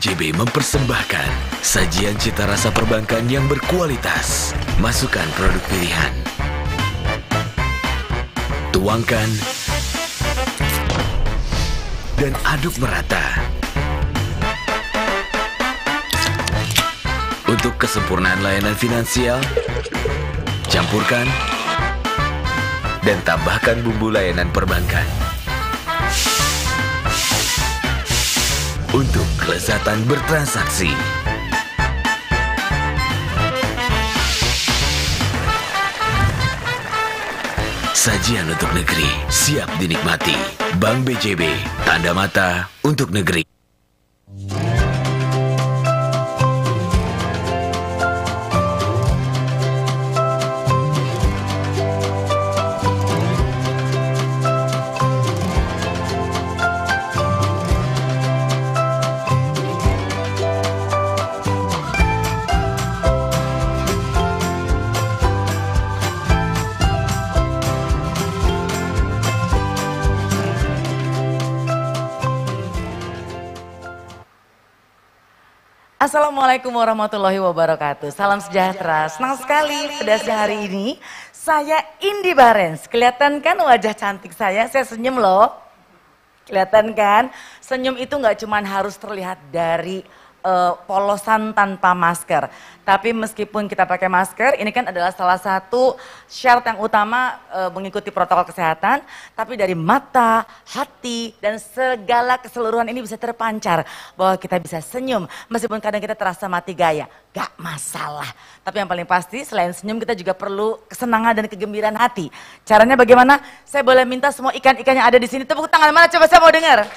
BJB mempersembahkan sajian cita rasa perbankan yang berkualitas. Masukkan produk pilihan. Tuangkan dan aduk merata. Untuk kesempurnaan layanan finansial, campurkan dan tambahkan bumbu layanan perbankan. untuk kelezatan bertransaksi. Sajian untuk negeri siap dinikmati. Bank BJB, tanda mata untuk negeri. Assalamualaikum warahmatullahi wabarakatuh. Salam sejahtera. Senang sekali pedasnya hari ini saya Indi Barens. Kelihatan kan wajah cantik saya? Saya senyum loh. Kelihatan kan? Senyum itu nggak cuma harus terlihat dari uh, polosan tanpa masker. Tapi meskipun kita pakai masker, ini kan adalah salah satu syarat yang utama uh, mengikuti protokol kesehatan. Tapi dari mata, hati, dan segala keseluruhan ini bisa terpancar bahwa kita bisa senyum meskipun kadang kita terasa mati gaya. Gak masalah. Tapi yang paling pasti selain senyum kita juga perlu kesenangan dan kegembiraan hati. Caranya bagaimana? Saya boleh minta semua ikan-ikan yang ada di sini tepuk tangan mana coba saya mau dengar.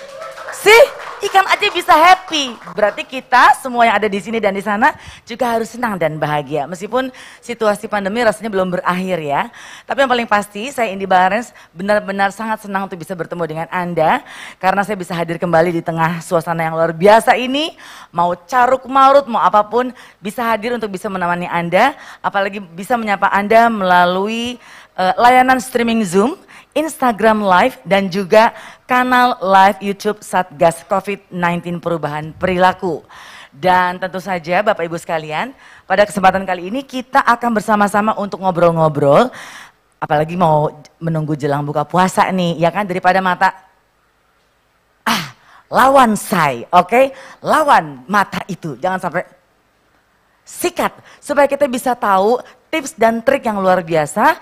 Sih? Ikan aja bisa happy. Berarti kita semua yang ada di sini dan di sana juga harus senang dan bahagia. Meskipun situasi pandemi rasanya belum berakhir ya. Tapi yang paling pasti saya Indi Barnes benar-benar sangat senang untuk bisa bertemu dengan Anda. Karena saya bisa hadir kembali di tengah suasana yang luar biasa ini. Mau caruk marut, mau apapun bisa hadir untuk bisa menemani Anda. Apalagi bisa menyapa Anda melalui uh, layanan streaming Zoom Instagram Live dan juga kanal live YouTube Satgas COVID-19 Perubahan Perilaku. Dan tentu saja Bapak Ibu sekalian, pada kesempatan kali ini kita akan bersama-sama untuk ngobrol-ngobrol, apalagi mau menunggu jelang buka puasa nih, ya kan daripada mata ah lawan say, oke? Okay? Lawan mata itu, jangan sampai sikat supaya kita bisa tahu tips dan trik yang luar biasa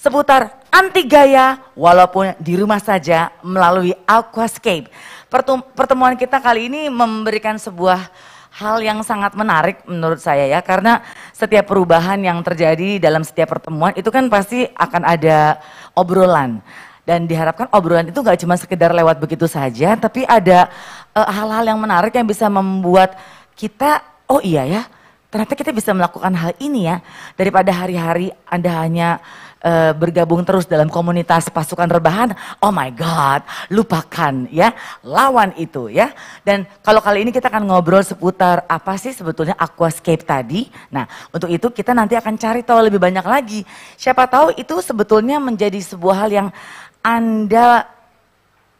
seputar anti gaya walaupun di rumah saja melalui Aquascape. Pertemuan kita kali ini memberikan sebuah hal yang sangat menarik menurut saya ya karena setiap perubahan yang terjadi dalam setiap pertemuan itu kan pasti akan ada obrolan dan diharapkan obrolan itu nggak cuma sekedar lewat begitu saja tapi ada eh, hal-hal uh, yang menarik yang bisa membuat kita oh iya ya ternyata kita bisa melakukan hal ini ya daripada hari-hari Anda hanya Eh, bergabung terus dalam komunitas pasukan rebahan, oh my god, lupakan ya, lawan itu ya. Dan kalau kali ini kita akan ngobrol seputar apa sih sebetulnya aquascape tadi. Nah, untuk itu kita nanti akan cari tahu lebih banyak lagi. Siapa tahu itu sebetulnya menjadi sebuah hal yang Anda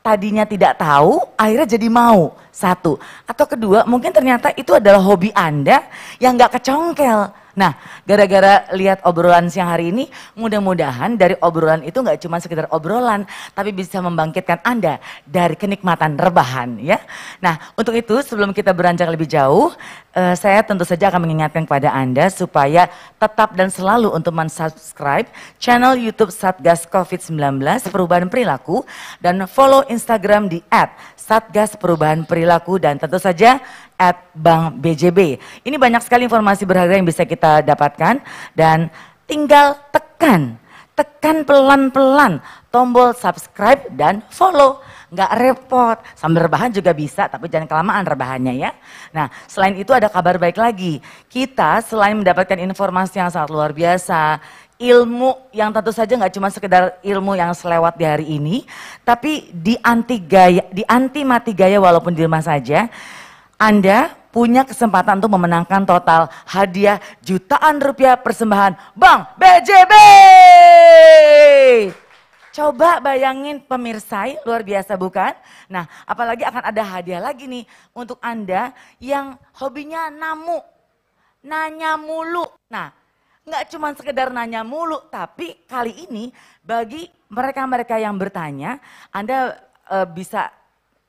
tadinya tidak tahu, akhirnya jadi mau. Satu. Atau kedua, mungkin ternyata itu adalah hobi Anda yang gak kecongkel. Nah, gara-gara lihat obrolan siang hari ini, mudah-mudahan dari obrolan itu nggak cuma sekedar obrolan, tapi bisa membangkitkan Anda dari kenikmatan rebahan ya. Nah, untuk itu sebelum kita beranjak lebih jauh, Uh, saya tentu saja akan mengingatkan kepada Anda supaya tetap dan selalu untuk mensubscribe channel YouTube Satgas COVID-19 Perubahan Perilaku dan follow Instagram di at Satgas Perubahan Perilaku dan tentu saja at Bank BJB. Ini banyak sekali informasi berharga yang bisa kita dapatkan dan tinggal tekan, tekan pelan-pelan tombol subscribe dan follow nggak repot. Sambil rebahan juga bisa, tapi jangan kelamaan rebahannya ya. Nah, selain itu ada kabar baik lagi. Kita selain mendapatkan informasi yang sangat luar biasa, ilmu yang tentu saja nggak cuma sekedar ilmu yang selewat di hari ini, tapi di anti gaya, di anti mati gaya walaupun di rumah saja, Anda punya kesempatan untuk memenangkan total hadiah jutaan rupiah persembahan Bang BJB. Coba bayangin pemirsa, luar biasa bukan? Nah, apalagi akan ada hadiah lagi nih untuk Anda yang hobinya namu, nanya mulu. Nah, nggak cuma sekedar nanya mulu, tapi kali ini bagi mereka-mereka yang bertanya, Anda e, bisa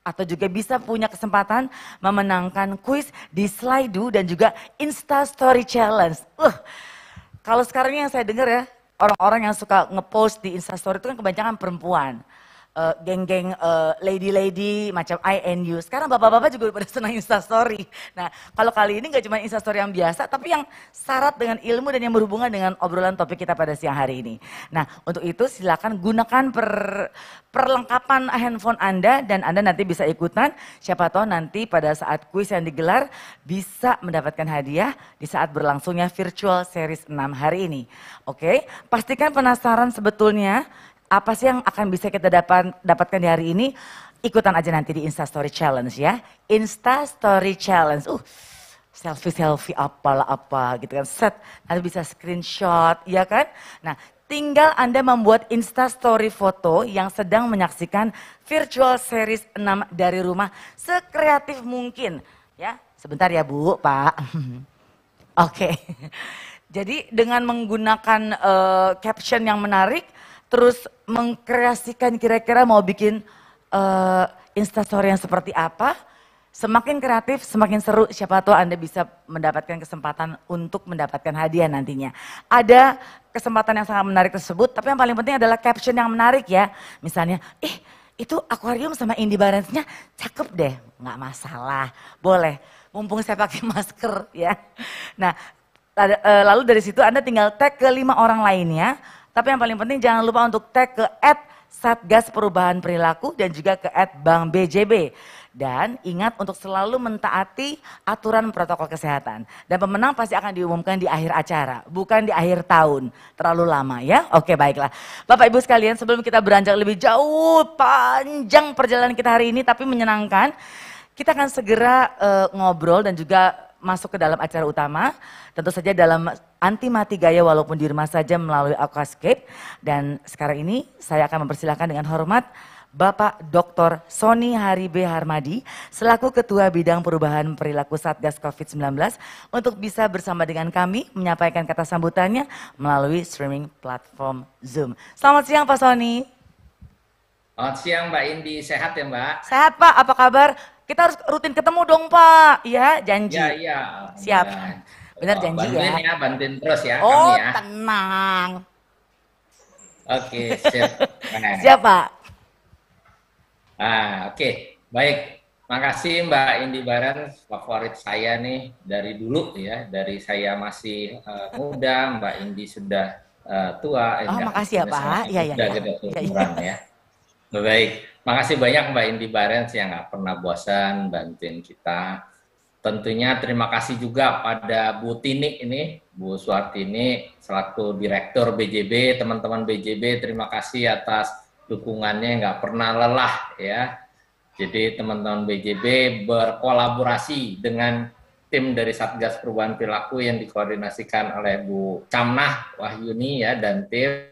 atau juga bisa punya kesempatan memenangkan kuis di Slido dan juga Insta Story Challenge. Uh, kalau sekarang yang saya dengar ya, orang-orang yang suka ngepost di instastory itu kan kebanyakan perempuan uh, geng-geng uh, lady-lady macam I and you. Sekarang bapak-bapak juga pada senang instastory. Nah kalau kali ini nggak cuma instastory yang biasa, tapi yang syarat dengan ilmu dan yang berhubungan dengan obrolan topik kita pada siang hari ini. Nah untuk itu silakan gunakan per, perlengkapan handphone Anda dan Anda nanti bisa ikutan. Siapa tahu nanti pada saat kuis yang digelar bisa mendapatkan hadiah di saat berlangsungnya virtual series 6 hari ini. Oke, pastikan penasaran sebetulnya apa sih yang akan bisa kita dapat, dapatkan di hari ini? Ikutan aja nanti di Insta Story Challenge ya. Insta Story Challenge. Uh, selfie-selfie apalah apa gitu kan. Set, nanti bisa screenshot, ya kan? Nah, tinggal Anda membuat Insta Story foto yang sedang menyaksikan virtual series 6 dari rumah sekreatif mungkin. Ya, sebentar ya Bu, Pak. Oke. Okay. Jadi dengan menggunakan uh, caption yang menarik, terus mengkreasikan kira-kira mau bikin uh, instastory yang seperti apa. Semakin kreatif, semakin seru. Siapa tahu Anda bisa mendapatkan kesempatan untuk mendapatkan hadiah nantinya. Ada kesempatan yang sangat menarik tersebut, tapi yang paling penting adalah caption yang menarik ya. Misalnya, eh, itu akuarium sama Indi nya cakep deh, nggak masalah, boleh. Mumpung saya pakai masker ya. Nah, eh, lalu dari situ Anda tinggal tag ke lima orang lainnya, tapi yang paling penting jangan lupa untuk tag ke at Satgas Perubahan Perilaku dan juga ke at Bank BJB. Dan ingat untuk selalu mentaati aturan protokol kesehatan. Dan pemenang pasti akan diumumkan di akhir acara, bukan di akhir tahun. Terlalu lama ya? Oke baiklah. Bapak Ibu sekalian sebelum kita beranjak lebih jauh, panjang perjalanan kita hari ini tapi menyenangkan. Kita akan segera uh, ngobrol dan juga masuk ke dalam acara utama. Tentu saja dalam anti mati gaya walaupun di rumah saja melalui Aquascape. Dan sekarang ini saya akan mempersilahkan dengan hormat Bapak Dr. Sony Hari B. Harmadi selaku Ketua Bidang Perubahan Perilaku Satgas COVID-19 untuk bisa bersama dengan kami menyampaikan kata sambutannya melalui streaming platform Zoom. Selamat siang Pak Sony. Selamat siang Mbak Indi, sehat ya Mbak? Sehat Pak, apa kabar? Kita harus rutin ketemu dong Pak, ya janji. Ya, ya. Siap. Ya. Benar oh, janji bantuin ya. ya. Bantuin terus ya. Oh, ya. tenang. Oke, siap. Nah. siap, Ah, oke. Okay. Baik. Makasih Mbak Indi Baran, favorit saya nih dari dulu ya, dari saya masih uh, muda, Mbak Indi sudah uh, tua. Eh, oh, ya, makasih ya Pak. Ya, ya, sudah ya. Gede ya, ya. ya. Baik, makasih banyak Mbak Indi Barens yang nggak pernah bosan bantuin kita Tentunya terima kasih juga pada Bu Tini ini, Bu Suartini selaku Direktur BJB, teman-teman BJB terima kasih atas dukungannya nggak pernah lelah ya. Jadi teman-teman BJB berkolaborasi dengan tim dari Satgas Perubahan Perilaku yang dikoordinasikan oleh Bu Camnah Wahyuni ya dan tim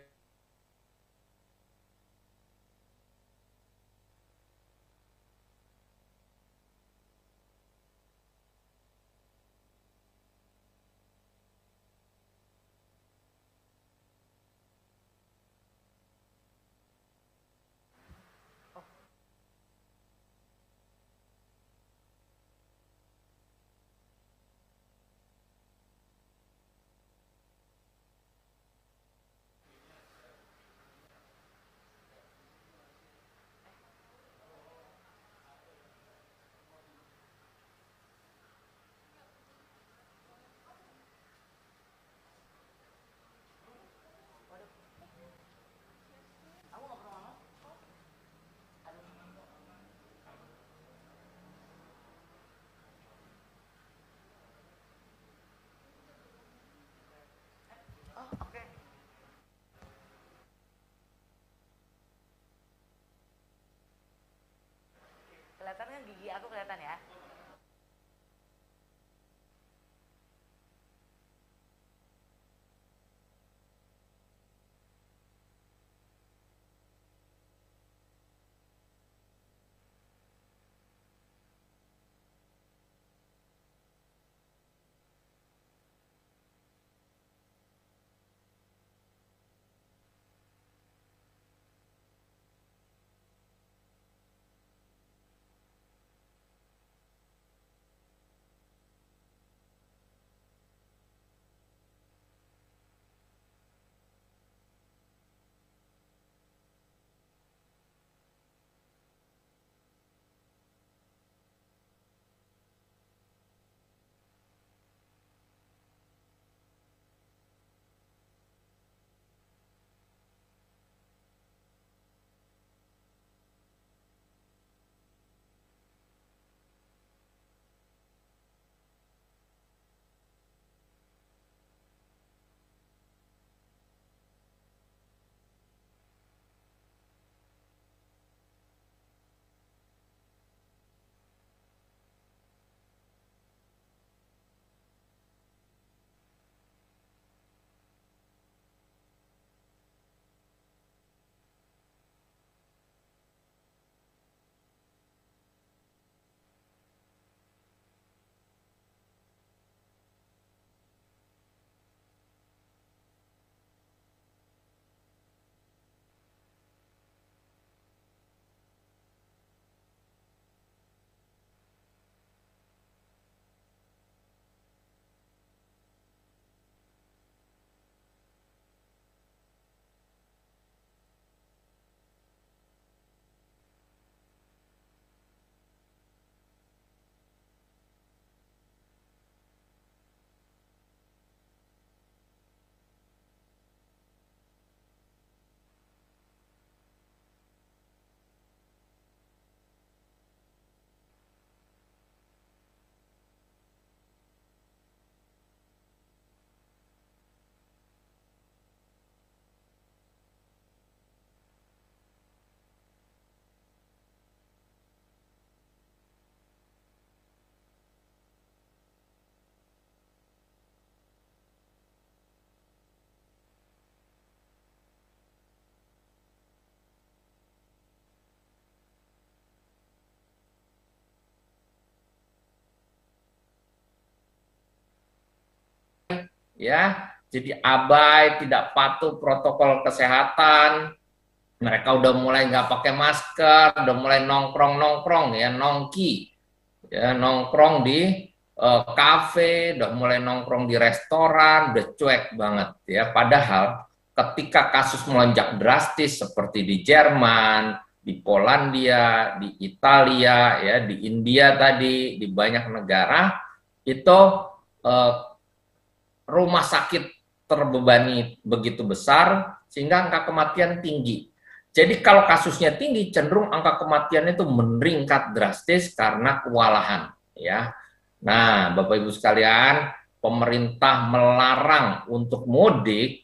ya jadi abai tidak patuh protokol kesehatan mereka udah mulai nggak pakai masker udah mulai nongkrong nongkrong ya nongki ya nongkrong di eh, kafe uh, udah mulai nongkrong di restoran udah cuek banget ya padahal ketika kasus melonjak drastis seperti di Jerman di Polandia di Italia ya di India tadi di banyak negara itu eh, rumah sakit terbebani begitu besar sehingga angka kematian tinggi. Jadi kalau kasusnya tinggi cenderung angka kematiannya itu meningkat drastis karena kewalahan ya. Nah, Bapak Ibu sekalian, pemerintah melarang untuk mudik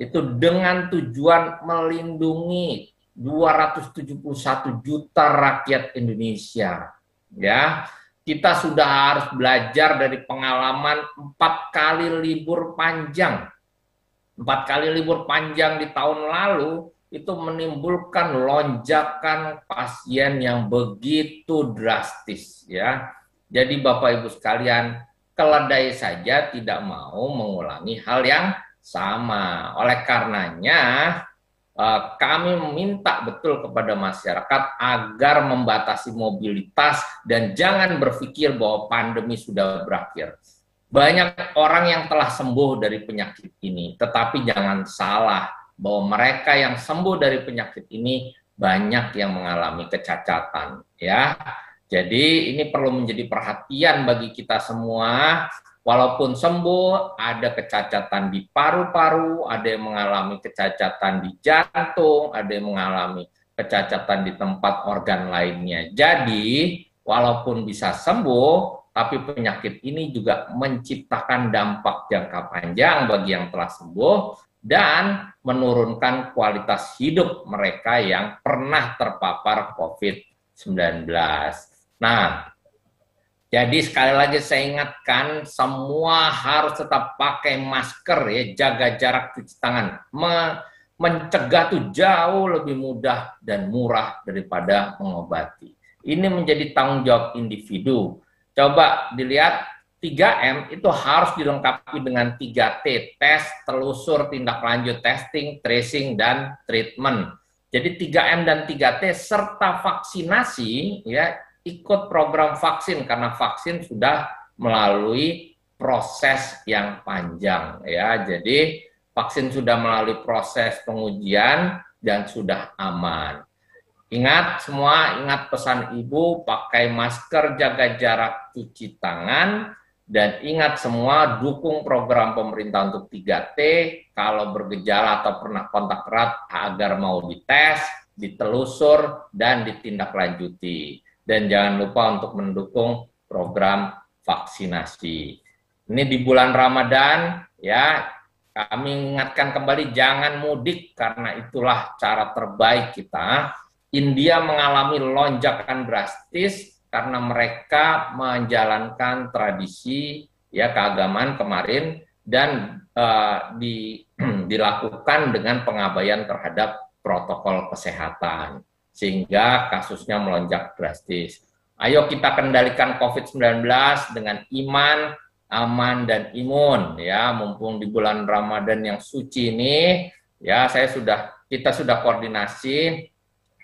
itu dengan tujuan melindungi 271 juta rakyat Indonesia ya kita sudah harus belajar dari pengalaman empat kali libur panjang. Empat kali libur panjang di tahun lalu itu menimbulkan lonjakan pasien yang begitu drastis ya. Jadi Bapak Ibu sekalian, keledai saja tidak mau mengulangi hal yang sama. Oleh karenanya Eh, kami meminta betul kepada masyarakat agar membatasi mobilitas dan jangan berpikir bahwa pandemi sudah berakhir. Banyak orang yang telah sembuh dari penyakit ini, tetapi jangan salah bahwa mereka yang sembuh dari penyakit ini banyak yang mengalami kecacatan ya. Jadi ini perlu menjadi perhatian bagi kita semua Walaupun sembuh, ada kecacatan di paru-paru, ada yang mengalami kecacatan di jantung, ada yang mengalami kecacatan di tempat organ lainnya. Jadi, walaupun bisa sembuh, tapi penyakit ini juga menciptakan dampak jangka panjang bagi yang telah sembuh dan menurunkan kualitas hidup mereka yang pernah terpapar COVID-19. Nah, jadi sekali lagi saya ingatkan semua harus tetap pakai masker ya, jaga jarak cuci tangan. Me mencegah itu jauh lebih mudah dan murah daripada mengobati. Ini menjadi tanggung jawab individu. Coba dilihat 3M itu harus dilengkapi dengan 3T, tes, telusur, tindak lanjut, testing, tracing, dan treatment. Jadi 3M dan 3T serta vaksinasi ya ikut program vaksin karena vaksin sudah melalui proses yang panjang ya. Jadi vaksin sudah melalui proses pengujian dan sudah aman. Ingat semua, ingat pesan ibu, pakai masker, jaga jarak, cuci tangan, dan ingat semua, dukung program pemerintah untuk 3T, kalau bergejala atau pernah kontak erat agar mau dites, ditelusur, dan ditindaklanjuti dan jangan lupa untuk mendukung program vaksinasi. Ini di bulan Ramadan ya kami ingatkan kembali jangan mudik karena itulah cara terbaik kita. India mengalami lonjakan drastis karena mereka menjalankan tradisi ya keagamaan kemarin dan uh, di, dilakukan dengan pengabaian terhadap protokol kesehatan sehingga kasusnya melonjak drastis. Ayo kita kendalikan COVID-19 dengan iman, aman dan imun ya, mumpung di bulan Ramadan yang suci ini ya saya sudah kita sudah koordinasi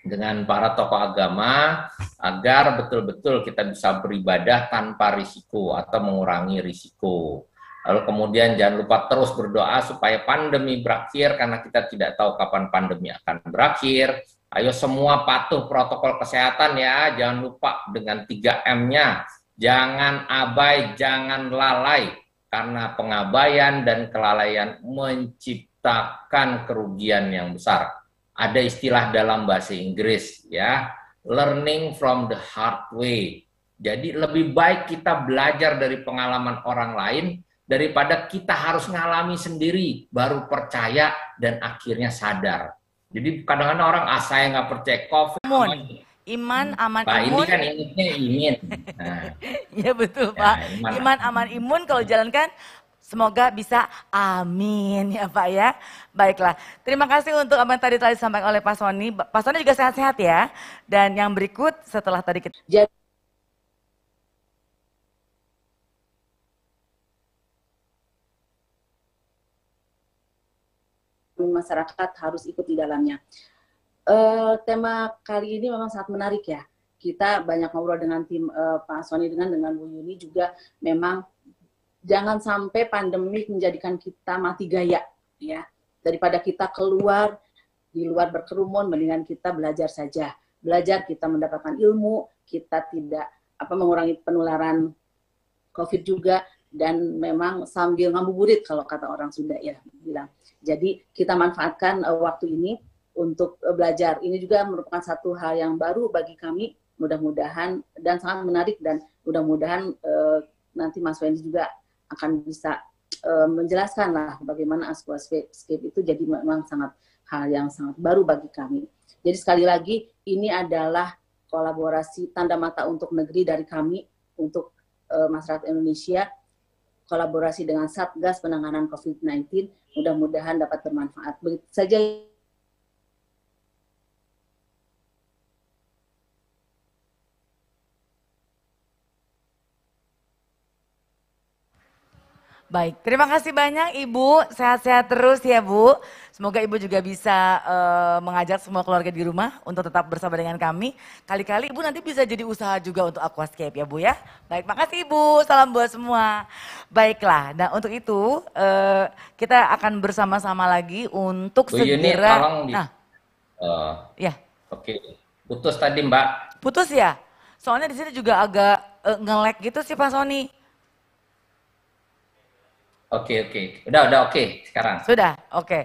dengan para tokoh agama agar betul-betul kita bisa beribadah tanpa risiko atau mengurangi risiko. Lalu kemudian jangan lupa terus berdoa supaya pandemi berakhir karena kita tidak tahu kapan pandemi akan berakhir. Ayo semua patuh protokol kesehatan ya, jangan lupa dengan 3M-nya. Jangan abai, jangan lalai, karena pengabaian dan kelalaian menciptakan kerugian yang besar. Ada istilah dalam bahasa Inggris ya, learning from the hard way. Jadi lebih baik kita belajar dari pengalaman orang lain daripada kita harus ngalami sendiri baru percaya dan akhirnya sadar. Jadi kadang-kadang orang ah saya nggak percaya COVID. Imun. Iman aman Pak, imun. Ini kan ini imin. Nah. Iya, ya betul ya, Pak. Iman, iman aman imun kalau jalankan Semoga bisa amin ya Pak ya. Baiklah, terima kasih untuk apa yang tadi telah disampaikan oleh Pak Soni. Pak Soni juga sehat-sehat ya. Dan yang berikut setelah tadi kita... Jadi... masyarakat harus ikut di dalamnya. Uh, tema kali ini memang sangat menarik ya. Kita banyak ngobrol dengan tim uh, Pak Sony dengan dengan Bu Yuni juga memang jangan sampai pandemi menjadikan kita mati gaya ya. Daripada kita keluar di luar berkerumun mendingan kita belajar saja. Belajar kita mendapatkan ilmu, kita tidak apa mengurangi penularan COVID juga dan memang sambil ngabuburit kalau kata orang Sunda ya bilang. Jadi kita manfaatkan uh, waktu ini untuk uh, belajar. Ini juga merupakan satu hal yang baru bagi kami. Mudah-mudahan dan sangat menarik dan mudah-mudahan uh, nanti Mas Wendy juga akan bisa uh, menjelaskan lah bagaimana aquascape itu jadi memang sangat hal yang sangat baru bagi kami. Jadi sekali lagi ini adalah kolaborasi tanda mata untuk negeri dari kami untuk uh, masyarakat Indonesia kolaborasi dengan Satgas Penanganan COVID-19. Mudah-mudahan dapat bermanfaat. Begitu saja Baik, terima kasih banyak Ibu, sehat-sehat terus ya Bu. Semoga Ibu juga bisa uh, mengajak semua keluarga di rumah untuk tetap bersama dengan kami. Kali-kali Ibu nanti bisa jadi usaha juga untuk Aquascape ya Bu ya. Baik, makasih Ibu, salam buat semua. Baiklah, nah untuk itu uh, kita akan bersama-sama lagi untuk Bu segera... Yuni, di... nah. uh, ya. Oke, putus tadi Mbak. Putus ya? Soalnya di sini juga agak uh, ngelek gitu sih Pak Sony. Oke, oke. Udah, udah oke sekarang. Sudah, oke.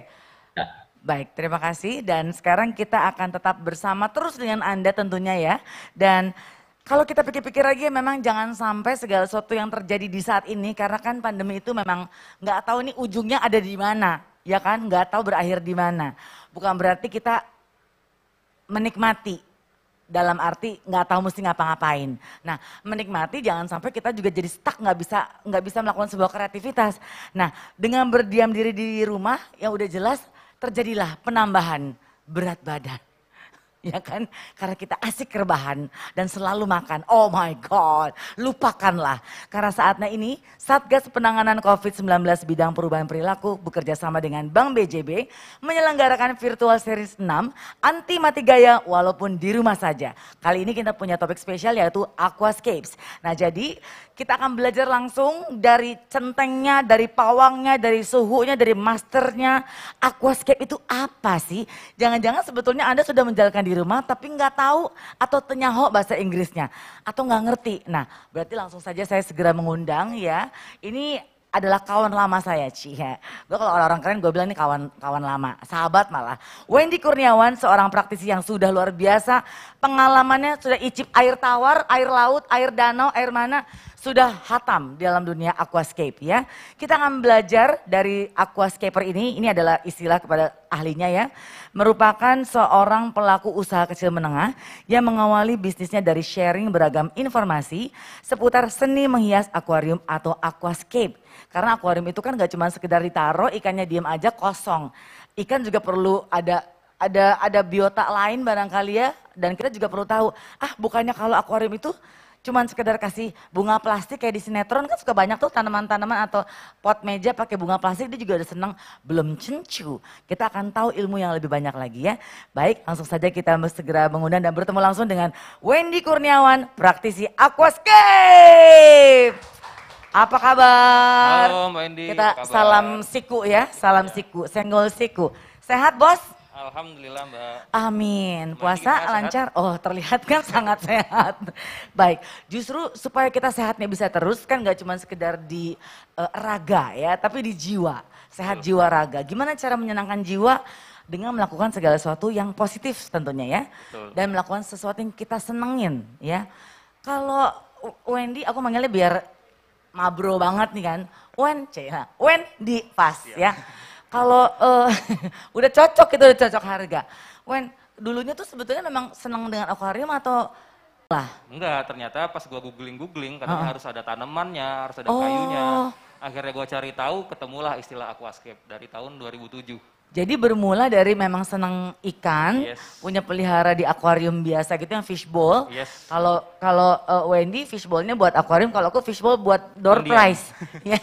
Nah. Baik, terima kasih. Dan sekarang kita akan tetap bersama terus dengan Anda tentunya ya. Dan kalau kita pikir-pikir lagi memang jangan sampai segala sesuatu yang terjadi di saat ini karena kan pandemi itu memang nggak tahu nih ujungnya ada di mana, ya kan? Nggak tahu berakhir di mana. Bukan berarti kita menikmati dalam arti nggak tahu mesti ngapa-ngapain. Nah, menikmati jangan sampai kita juga jadi stuck nggak bisa nggak bisa melakukan sebuah kreativitas. Nah, dengan berdiam diri di rumah yang udah jelas terjadilah penambahan berat badan ya kan? Karena kita asik kerbahan dan selalu makan. Oh my God, lupakanlah. Karena saatnya ini Satgas Penanganan COVID-19 Bidang Perubahan Perilaku bekerja sama dengan Bank BJB menyelenggarakan virtual series 6 anti mati gaya walaupun di rumah saja. Kali ini kita punya topik spesial yaitu aquascapes. Nah jadi kita akan belajar langsung dari centengnya, dari pawangnya, dari suhunya, dari masternya. Aquascape itu apa sih? Jangan-jangan sebetulnya Anda sudah menjalankan di di rumah tapi nggak tahu atau tenyaho bahasa Inggrisnya atau nggak ngerti. Nah, berarti langsung saja saya segera mengundang ya. Ini adalah kawan lama saya, Ci. Ya. Gue kalau orang-orang keren gue bilang ini kawan kawan lama, sahabat malah. Wendy Kurniawan, seorang praktisi yang sudah luar biasa, pengalamannya sudah icip air tawar, air laut, air danau, air mana, sudah hatam di dalam dunia aquascape ya. Kita akan belajar dari aquascaper ini, ini adalah istilah kepada ahlinya ya. Merupakan seorang pelaku usaha kecil menengah yang mengawali bisnisnya dari sharing beragam informasi seputar seni menghias akuarium atau aquascape. Karena akuarium itu kan gak cuma sekedar ditaruh ikannya diem aja kosong. Ikan juga perlu ada ada ada biota lain barangkali ya dan kita juga perlu tahu ah bukannya kalau akuarium itu cuman sekedar kasih bunga plastik kayak di sinetron kan suka banyak tuh tanaman-tanaman atau pot meja pakai bunga plastik dia juga udah seneng belum cencu kita akan tahu ilmu yang lebih banyak lagi ya baik langsung saja kita segera mengundang dan bertemu langsung dengan Wendy Kurniawan praktisi aquascape apa kabar? Halo Mbak Wendy. Kita salam siku ya, salam siku, senggol siku. Sehat bos? Alhamdulillah Mbak. Amin. Puasa lancar. Sehat. Oh terlihat kan sangat sehat. Baik. Justru supaya kita sehatnya bisa terus kan nggak cuma sekedar di uh, raga ya, tapi di jiwa. Sehat Betul. jiwa raga. Gimana cara menyenangkan jiwa dengan melakukan segala sesuatu yang positif tentunya ya. Betul. Dan melakukan sesuatu yang kita senengin ya. Kalau Wendy aku manggilnya biar mabro banget nih kan. Wen, Wendy pas iya. ya. ya. Kalau uh, udah cocok itu udah cocok harga. When dulunya tuh sebetulnya memang senang dengan akuarium atau lah? Enggak, ternyata pas gua googling-googling katanya uh -uh. harus ada tanamannya, harus ada oh. kayunya. Akhirnya gua cari tahu, ketemulah istilah aquascape dari tahun 2007. Jadi bermula dari memang senang ikan, yes. punya pelihara di akuarium biasa gitu yang fishbowl. Yes. Kalau kalau uh, Wendy fishbowlnya buat akuarium, kalau aku fishbowl buat door prize. Ya,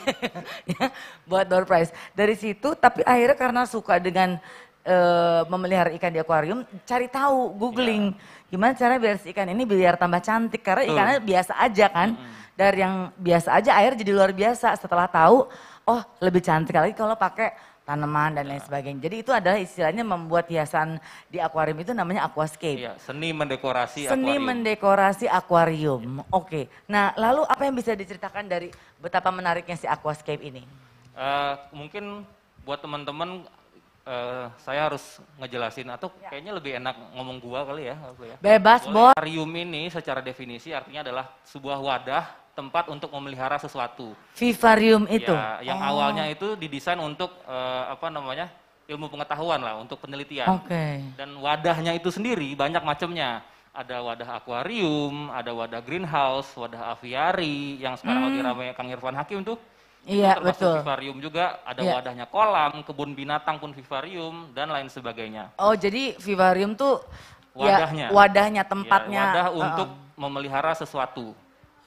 ya, buat door prize. Dari situ, tapi akhirnya karena suka dengan uh, memelihara ikan di akuarium, cari tahu, googling yeah. gimana cara biar si ikan ini biar tambah cantik karena ikan ikannya biasa aja kan. Mm -hmm. Dari yang biasa aja air jadi luar biasa. Setelah tahu, oh lebih cantik lagi kalau pakai tanaman dan lain ya. sebagainya. Jadi itu adalah istilahnya membuat hiasan di akuarium itu namanya aquascape. Iya, seni mendekorasi seni akuarium. mendekorasi akuarium. Ya. Oke. Nah, lalu apa yang bisa diceritakan dari betapa menariknya si aquascape ini? Uh, mungkin buat teman-teman uh, saya harus ngejelasin atau ya. kayaknya lebih enak ngomong gua kali ya. ya. Bebas, Bo. Akuarium ini secara definisi artinya adalah sebuah wadah tempat untuk memelihara sesuatu. Vivarium ya, itu. Ya, yang oh. awalnya itu didesain untuk uh, apa namanya? ilmu pengetahuan lah untuk penelitian. Oke. Okay. Dan wadahnya itu sendiri banyak macamnya. Ada wadah akuarium, ada wadah greenhouse, wadah aviari yang sekarang hmm. lagi ramai Kang Irfan Hakim tuh. Iya, itu termasuk betul. vivarium juga, ada ya. wadahnya kolam, kebun binatang pun vivarium dan lain sebagainya. Oh, jadi vivarium tuh ya, wadahnya. Ya, wadahnya tempatnya. Ya, wadah untuk uh -uh. memelihara sesuatu.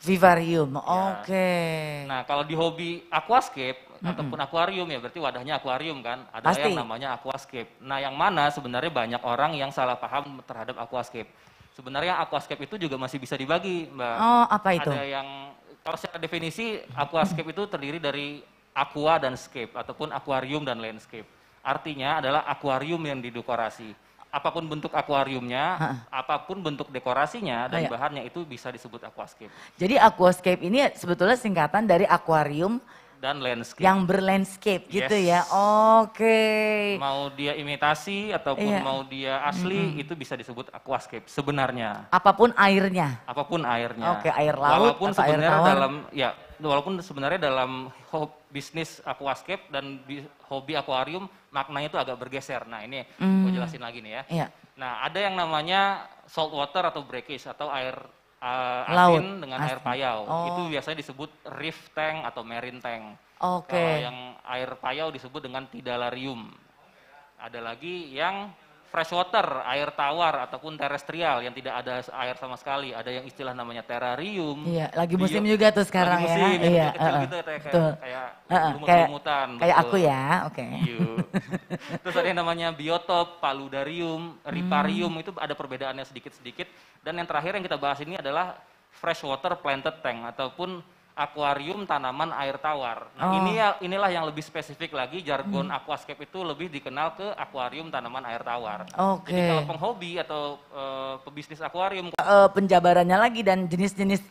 Vivarium, ya. oke. Okay. Nah kalau di hobi aquascape mm -hmm. ataupun akuarium ya berarti wadahnya akuarium kan. Ada Pasti. yang namanya aquascape. Nah yang mana sebenarnya banyak orang yang salah paham terhadap aquascape. Sebenarnya aquascape itu juga masih bisa dibagi mbak. Oh apa itu? Ada yang kalau secara definisi aquascape itu terdiri dari aqua dan scape ataupun akuarium dan landscape. Artinya adalah akuarium yang didekorasi apapun bentuk akuariumnya, apapun bentuk dekorasinya dan bahannya itu bisa disebut aquascape. Jadi aquascape ini sebetulnya singkatan dari akuarium dan landscape. Yang berlandscape gitu yes. gitu ya. Oke. Okay. Mau dia imitasi ataupun yeah. mau dia asli mm -hmm. itu bisa disebut aquascape sebenarnya. Apapun airnya. Apapun airnya. Oke, okay, air laut walaupun atau sebenarnya air dalam ya walaupun sebenarnya dalam bisnis aquascape dan hobi akuarium maknanya itu agak bergeser. Nah, ini mm. gue jelasin lagi nih ya. Iya. Nah, ada yang namanya salt water atau breakage atau air uh, asin dengan asin. air payau. Oh. Itu biasanya disebut reef tank atau marine tank. Oke. Okay. Kalau yang air payau disebut dengan tidalarium. Ada lagi yang fresh water, air tawar ataupun terestrial yang tidak ada air sama sekali. Ada yang istilah namanya terrarium. Iya, lagi musim bio, juga tuh sekarang lagi ya. musim, ya. Iya, kecil gitu kayak kayak lumut lumutan, kayak aku ya, oke. Okay. Iya. Terus ada yang namanya biotop, paludarium, riparium hmm. itu ada perbedaannya sedikit-sedikit. Dan yang terakhir yang kita bahas ini adalah freshwater planted tank ataupun akuarium tanaman air tawar. Nah, oh. ini ya, inilah yang lebih spesifik lagi jargon hmm. aquascape itu lebih dikenal ke akuarium tanaman air tawar. Okay. kalau penghobi atau uh, pebisnis akuarium uh, penjabarannya lagi dan jenis-jenis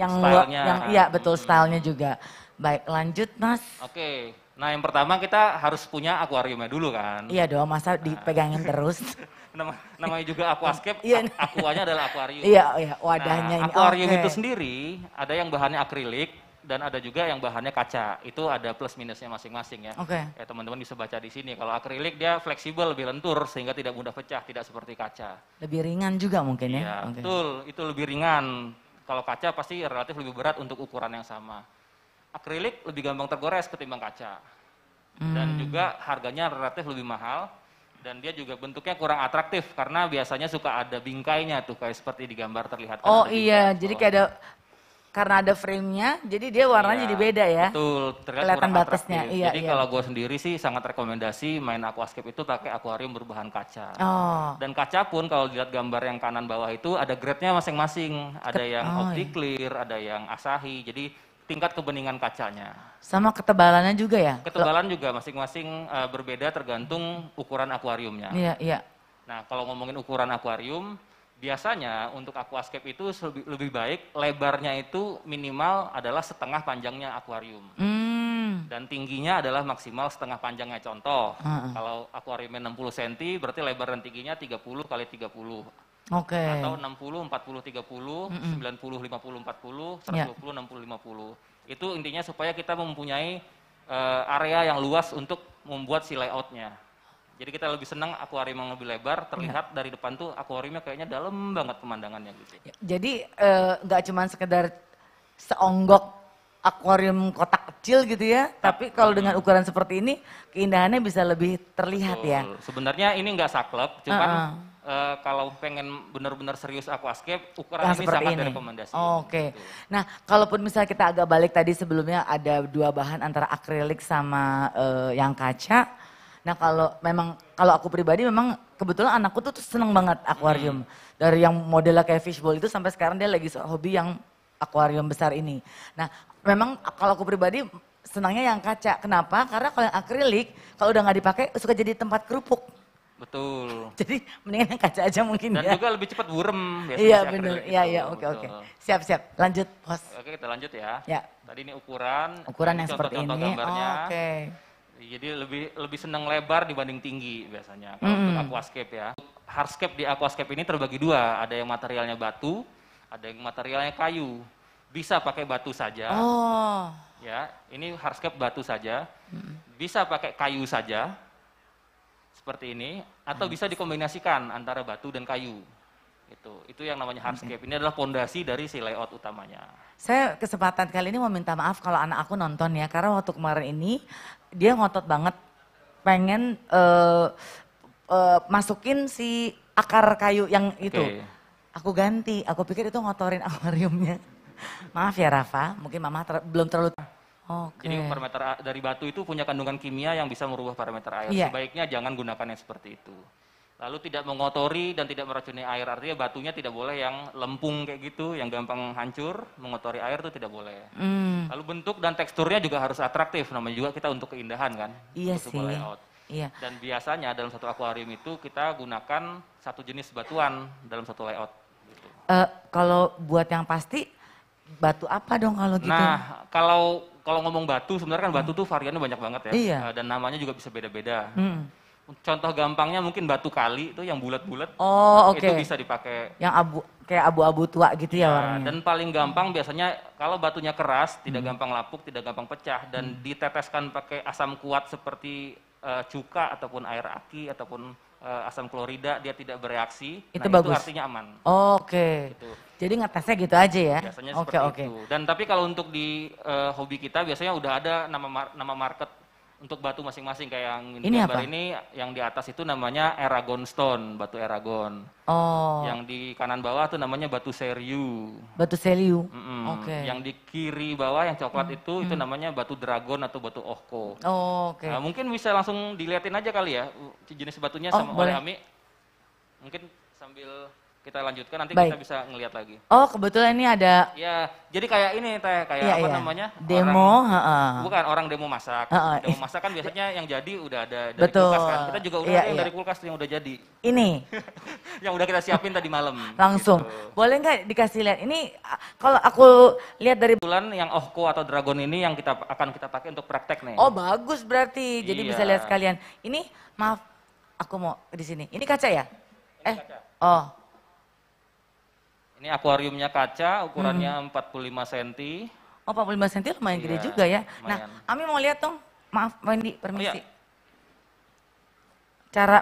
yang stylenya, yang kan? iya betul hmm. stylenya juga. Baik, lanjut Mas. Oke. Okay. Nah, yang pertama kita harus punya akuariumnya dulu kan. Iya dong, masa dipegangin terus. nama, namanya juga aquascape, iya, aquanya adalah akuarium. Iya, iya, wadahnya nah, ini. Akuarium okay. itu sendiri ada yang bahannya akrilik dan ada juga yang bahannya kaca. Itu ada plus minusnya masing-masing ya. Oke. Okay. Ya teman-teman bisa baca di sini. Kalau akrilik dia fleksibel, lebih lentur sehingga tidak mudah pecah, tidak seperti kaca. Lebih ringan juga mungkin ya. Iya, okay. betul. Itu lebih ringan. Kalau kaca pasti relatif lebih berat untuk ukuran yang sama. Akrilik lebih gampang tergores ketimbang kaca. Hmm. Dan juga harganya relatif lebih mahal dan dia juga bentuknya kurang atraktif karena biasanya suka ada bingkainya tuh kayak seperti di gambar terlihat. Kan oh iya, jadi oh. kayak ada karena ada framenya, jadi dia warnanya iya, jadi beda ya. Betul, kelihatan batasnya. Atraktif. Iya, jadi iya. kalau gue sendiri sih sangat rekomendasi main aquascape itu pakai akuarium berbahan kaca. Oh. Dan kaca pun kalau dilihat gambar yang kanan bawah itu ada grade-nya masing-masing. Ada yang oh, iya. clear, iya. ada yang asahi. Jadi tingkat kebeningan kacanya. Sama ketebalannya juga ya? Ketebalan juga masing-masing uh, berbeda tergantung ukuran akuariumnya. Iya, iya. Nah, kalau ngomongin ukuran akuarium, biasanya untuk aquascape itu lebih, lebih baik lebarnya itu minimal adalah setengah panjangnya akuarium. Hmm. Dan tingginya adalah maksimal setengah panjangnya. Contoh, uh kalau akuariumnya 60 cm, berarti lebar dan tingginya 30 kali 30 Oke. Okay. Atau 60 40 30, mm -mm. 90 50 40, 120 yeah. 60 50. Itu intinya supaya kita mempunyai uh, area yang luas untuk membuat si layoutnya. Jadi kita lebih senang akuarium yang lebih lebar, terlihat ya. dari depan tuh akuariumnya kayaknya dalam banget pemandangannya gitu. Ya, jadi eh, nggak e, cuma sekedar seonggok akuarium kotak kecil gitu ya, tapi kalau dengan ukuran seperti ini keindahannya bisa lebih terlihat ya. Betul. ya. Sebenarnya ini nggak saklek, cuman uh -uh uh, kalau pengen benar-benar serius aquascape, ukuran nah, ini sangat ini. rekomendasi. Oh, Oke. Okay. Gitu. Nah, kalaupun misalnya kita agak balik tadi sebelumnya ada dua bahan antara akrilik sama uh, yang kaca. Nah, kalau memang kalau aku pribadi memang kebetulan anakku tuh, tuh seneng banget akuarium. Hmm. Dari yang modelnya kayak fishbowl itu sampai sekarang dia lagi hobi yang akuarium besar ini. Nah, memang kalau aku pribadi senangnya yang kaca. Kenapa? Karena kalau yang akrilik kalau udah nggak dipakai suka jadi tempat kerupuk. Betul. Jadi mendingan yang kaca aja mungkin Dan ya. Dan juga lebih cepat burem. Iya benar, gitu. iya iya oke oke. Siap siap, lanjut pos Oke kita lanjut ya. Ya. Tadi ini ukuran. Ukuran yang contoh, seperti contoh ini. Gambarnya. Oh, oke. Okay. Jadi lebih lebih senang lebar dibanding tinggi biasanya kalau hmm. untuk aquascape ya. Hardscape di aquascape ini terbagi dua, ada yang materialnya batu, ada yang materialnya kayu. Bisa pakai batu saja. Oh. Ya, ini hardscape batu saja. Bisa pakai kayu saja seperti ini atau hmm. bisa dikombinasikan antara batu dan kayu itu itu yang namanya hardscape ini adalah pondasi dari si layout utamanya saya kesempatan kali ini mau minta maaf kalau anak aku nonton ya karena waktu kemarin ini dia ngotot banget pengen uh, uh, masukin si akar kayu yang itu aku ganti aku pikir itu ngotorin akuariumnya maaf ya Rafa mungkin mama ter belum terlalu Okay. Jadi parameter dari batu itu punya kandungan kimia yang bisa merubah parameter air. Yeah. Sebaiknya jangan gunakan yang seperti itu. Lalu tidak mengotori dan tidak meracuni air. Artinya batunya tidak boleh yang lempung kayak gitu, yang gampang hancur, mengotori air itu tidak boleh. Mm. Lalu bentuk dan teksturnya juga harus atraktif. Namanya juga kita untuk keindahan kan. Iya untuk sih. Layout. Iya. Dan biasanya dalam satu akuarium itu kita gunakan satu jenis batuan dalam satu layout. Gitu. Uh, kalau buat yang pasti batu apa dong kalau gitu? Nah, kalau kalau ngomong batu sebenarnya kan batu hmm. tuh variannya banyak banget ya. Iya. Eh, dan namanya juga bisa beda-beda. Hmm. Contoh gampangnya mungkin batu kali itu yang bulat-bulat. Oh, oke. Okay. Itu bisa dipakai. Yang abu kayak abu-abu tua gitu ya, ya warnanya. Dan paling gampang biasanya kalau batunya keras, hmm. tidak gampang lapuk, tidak gampang pecah dan hmm. diteteskan pakai asam kuat seperti uh, cuka ataupun air aki ataupun uh, asam klorida dia tidak bereaksi. Itu nah, bagus. Itu artinya aman. Oh, Oke. Okay. Gitu. Jadi ngetesnya gitu aja ya. Biasanya okay, seperti okay. itu. Dan tapi kalau untuk di uh, hobi kita biasanya udah ada nama mar nama market untuk batu masing-masing kayak yang ini apa? ini yang di atas itu namanya Eragon Stone, batu Eragon. Oh. Yang di kanan bawah itu namanya batu Seriu. Batu Seriu. Mm -hmm. Oke. Okay. Yang di kiri bawah yang coklat -hmm. itu itu namanya batu Dragon atau batu Ohko. Oh, oke. Okay. Nah, mungkin bisa langsung dilihatin aja kali ya jenis batunya oh, sama boleh. oleh Ami. Mungkin sambil kita lanjutkan nanti Baik. kita bisa ngelihat lagi. Oh, kebetulan ini ada Ya, jadi kayak ini teh, kayak ya, apa ya. namanya? Demo, orang, ha -ha. Bukan orang demo masak. Ha demo iya. masak kan biasanya yang jadi udah ada dari Betul. kulkas kan. Kita juga udah ya, yang iya. dari kulkas yang udah jadi. Ini. yang udah kita siapin tadi malam. Langsung. Gitu. Boleh nggak dikasih lihat? Ini ah, kalau aku lihat dari bulan yang Ohko atau Dragon ini yang kita akan kita pakai untuk praktek nih. Oh, bagus berarti. Jadi iya. bisa lihat sekalian. Ini maaf aku mau di sini. Ini kaca ya? Ini eh. Kaca. Oh, ini akuariumnya kaca, ukurannya hmm. 45 cm. Oh, 45 cm lumayan iya, gede juga ya. Nah, lumayan. Nah, Ami mau lihat dong. Maaf, Wendy, permisi. Oh, iya. Cara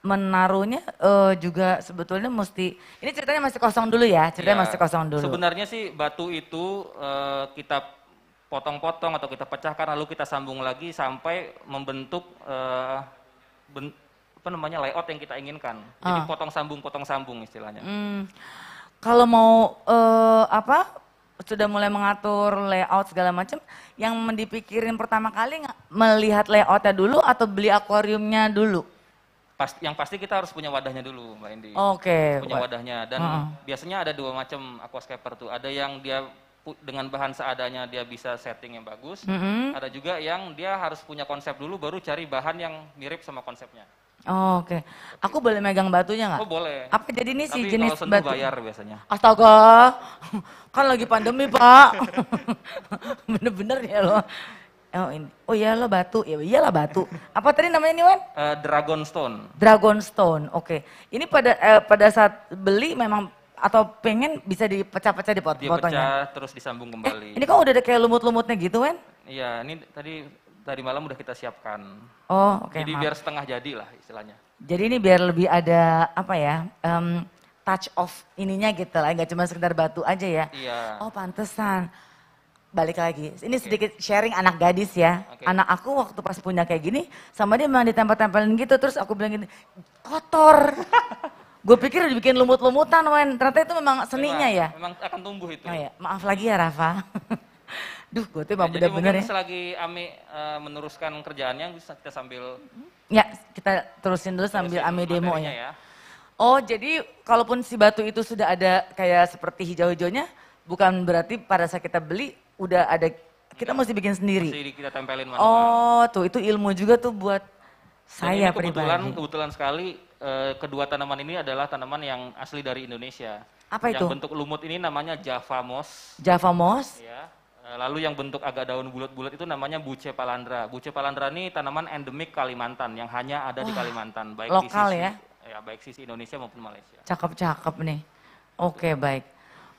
menaruhnya uh, juga sebetulnya mesti ini ceritanya masih kosong dulu ya ceritanya ya, masih kosong dulu sebenarnya sih batu itu uh, kita potong-potong atau kita pecahkan lalu kita sambung lagi sampai membentuk uh, ben, apa namanya layout yang kita inginkan jadi ah. potong sambung potong sambung istilahnya hmm kalau mau uh, apa sudah mulai mengatur layout segala macam, yang dipikirin pertama kali melihat layoutnya dulu atau beli akuariumnya dulu? pasti yang pasti kita harus punya wadahnya dulu, Mbak Indi. Oke. Okay. Punya wadahnya dan uh -huh. biasanya ada dua macam aquascaper tuh. Ada yang dia dengan bahan seadanya dia bisa setting yang bagus. Mm-hmm. Ada juga yang dia harus punya konsep dulu baru cari bahan yang mirip sama konsepnya. Oh, Oke, okay. aku boleh megang batunya nggak? Oh boleh. Apa jadi ini sih jenis kalau batu? bayar biasanya. Astaga, kan lagi pandemi pak. Bener-bener ya lo. Oh ini, oh ya lo batu, ya iyalah batu. Apa tadi namanya nih Wan? Uh, Dragon Stone. Dragon Stone, oke. Okay. Ini pada uh, pada saat beli memang atau pengen bisa dipecah-pecah di pot Dipecah, terus disambung eh, kembali. Eh, ini kok udah ada kayak lumut-lumutnya gitu Wan? Iya, ini tadi dari malam udah kita siapkan. Oh, oke. Okay, Jadi maaf. biar setengah jadi lah istilahnya. Jadi ini biar lebih ada apa ya? Um, touch of ininya gitu lah, nggak cuma sekedar batu aja ya. Iya. Oh, pantesan. Balik lagi, ini okay. sedikit sharing anak gadis ya. Okay. Anak aku waktu pas punya kayak gini, sama dia memang ditempel-tempelin gitu, terus aku bilang gini, kotor. Gue pikir dibikin lumut-lumutan, Wen. Ternyata itu memang seninya ya. Memang akan tumbuh itu. Oh, ya. Maaf lagi ya, Rafa. Duh, gue tuh emang ya, bener-bener ya. selagi Ami uh, meneruskan kerjaannya, bisa kita sambil... Mm-hmm. Ya, kita terusin dulu sambil Ami demo ya. ya. Oh, jadi kalaupun si batu itu sudah ada kayak seperti hijau-hijaunya, bukan berarti pada saat kita beli udah ada kita iya. mesti bikin sendiri. Mesti kita tempelin manual. Oh, tuh itu ilmu juga tuh buat saya Dan ini kebetulan, Kebetulan sekali eh, kedua tanaman ini adalah tanaman yang asli dari Indonesia. Apa itu? Yang bentuk lumut ini namanya Java moss. Java moss. Iya. Eh, lalu yang bentuk agak daun bulat-bulat itu namanya buce palandra. Buce palandra ini tanaman endemik Kalimantan yang hanya ada Wah, di Kalimantan, baik lokal di sisi, ya? ya, baik sisi Indonesia maupun Malaysia. Cakep-cakep nih. Oke, okay, baik.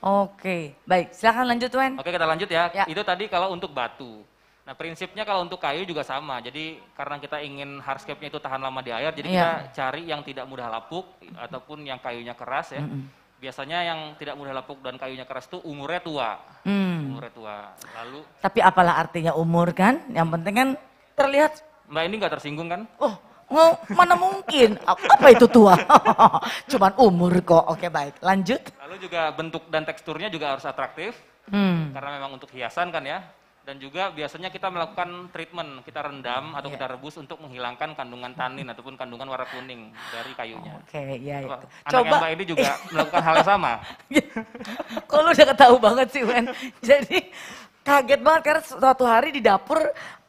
Oke, okay. baik. Silakan lanjut, Wen. Oke, kita lanjut ya. ya. Itu tadi kalau untuk batu. Nah, prinsipnya kalau untuk kayu juga sama. Jadi karena kita ingin hardscape-nya itu tahan lama di air, jadi ya. kita iya. cari yang tidak mudah lapuk ataupun yang kayunya keras ya. Mm -hmm biasanya yang tidak mudah lapuk dan kayunya keras itu umurnya tua. Hmm. Umurnya tua. Lalu Tapi apalah artinya umur kan? Yang penting kan terlihat Mbak ini nggak tersinggung kan? Oh, Oh, mana mungkin? Apa itu tua? Cuman umur kok. Oke, baik. Lanjut. Lalu juga bentuk dan teksturnya juga harus atraktif. Hmm. Karena memang untuk hiasan kan ya. Dan juga biasanya kita melakukan treatment, kita rendam atau yeah. kita rebus untuk menghilangkan kandungan tanin ataupun kandungan warna kuning dari kayunya. Oke, okay, ya. Yeah, Anak Coba Mbak ini juga melakukan hal yang sama. lu udah ketahu banget sih, Wen. Jadi kaget banget karena suatu hari di dapur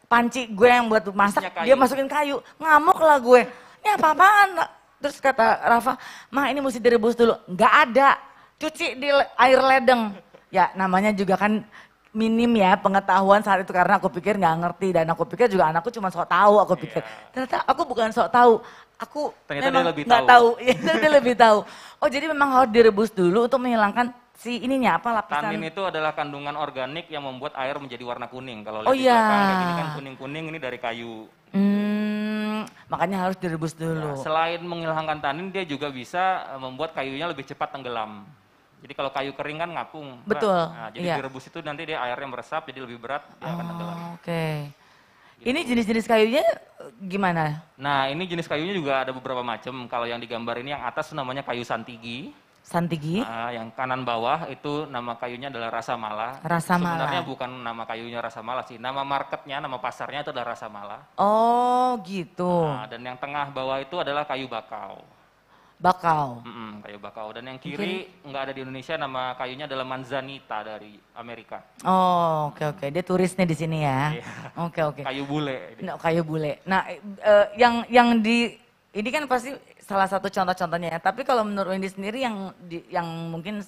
panci gue yang buat masak, dia masukin kayu. Ngamuk lah gue. Ini apa-apaan? Terus kata Rafa, "Mah, ini mesti direbus dulu." Enggak ada. Cuci di air ledeng. Ya, namanya juga kan minim ya pengetahuan saat itu karena aku pikir nggak ngerti dan aku pikir juga anakku cuma sok tahu aku pikir yeah. ternyata aku bukan sok tahu aku ternyata memang nggak tahu, tahu. Iya, dia lebih tahu oh jadi memang harus direbus dulu untuk menghilangkan si ininya apa lapisan tanin itu adalah kandungan organik yang membuat air menjadi warna kuning kalau lihat oh, di yeah. Iya. kayak kan kuning kuning ini dari kayu Hmm, makanya harus direbus dulu. Nah, selain menghilangkan tanin, dia juga bisa eh, membuat kayunya lebih cepat tenggelam. Jadi kalau kayu kering kan ngapung. Betul. Nah, jadi iya. direbus itu nanti dia airnya meresap jadi lebih berat dia oh, akan tenggelam. Oh, oke. Okay. Gitu. Ini jenis-jenis kayunya eh, gimana? Nah, ini jenis kayunya juga ada beberapa macam. Kalau yang digambar ini yang atas namanya kayu santigi. Santigi. Nah, yang kanan bawah itu nama kayunya adalah rasa Rasa mala. Sebenarnya bukan nama kayunya rasa mala sih, nama marketnya, nama pasarnya itu adalah rasa mala. Oh, gitu. Nah, dan yang tengah bawah itu adalah kayu bakau bakau. Mm -mm, kayu bakau. Dan yang kiri nggak ada di Indonesia nama kayunya adalah manzanita dari Amerika. Oh, oke okay, oke. Okay. Dia turisnya di sini ya. Iya. Oke okay, oke. Okay, Kayu bule. No, kayu bule. Nah, uh, yang yang di ini kan pasti salah satu contoh-contohnya ya. Tapi kalau menurut Windy sendiri yang di, yang mungkin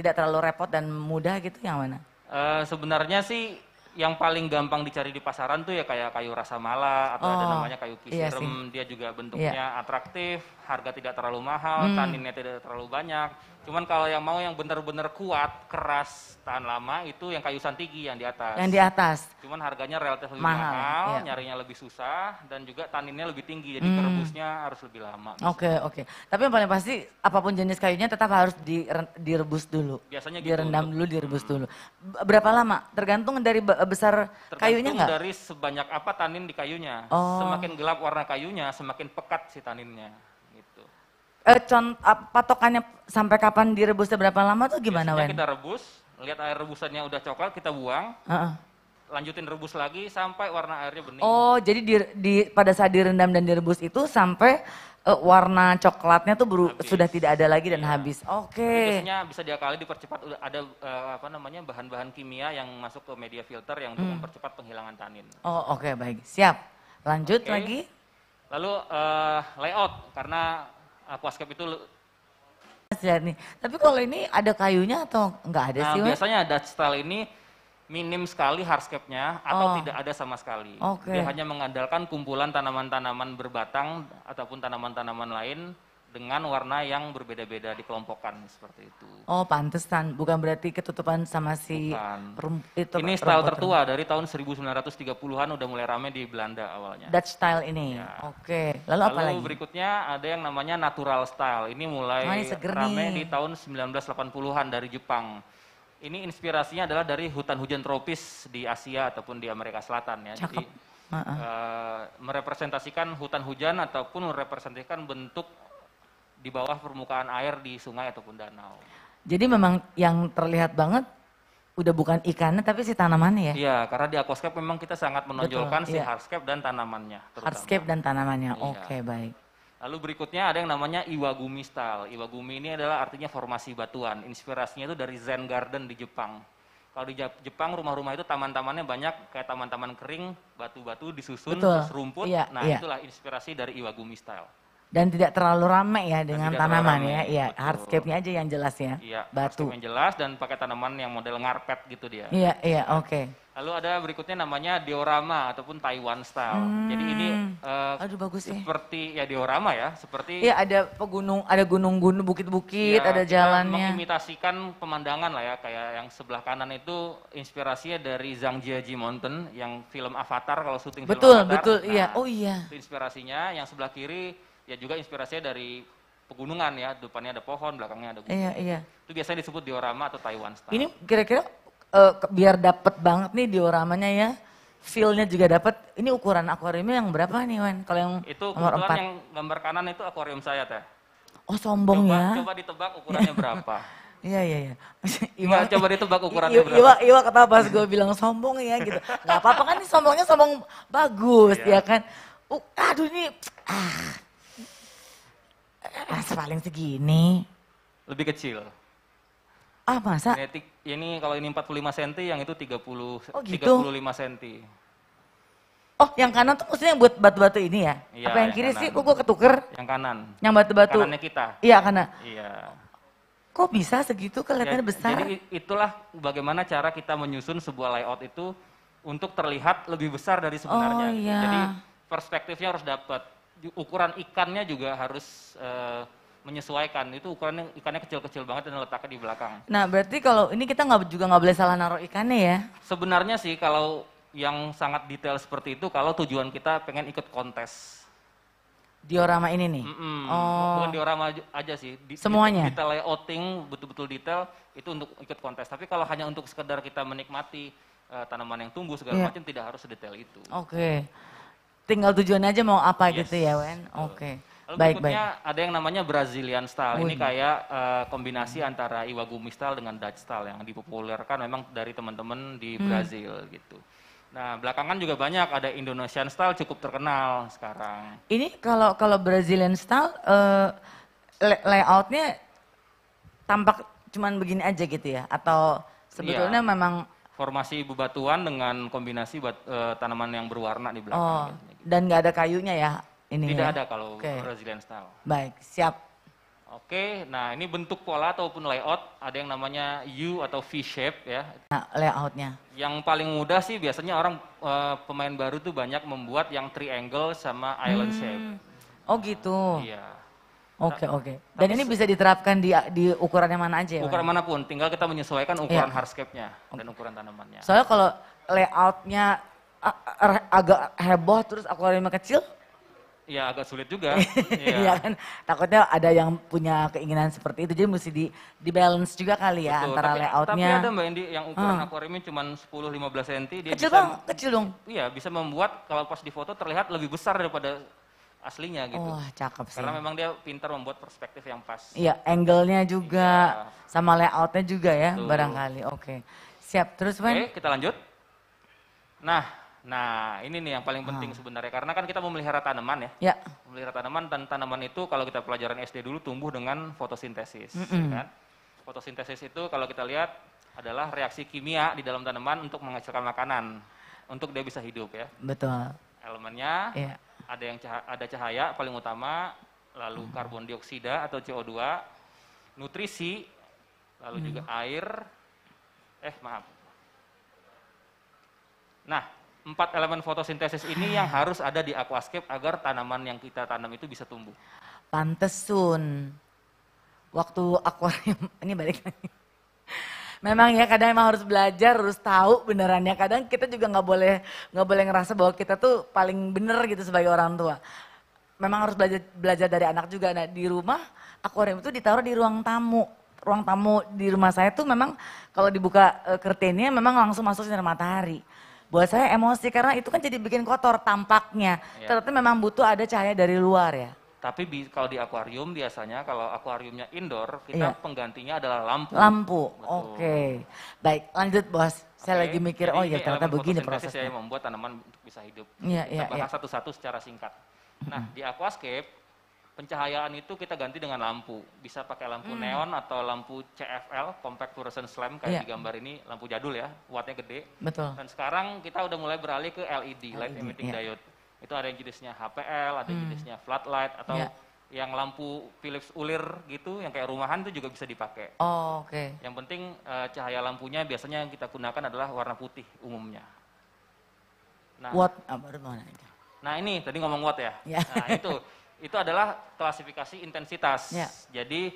tidak terlalu repot dan mudah gitu yang mana? Uh, sebenarnya sih yang paling gampang dicari di pasaran tuh ya kayak kayu rasa mala atau oh, ada namanya kayu iya kisirem, iya dia juga iya. bentuknya yeah. atraktif harga tidak terlalu mahal, hmm. taninnya tidak terlalu banyak. Cuman kalau yang mau yang benar-benar kuat, keras, tahan lama itu yang kayu santigi yang di atas. Yang di atas. Cuman harganya relatif lebih mahal, mahal iya. nyarinya lebih susah dan juga taninnya lebih tinggi jadi hmm. kerebusnya harus lebih lama. Oke, oke. Okay. Tapi yang paling pasti apapun jenis kayunya tetap harus direbus dulu. Biasanya gitu direndam dulu, direbus hmm. dulu. Berapa lama? Tergantung dari besar Tergantung kayunya enggak? dari sebanyak apa tanin di kayunya. Oh. Semakin gelap warna kayunya, semakin pekat si taninnya eh, cont, patokannya sampai kapan direbus berapa lama tuh gimana Wen? kita rebus, lihat air rebusannya udah coklat kita buang. Uh -uh. Lanjutin rebus lagi sampai warna airnya bening. Oh, jadi di, di pada saat direndam dan direbus itu sampai uh, warna coklatnya tuh beru, sudah tidak ada lagi dan iya. habis. Oke. Okay. Nah, biasanya bisa diakali dipercepat ada uh, apa namanya bahan-bahan kimia yang masuk ke media filter yang hmm. untuk mempercepat penghilangan tanin. Oh, oke okay, baik. Siap. Lanjut okay. lagi. Lalu uh, layout karena aquascape itu nih. Tapi kalau ini ada kayunya atau enggak ada nah, sih? Biasanya ada style ini minim sekali hardscape-nya atau oh. tidak ada sama sekali. Okay. Dia hanya mengandalkan kumpulan tanaman-tanaman berbatang ataupun tanaman-tanaman lain dengan warna yang berbeda-beda dikelompokkan seperti itu. Oh, pantesan. Bukan berarti ketutupan sama si rum, itu. Ini style tertua dari tahun 1930-an udah mulai rame di Belanda awalnya. Dutch style ini. Ya. Oke. Lalu, Lalu apa lagi? berikutnya ada yang namanya natural style. Ini mulai oh, ini rame di tahun 1980-an dari Jepang. Ini inspirasinya adalah dari hutan hujan tropis di Asia ataupun di Amerika Selatan ya. Cakep. Jadi Uh, merepresentasikan hutan hujan ataupun merepresentasikan bentuk di bawah permukaan air di sungai ataupun danau. Jadi memang yang terlihat banget udah bukan ikannya tapi si tanamannya ya? Iya, karena di aquascape memang kita sangat menonjolkan Betul, si iya. hardscape dan tanamannya. Terutama. Hardscape dan tanamannya, iya. oke okay, baik. Lalu berikutnya ada yang namanya Iwagumi style. Iwagumi ini adalah artinya formasi batuan. Inspirasinya itu dari Zen Garden di Jepang. Kalau di Jepang rumah-rumah itu taman-tamannya banyak kayak taman-taman kering, batu-batu disusun, Betul. terus rumput. Iya, nah iya. itulah inspirasi dari Iwagumi style. Dan tidak terlalu ramai ya dengan tanaman ya. Iya, hardscape-nya aja yang jelas ya. Iya, batu. yang jelas dan pakai tanaman yang model ngarpet gitu dia. Iya, iya, oke. Okay. Lalu ada berikutnya namanya diorama ataupun Taiwan style. Hmm. Jadi ini uh, Aduh, bagus sih. seperti ya diorama ya, seperti Iya, ada pegunung, ada gunung-gunung, bukit-bukit, iya, ya, ada jalannya. Mengimitasikan pemandangan lah ya, kayak yang sebelah kanan itu inspirasinya dari Zhang Jiaji Mountain yang film Avatar kalau syuting betul, film Avatar. Betul, betul, iya. nah, iya. Oh iya. Itu inspirasinya, yang sebelah kiri ya juga inspirasinya dari pegunungan ya, depannya ada pohon, belakangnya ada iya, gunung. Iya, iya. Itu biasanya disebut diorama atau Taiwan style. Ini kira-kira uh, biar dapat banget nih dioramanya ya, feelnya juga dapat. Ini ukuran akuariumnya yang berapa nih, Wan? Kalau yang Itu nomor 4. yang gambar kanan itu akuarium saya, Teh. Oh, sombong coba, ya. Coba ditebak ukurannya berapa. Iya iya iya. Iwa coba ditebak ukurannya iya, berapa. Iwa Iwa kata pas gue bilang sombong ya gitu. Gak apa-apa kan ini sombongnya sombong bagus iya. ya kan. Uh, aduh ini ah Mas paling segini. Lebih kecil. Ah masa? Genetik, ini kalau ini 45 cm, yang itu 30, oh, gitu? 35 cm. Oh yang kanan tuh maksudnya buat batu-batu ini ya? Iya, Apa yang, yang kiri kanan. sih? Kok gue ketuker? Yang kanan. Yang batu-batu? Kanannya kita. Iya kanan. Iya. Kok bisa segitu kelihatannya ya, besar? Jadi itulah bagaimana cara kita menyusun sebuah layout itu untuk terlihat lebih besar dari sebenarnya. Oh, iya. Jadi perspektifnya harus dapat ukuran ikannya juga harus uh, menyesuaikan itu ukurannya ikannya kecil-kecil banget dan letaknya di belakang. Nah berarti kalau ini kita nggak juga nggak boleh salah naruh ikannya ya? Sebenarnya sih kalau yang sangat detail seperti itu kalau tujuan kita pengen ikut kontes. Diorama ini nih? Mm -mm. Oh. Bukan diorama aja sih. Di, Semuanya? Kita layouting betul-betul detail itu untuk ikut kontes. Tapi kalau hanya untuk sekedar kita menikmati uh, tanaman yang tumbuh segala yeah. macam tidak harus sedetail itu. Oke. Okay tinggal tujuan aja mau apa yes. gitu ya Wen oke okay. baik, baik. ada yang namanya Brazilian style. Ini kayak uh, kombinasi hmm. antara Iwagumi style dengan Dutch style yang dipopulerkan memang dari teman-teman di hmm. Brazil gitu. Nah, belakangan juga banyak ada Indonesian style cukup terkenal sekarang. Ini kalau kalau Brazilian style uh, layoutnya tampak cuman begini aja gitu ya atau iya. sebetulnya yeah. memang formasi bebatuan dengan kombinasi bat, e, tanaman yang berwarna di belakang. Oh, gitu, gitu. dan nggak ada kayunya ya ini? Tidak ya? ada kalau okay. Brazilian style. Baik, siap. Oke, nah ini bentuk pola ataupun layout, ada yang namanya U atau V shape ya. Nah, layoutnya. Yang paling mudah sih biasanya orang e, pemain baru tuh banyak membuat yang triangle sama island hmm. shape. Oh gitu. Iya. Oke okay, nah, oke. Okay. Dan ini bisa diterapkan di di ukuran yang mana aja ya? Ukuran manapun, tinggal kita menyesuaikan iya. ukuran yeah. hardscape-nya okay. dan ukuran tanamannya. Soalnya kalau layoutnya agak heboh terus akuariumnya kecil? Iya agak sulit juga. Iya ya kan, takutnya ada yang punya keinginan seperti itu, jadi mesti di, di balance juga kali ya Betul, antara tapi, layoutnya. Tapi ada mbak Indi yang ukuran hmm. akuariumnya cuma 10-15 cm. Dia kecil bisa, dong, kecil dong. Iya bisa membuat kalau pas di foto terlihat lebih besar daripada aslinya gitu. Wah, oh, cakep sih. Karena memang dia pintar membuat perspektif yang pas. Iya, angle-nya juga ya. sama layout-nya juga ya Betul. barangkali. Oke. Okay. Siap. Terus, Oke, okay, kita lanjut. Nah, nah ini nih yang paling ah. penting hmm. sebenarnya karena kan kita memelihara tanaman ya. Ya. Memelihara tanaman dan tanaman itu kalau kita pelajaran SD dulu tumbuh dengan fotosintesis, mm -hmm. kan? Fotosintesis itu kalau kita lihat adalah reaksi kimia di dalam tanaman untuk menghasilkan makanan untuk dia bisa hidup ya. Betul. Elemennya, yeah ada yang cahaya, ada cahaya paling utama, lalu hmm. karbon dioksida atau CO2, nutrisi, lalu hmm. juga air. Eh, maaf. Nah, empat elemen fotosintesis ini yang harus ada di aquascape agar tanaman yang kita tanam itu bisa tumbuh. Pantesun. Waktu akuarium ini balik lagi memang ya kadang emang harus belajar harus tahu benerannya kadang kita juga nggak boleh nggak boleh ngerasa bahwa kita tuh paling bener gitu sebagai orang tua memang harus belajar belajar dari anak juga nah di rumah akuarium itu ditaruh di ruang tamu ruang tamu di rumah saya tuh memang kalau dibuka e, kertennya memang langsung masuk sinar matahari buat saya emosi karena itu kan jadi bikin kotor tampaknya yeah. ternyata memang butuh ada cahaya dari luar ya tapi kalau di akuarium biasanya kalau akuariumnya indoor, kita iya. penggantinya adalah lampu. Lampu. Oke. Okay. Baik, lanjut Bos. Saya okay. lagi mikir Jadi, oh ya ternyata eh, begini ya, prosesnya. Saya membuat tanaman untuk bisa hidup. Iya, kita iya, bahas iya. satu-satu secara singkat. Nah, hmm. di aquascape pencahayaan itu kita ganti dengan lampu. Bisa pakai lampu hmm. neon atau lampu CFL, compact fluorescent slam kayak yeah. di gambar ini, lampu jadul ya, wattnya gede. Betul. Dan sekarang kita udah mulai beralih ke LED, LED light e emitting yeah. diode itu ada yang jenisnya HPL, ada yang hmm. jenisnya floodlight atau yeah. yang lampu Philips ulir gitu, yang kayak rumahan itu juga bisa dipakai. Oh, oke. Okay. Yang penting uh, cahaya lampunya biasanya yang kita gunakan adalah warna putih umumnya. Nah, what? Ah, nah, ini tadi ngomong watt ya. Yeah. Nah, itu itu adalah klasifikasi intensitas. Yeah. Jadi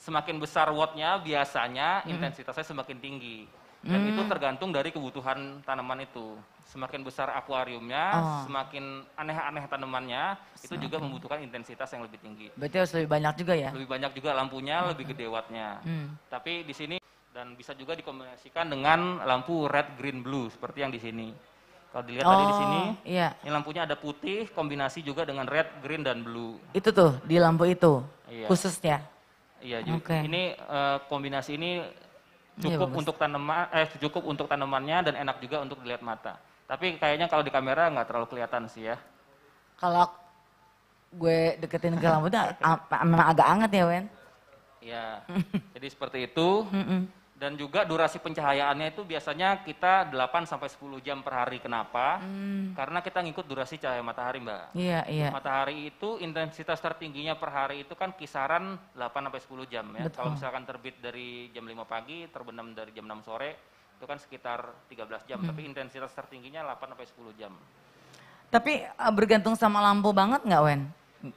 semakin besar wattnya biasanya -hmm. intensitasnya semakin tinggi dan hmm. itu tergantung dari kebutuhan tanaman itu. Semakin besar akuariumnya, oh. semakin aneh-aneh tanamannya, semakin. itu juga membutuhkan intensitas yang lebih tinggi. Berarti harus lebih banyak juga ya? Lebih banyak juga lampunya, hmm. lebih gede wattnya. Hmm. Tapi di sini dan bisa juga dikombinasikan dengan lampu red, green, blue seperti yang di sini. Kalau dilihat oh, tadi di oh, sini, iya. ini lampunya ada putih kombinasi juga dengan red, green dan blue. Itu tuh di lampu itu iya. khususnya. Iya, okay. ini eh, kombinasi ini Iya, cukup ya, untuk tanaman eh cukup untuk tanamannya dan enak juga untuk dilihat mata. Tapi kayaknya kalau di kamera nggak terlalu kelihatan sih ya. Kalau gue deketin ke lampu memang agak anget ya Wen. Ya, jadi seperti itu dan juga durasi pencahayaannya itu biasanya kita 8 sampai 10 jam per hari. Kenapa? Hmm. Karena kita ngikut durasi cahaya matahari, Mbak. Iya, iya. Matahari itu intensitas tertingginya per hari itu kan kisaran 8 sampai 10 jam ya. Betul. Kalau misalkan terbit dari jam 5 pagi, terbenam dari jam 6 sore, itu kan sekitar 13 jam, hmm. tapi intensitas tertingginya 8 sampai 10 jam. Tapi eh, bergantung sama lampu banget nggak, Wen?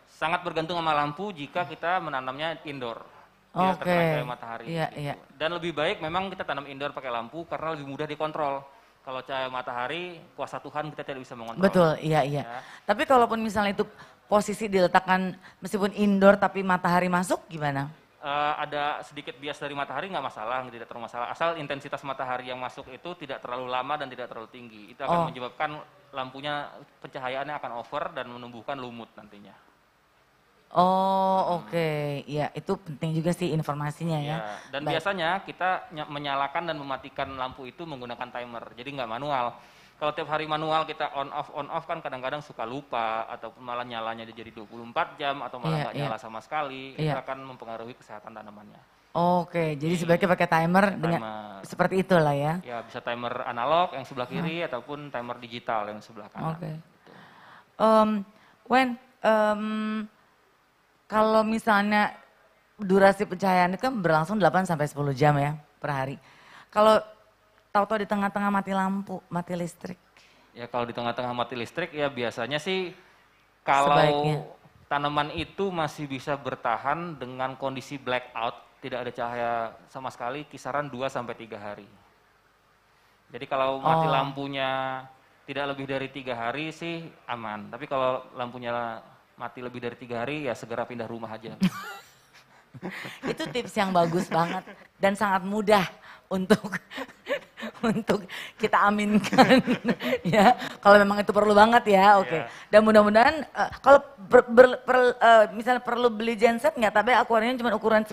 Sangat bergantung sama lampu jika kita menanamnya indoor. Ya, okay. terkena cahaya matahari. Iya, gitu. iya. Dan lebih baik memang kita tanam indoor pakai lampu karena lebih mudah dikontrol. Kalau cahaya matahari, kuasa Tuhan kita tidak bisa mengontrol. Betul, iya, iya. Ya. Tapi kalaupun misalnya itu posisi diletakkan meskipun indoor tapi matahari masuk gimana? Uh, ada sedikit bias dari matahari nggak masalah, tidak terlalu masalah. Asal intensitas matahari yang masuk itu tidak terlalu lama dan tidak terlalu tinggi. Itu akan oh. menyebabkan lampunya pencahayaannya akan over dan menumbuhkan lumut nantinya. Oh oke, okay. ya itu penting juga sih informasinya ya. ya. Dan Baik. biasanya kita menyalakan dan mematikan lampu itu menggunakan timer, jadi nggak manual. Kalau tiap hari manual kita on off on off kan kadang-kadang suka lupa ataupun malah nyalanya jadi 24 jam atau malah iya, nggak ya, ya. nyala iya. sama sekali, itu iya. akan mempengaruhi kesehatan tanamannya. Oke, jadi sebaiknya pakai timer, timer. dengan seperti itulah ya. Ya, bisa timer analog yang sebelah kiri hmm. ataupun timer digital yang sebelah kanan. Oke. Okay. Gitu. Um, Wen, um, kalau misalnya durasi pencahayaan itu kan berlangsung 8 sampai 10 jam ya per hari. Kalau tahu-tahu di tengah-tengah mati lampu, mati listrik. Ya kalau di tengah-tengah mati listrik ya biasanya sih kalau Sebaiknya. tanaman itu masih bisa bertahan dengan kondisi blackout, tidak ada cahaya sama sekali kisaran 2 sampai 3 hari. Jadi kalau mati oh. lampunya tidak lebih dari tiga hari sih aman. Tapi kalau lampunya mati lebih dari tiga hari ya segera pindah rumah aja. itu tips yang bagus banget dan sangat mudah untuk untuk kita aminkan ya kalau memang itu perlu banget ya oke okay. Iya. yeah. dan mudah-mudahan uh, kalau uh, misalnya perlu beli genset nggak tapi akuarium cuma ukuran 10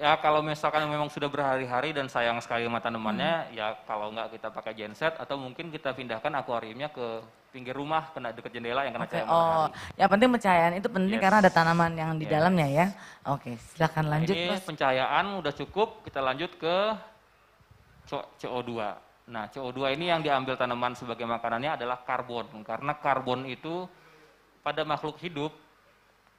ya kalau misalkan memang sudah berhari-hari dan sayang sekali sama tanamannya hmm. ya kalau nggak kita pakai genset atau mungkin kita pindahkan akuariumnya ke pinggir rumah kena dekat jendela yang kena okay. cahaya matahari. Oh, yang penting pencahayaan itu penting yes. karena ada tanaman yang di yes. dalamnya ya. Oke, okay, silakan nah, lanjut. Nah, ini mas. pencahayaan udah cukup, kita lanjut ke CO2. Nah, CO2 ini yang diambil tanaman sebagai makanannya adalah karbon karena karbon itu pada makhluk hidup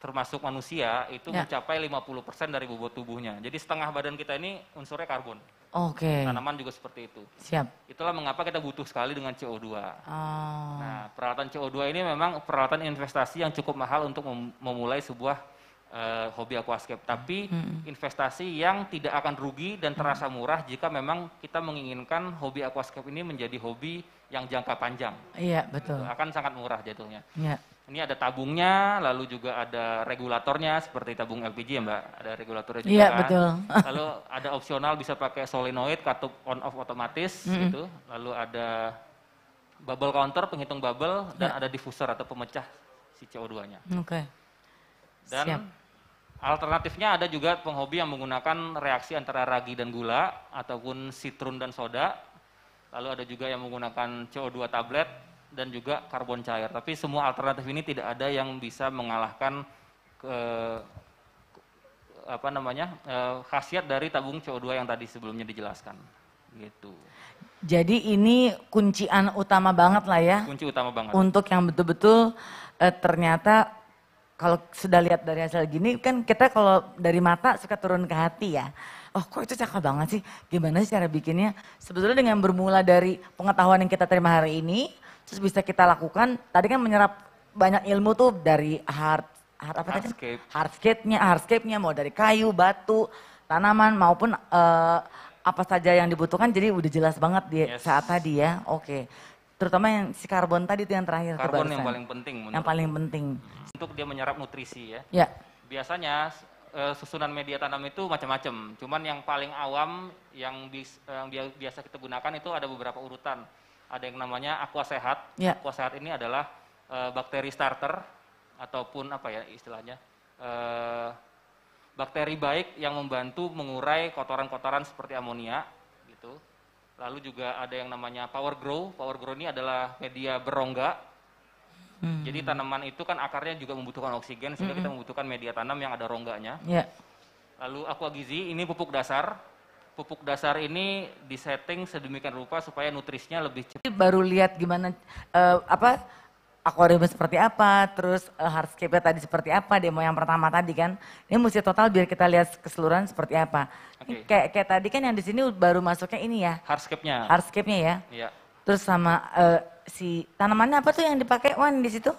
termasuk manusia itu ya. mencapai 50% dari bobot tubuhnya. Jadi setengah badan kita ini unsurnya karbon. Oke. Okay. Tanaman juga seperti itu. Siap. Itulah mengapa kita butuh sekali dengan CO2. Oh. Ah. Nah, peralatan CO2 ini memang peralatan investasi yang cukup mahal untuk mem memulai sebuah uh, hobi aquascape, tapi hmm. investasi yang tidak akan rugi dan terasa murah jika memang kita menginginkan hobi aquascape ini menjadi hobi yang jangka panjang. Iya, betul. Akan sangat murah jatuhnya. Iya. Ini ada tabungnya, lalu juga ada regulatornya seperti tabung LPG ya Mbak, ada regulatornya juga. Iya, kan? betul. Lalu ada opsional bisa pakai solenoid, katup on off otomatis mm -hmm. gitu. Lalu ada bubble counter, penghitung bubble dan ya. ada diffuser atau pemecah si CO2-nya. Oke. Okay. Dan Siap. alternatifnya ada juga penghobi yang menggunakan reaksi antara ragi dan gula ataupun sitrun dan soda lalu ada juga yang menggunakan CO2 tablet dan juga karbon cair. Tapi semua alternatif ini tidak ada yang bisa mengalahkan ke apa namanya e, khasiat dari tabung CO2 yang tadi sebelumnya dijelaskan gitu. Jadi ini kuncian utama banget lah ya. Kunci utama banget. Untuk yang betul-betul e, ternyata kalau sudah lihat dari hasil gini kan kita kalau dari mata suka turun ke hati ya oh kok itu cakep banget sih, gimana sih cara bikinnya. Sebetulnya dengan bermula dari pengetahuan yang kita terima hari ini, terus bisa kita lakukan, tadi kan menyerap banyak ilmu tuh dari hard, hard apa tadi? Hardscape. nya hardscape-nya mau dari kayu, batu, tanaman maupun uh, apa saja yang dibutuhkan jadi udah jelas banget di yes. saat tadi ya. Oke. Okay terutama yang si karbon tadi itu yang terakhir karbon yang paling penting yang paling penting untuk dia menyerap nutrisi ya ya biasanya Eh, susunan media tanam itu macam-macam. Cuman yang paling awam yang, bis, yang biasa kita gunakan itu ada beberapa urutan. Ada yang namanya aqua sehat. Yeah. Aqua sehat ini adalah uh, bakteri starter ataupun apa ya istilahnya uh, bakteri baik yang membantu mengurai kotoran-kotoran seperti amonia gitu. Lalu juga ada yang namanya power grow. Power grow ini adalah media berongga Hmm. Jadi tanaman itu kan akarnya juga membutuhkan oksigen sehingga hmm. kita membutuhkan media tanam yang ada rongganya. Yeah. Lalu aqua gizi ini pupuk dasar. Pupuk dasar ini disetting sedemikian rupa supaya nutrisinya lebih cepat. Baru lihat gimana uh, apa akuarium seperti apa, terus uh, eh, hardscape tadi seperti apa, demo yang pertama tadi kan. Ini mesti total biar kita lihat keseluruhan seperti apa. Okay. Kayak kayak tadi kan yang di sini baru masuknya ini ya. Hardscape-nya. Hardscape-nya ya. Iya. Terus sama uh, si tanamannya apa tuh yang dipakai Wan di situ?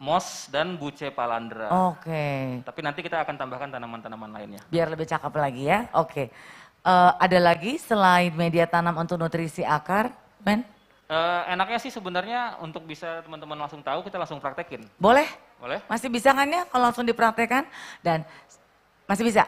Moss dan buce palandra. Oke. Okay. Tapi nanti kita akan tambahkan tanaman-tanaman lainnya. Biar lebih cakep lagi ya. Oke. Okay. Uh, eh, ada lagi selain media tanam untuk nutrisi akar, Men? Uh, eh, enaknya sih sebenarnya untuk bisa teman-teman langsung tahu kita langsung praktekin. Boleh? Boleh. Masih bisa kan ya kalau langsung dipraktekan dan masih bisa.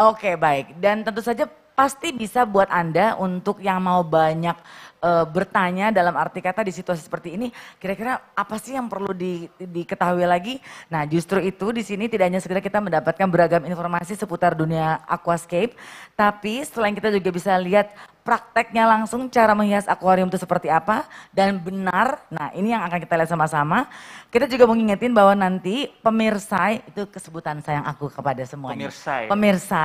Oke, okay, baik. Dan tentu saja pasti bisa buat Anda untuk yang mau banyak e, bertanya dalam arti kata di situasi seperti ini, kira-kira apa sih yang perlu di, diketahui lagi? Nah, justru itu di sini tidak hanya sekedar kita mendapatkan beragam informasi seputar dunia aquascape, tapi selain kita juga bisa lihat prakteknya langsung cara menghias akuarium itu seperti apa dan benar. Nah, ini yang akan kita lihat sama-sama. Kita juga mengingetin bahwa nanti pemirsa itu kesebutan sayang aku kepada semuanya. Pemirsa. Pemirsa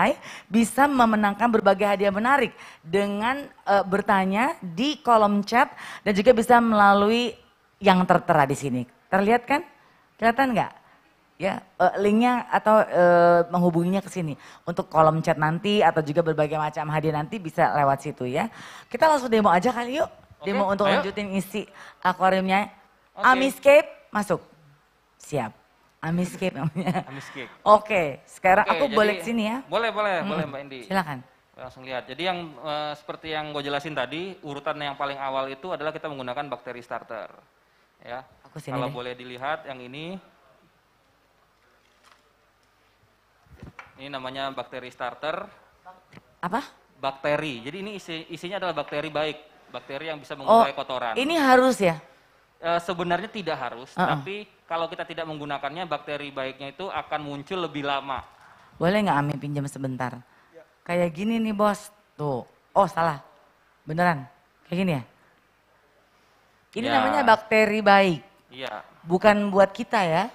bisa memenangkan berbagai hadiah menarik dengan uh, bertanya di kolom chat dan juga bisa melalui yang tertera di sini. Terlihat kan? Kelihatan enggak? ya uh, linknya atau uh, menghubunginya ke sini untuk kolom chat nanti atau juga berbagai macam hadiah nanti bisa lewat situ ya. Kita langsung demo aja kali yuk. Okay, demo untuk ayo. lanjutin isi akuariumnya. Okay. Amiscape masuk. Siap. Amiscape namanya. Amiscape. Oke, okay, sekarang okay, aku jadi, boleh sini ya. Boleh, boleh, hmm. boleh Mbak Indi. Silakan. Langsung lihat. Jadi yang uh, seperti yang gue jelasin tadi, urutan yang paling awal itu adalah kita menggunakan bakteri starter. Ya. Aku sini Kalau deh. boleh dilihat yang ini Ini namanya bakteri starter. Apa? Bakteri. Jadi ini isi, isinya adalah bakteri baik, bakteri yang bisa oh, mengurai oh, kotoran. Ini harus ya? E, sebenarnya tidak harus, uh -uh. tapi kalau kita tidak menggunakannya, bakteri baiknya itu akan muncul lebih lama. Boleh nggak Ami pinjam sebentar? Ya. Kayak gini nih bos, tuh. Oh salah, beneran? Kayak gini ya? Ini ya. namanya bakteri baik. Iya. Bukan buat kita ya?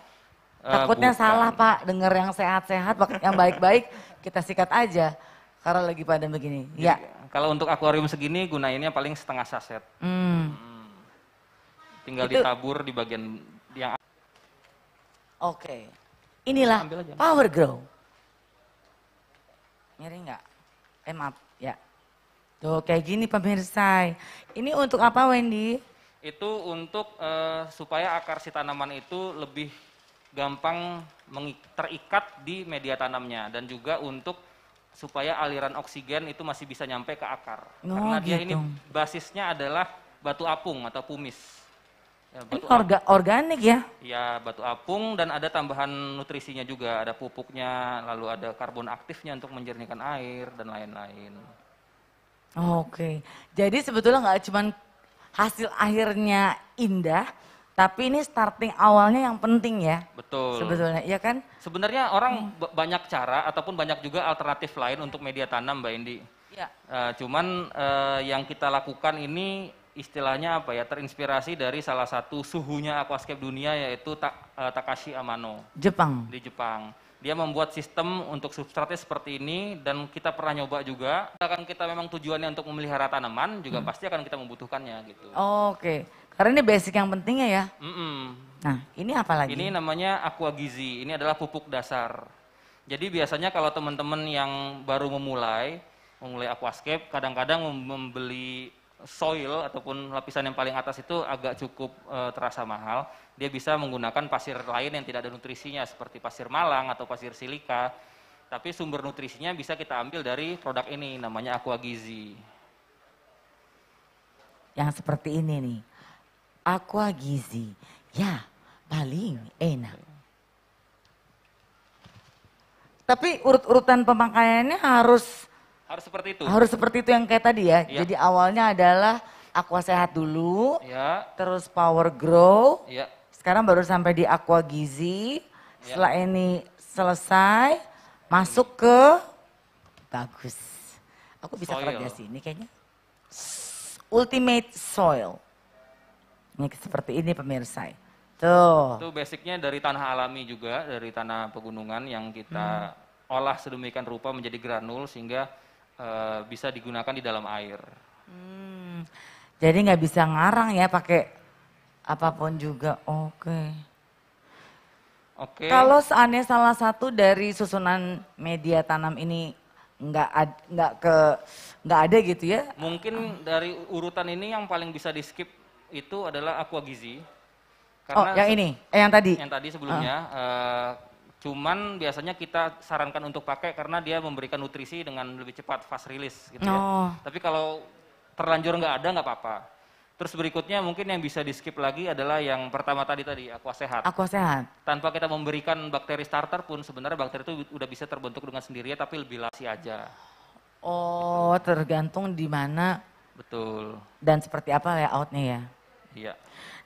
Eh, Takutnya salah Pak, Dengar yang sehat-sehat, yang baik-baik kita sikat aja. Karena lagi pada begini. Jadi, ya. Kalau untuk akuarium segini gunainnya paling setengah saset. Hmm. hmm. Tinggal Itu, ditabur di bagian yang Oke. Okay. Inilah power grow. Miring nggak? Eh maaf, ya. Tuh kayak gini pemirsa. Ini untuk apa Wendy? Itu untuk uh, supaya akar si tanaman itu lebih gampang terikat di media tanamnya dan juga untuk supaya aliran oksigen itu masih bisa nyampe ke akar. Oh, Karena gitu. dia ini basisnya adalah batu apung atau pumis. Ya, batu ini orga, organik ya? Ya, batu apung dan ada tambahan nutrisinya juga, ada pupuknya, lalu ada karbon aktifnya untuk menjernihkan air dan lain-lain. Oke, okay. jadi sebetulnya nggak cuman hasil akhirnya indah, tapi ini starting awalnya yang penting ya. Betul. Sebetulnya, ya kan? Sebenarnya orang hmm. banyak cara ataupun banyak juga alternatif lain untuk media tanam, Mbak Indi. Iya. Uh, cuman uh, yang kita lakukan ini istilahnya apa ya? Terinspirasi dari salah satu suhunya aquascape dunia yaitu ta uh, Takashi Amano. Jepang. Di Jepang. Dia membuat sistem untuk substratnya seperti ini dan kita pernah nyoba juga. Akan kita memang tujuannya untuk memelihara tanaman juga hmm. pasti akan kita membutuhkannya gitu. Oh, Oke. Okay. Karena ini basic yang pentingnya ya. Mm -mm. Nah, ini apa lagi? Ini namanya aqua gizi. Ini adalah pupuk dasar. Jadi biasanya kalau teman-teman yang baru memulai, memulai aquascape, kadang-kadang membeli soil ataupun lapisan yang paling atas itu agak cukup e, terasa mahal. Dia bisa menggunakan pasir lain yang tidak ada nutrisinya seperti pasir malang atau pasir silika. Tapi sumber nutrisinya bisa kita ambil dari produk ini namanya aqua gizi. Yang seperti ini nih aqua gizi. Ya, paling enak. Tapi urut-urutan pemakaiannya harus harus seperti itu. Harus seperti itu yang kayak tadi ya. ya. Jadi awalnya adalah aqua sehat dulu, ya. terus power grow. Ya. Sekarang baru sampai di aqua gizi. Ya. Setelah ini selesai, masuk ke bagus. Aku bisa soil. kerja sini kayaknya. Ultimate soil. Ini seperti ini pemirsa. Tuh. Itu basicnya dari tanah alami juga, dari tanah pegunungan yang kita hmm. olah sedemikian rupa menjadi granul sehingga uh, bisa digunakan di dalam air. Hmm. Jadi nggak bisa ngarang ya pakai apapun juga. Oke. Oke. Kalau seandainya salah satu dari susunan media tanam ini nggak nggak ke nggak ada gitu ya? Mungkin ah. dari urutan ini yang paling bisa di skip itu adalah aqua gizi. Oh, karena oh, yang ini, eh, yang tadi. Yang tadi sebelumnya. Uh. Uh, Cuman biasanya kita sarankan untuk pakai karena dia memberikan nutrisi dengan lebih cepat, fast release gitu ya. oh. ya. Tapi kalau terlanjur nggak ada nggak apa-apa. Terus berikutnya mungkin yang bisa di skip lagi adalah yang pertama tadi tadi aqua sehat. Aqua sehat. Tanpa kita memberikan bakteri starter pun sebenarnya bakteri itu udah bisa terbentuk dengan sendirinya tapi lebih lasi aja. Oh, tergantung di mana. Betul. Dan seperti apa layoutnya ya? Iya.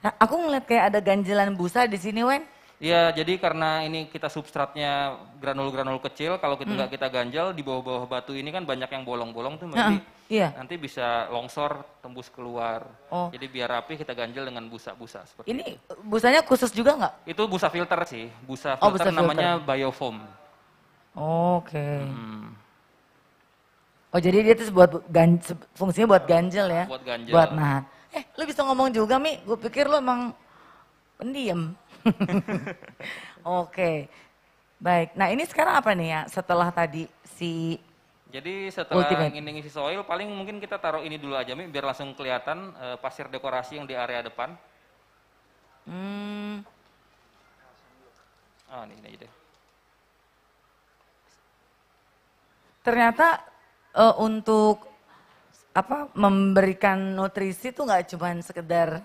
Nah, aku ngeliat kayak ada ganjelan busa di sini, Wen. Iya, jadi karena ini kita substratnya granul-granul kecil, kalau kita hmm. nggak hmm. kita ganjel di bawah-bawah batu ini kan banyak yang bolong-bolong tuh, nanti iya. nanti bisa longsor tembus keluar. Oh. Jadi biar rapi kita ganjel dengan busa-busa seperti ini. Itu. Busanya khusus juga nggak? Itu busa filter sih, busa oh, filter, oh, busa filter. namanya biofoam. Oh, Oke. Okay. Hmm. Oh jadi dia tuh buat ganjel, fungsinya buat ganjel ya? Buat ganjel. Buat nahan eh lu bisa ngomong juga Mi, gue pikir lu emang pendiam. Oke, okay. baik. Nah ini sekarang apa nih ya setelah tadi si jadi setelah Ultimate. ingin si soil, paling mungkin kita taruh ini dulu aja Mi, biar langsung kelihatan uh, pasir dekorasi yang di area depan. Hmm. Ah, ini, ini aja deh. Ternyata uh, untuk apa memberikan nutrisi tuh nggak cuma sekedar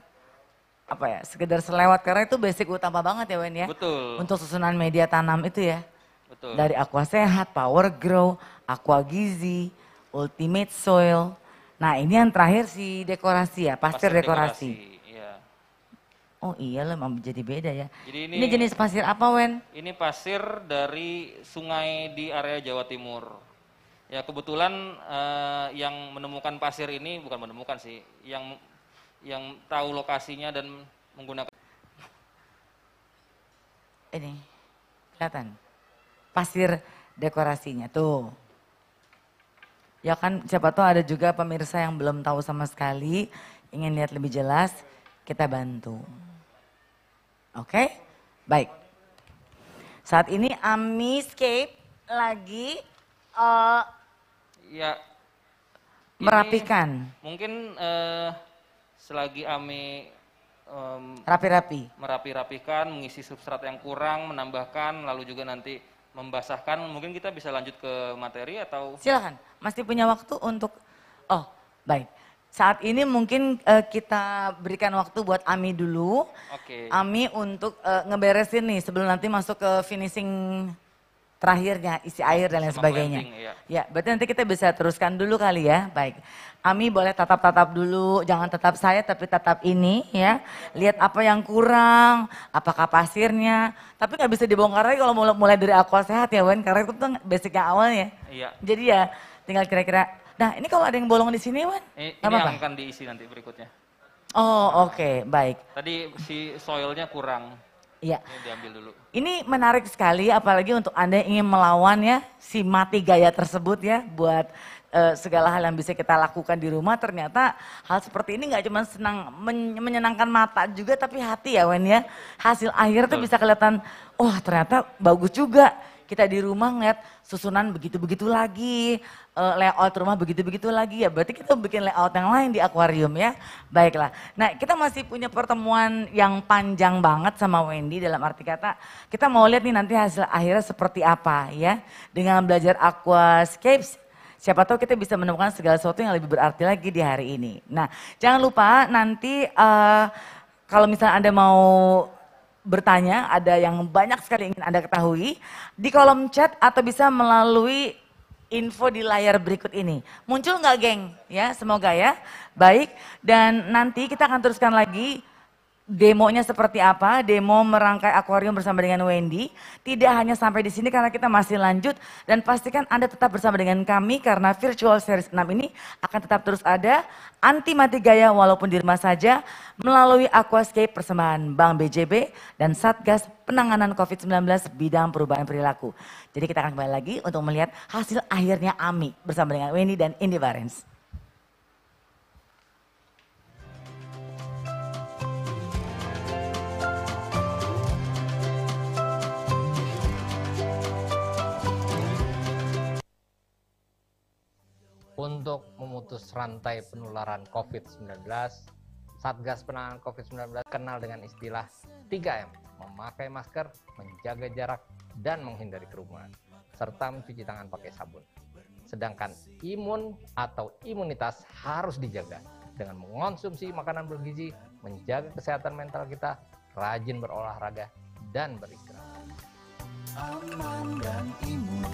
apa ya sekedar selewat karena itu basic utama banget ya Wen ya Betul. untuk susunan media tanam itu ya Betul. dari aqua sehat power grow aqua gizi ultimate soil nah ini yang terakhir si dekorasi ya pasir, dekorasi, dekorasi. Iya. Oh iya lah, jadi beda ya. Jadi ini, ini jenis pasir apa, Wen? Ini pasir dari sungai di area Jawa Timur. Ya kebetulan eh, yang menemukan pasir ini bukan menemukan sih, yang yang tahu lokasinya dan menggunakan ini kelihatan pasir dekorasinya tuh. Ya kan siapa tahu ada juga pemirsa yang belum tahu sama sekali, ingin lihat lebih jelas, kita bantu. Oke? Okay? Baik. Saat ini Amiscape lagi uh, ya merapikan. Mungkin uh, selagi Ami um, rapi-rapi, merapi-rapikan, mengisi substrat yang kurang, menambahkan, lalu juga nanti membasahkan. Mungkin kita bisa lanjut ke materi atau silakan. Masih punya waktu untuk oh baik. Saat ini mungkin uh, kita berikan waktu buat Ami dulu. Oke. Ami untuk uh, ngeberesin nih sebelum nanti masuk ke finishing terakhirnya isi iya, air dan lain sebagainya. Landing, ya. ya, berarti nanti kita bisa teruskan dulu kali ya. Baik. Ami boleh tatap-tatap dulu, jangan tetap saya tapi tetap ini ya. Lihat apa yang kurang, apakah pasirnya. Tapi nggak bisa dibongkar lagi kalau mulai, mulai dari aqua sehat ya Wen, karena itu tuh kan basicnya awalnya. Iya. Jadi ya tinggal kira-kira, nah ini kalau ada yang bolong di sini Wen, ini, ini apa, apa yang akan diisi nanti berikutnya. Oh oke, okay. baik. Tadi si soilnya kurang. Iya. Ini diambil dulu. Ini menarik sekali apalagi untuk Anda yang ingin melawan ya si mati gaya tersebut ya buat uh, segala hal yang bisa kita lakukan di rumah ternyata hal seperti ini nggak cuma senang men menyenangkan mata juga tapi hati ya Wen ya. Hasil akhir tuh bisa kelihatan wah oh, ternyata bagus juga kita di rumah ngeliat susunan begitu-begitu lagi, uh, layout rumah begitu-begitu lagi ya berarti kita bikin layout yang lain di akuarium ya. Baiklah. Nah, kita masih punya pertemuan yang panjang banget sama Wendy dalam arti kata kita mau lihat nih nanti hasil akhirnya seperti apa ya dengan belajar aquascapes Siapa tahu kita bisa menemukan segala sesuatu yang lebih berarti lagi di hari ini. Nah, jangan lupa nanti uh, kalau misalnya Anda mau bertanya, ada yang banyak sekali ingin Anda ketahui di kolom chat atau bisa melalui info di layar berikut ini. Muncul nggak geng? Ya, semoga ya. Baik, dan nanti kita akan teruskan lagi demonya seperti apa, demo merangkai akuarium bersama dengan Wendy. Tidak hanya sampai di sini karena kita masih lanjut dan pastikan Anda tetap bersama dengan kami karena virtual series 6 ini akan tetap terus ada anti mati gaya walaupun di rumah saja melalui Aquascape persembahan Bank BJB dan Satgas penanganan COVID-19 bidang perubahan perilaku. Jadi kita akan kembali lagi untuk melihat hasil akhirnya AMI bersama dengan Wendy dan Indi Barens. untuk memutus rantai penularan COVID-19. Satgas Penanganan COVID-19 kenal dengan istilah 3M, memakai masker, menjaga jarak, dan menghindari kerumunan, serta mencuci tangan pakai sabun. Sedangkan imun atau imunitas harus dijaga dengan mengonsumsi makanan bergizi, menjaga kesehatan mental kita, rajin berolahraga, dan beristirahat. Aman dan imun.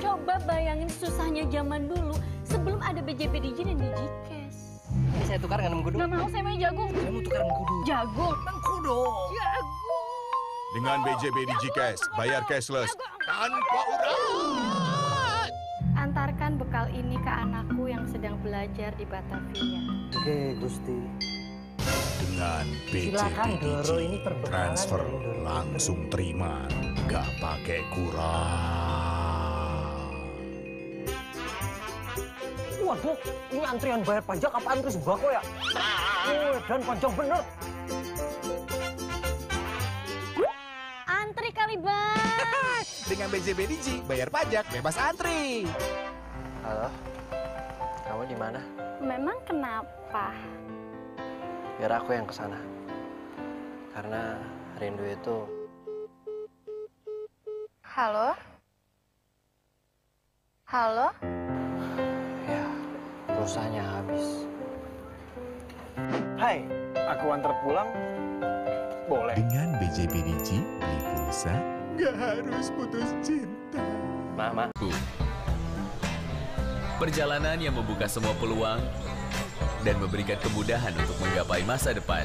coba bayangin susahnya zaman dulu sebelum ada BJPDJ dan di Ini saya tukar dengan mengkudu. Nggak mau, saya mau jagung. Saya mau tukar mengkudu. Jagung. Mengkudu. Jagung. Dengan di Cash, bayar cashless tanpa urat. Antarkan bekal ini ke anakku yang sedang belajar di Batavia. Oke, Gusti. Dengan BJPDJ, transfer langsung terima, nggak pakai kurang. Waduh, ini antrian bayar pajak apa antri sembako ya? Uh, dan panjang bener. Antri kali bang. Dengan BJB Digi, bayar pajak bebas antri. Halo, kamu di mana? Memang kenapa? Biar aku yang kesana. Karena rindu itu... Halo? Halo? Rusanya habis. Hai, aku antar pulang. Boleh. Dengan BJB Digi, beli pulsa, gak harus putus cinta. Mama. Perjalanan yang membuka semua peluang dan memberikan kemudahan untuk menggapai masa depan.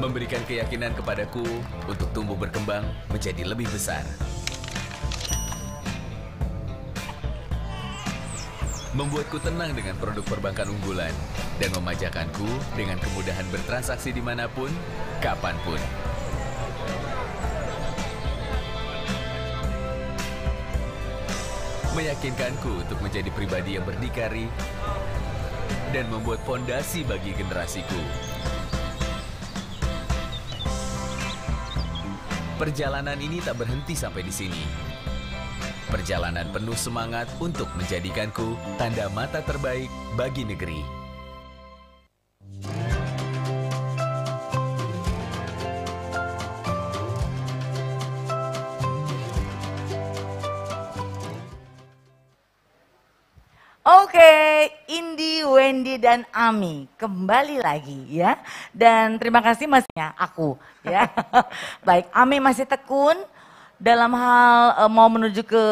Memberikan keyakinan kepadaku untuk tumbuh berkembang menjadi lebih besar. membuatku tenang dengan produk perbankan unggulan dan memajakanku dengan kemudahan bertransaksi dimanapun, kapanpun. Meyakinkanku untuk menjadi pribadi yang berdikari dan membuat fondasi bagi generasiku. Perjalanan ini tak berhenti sampai di sini. Perjalanan penuh semangat untuk menjadikanku tanda mata terbaik bagi negeri. Oke, okay, Indi, Wendy, dan Ami kembali lagi ya. Dan terima kasih masnya aku ya. Baik, Ami masih tekun, dalam hal uh, mau menuju ke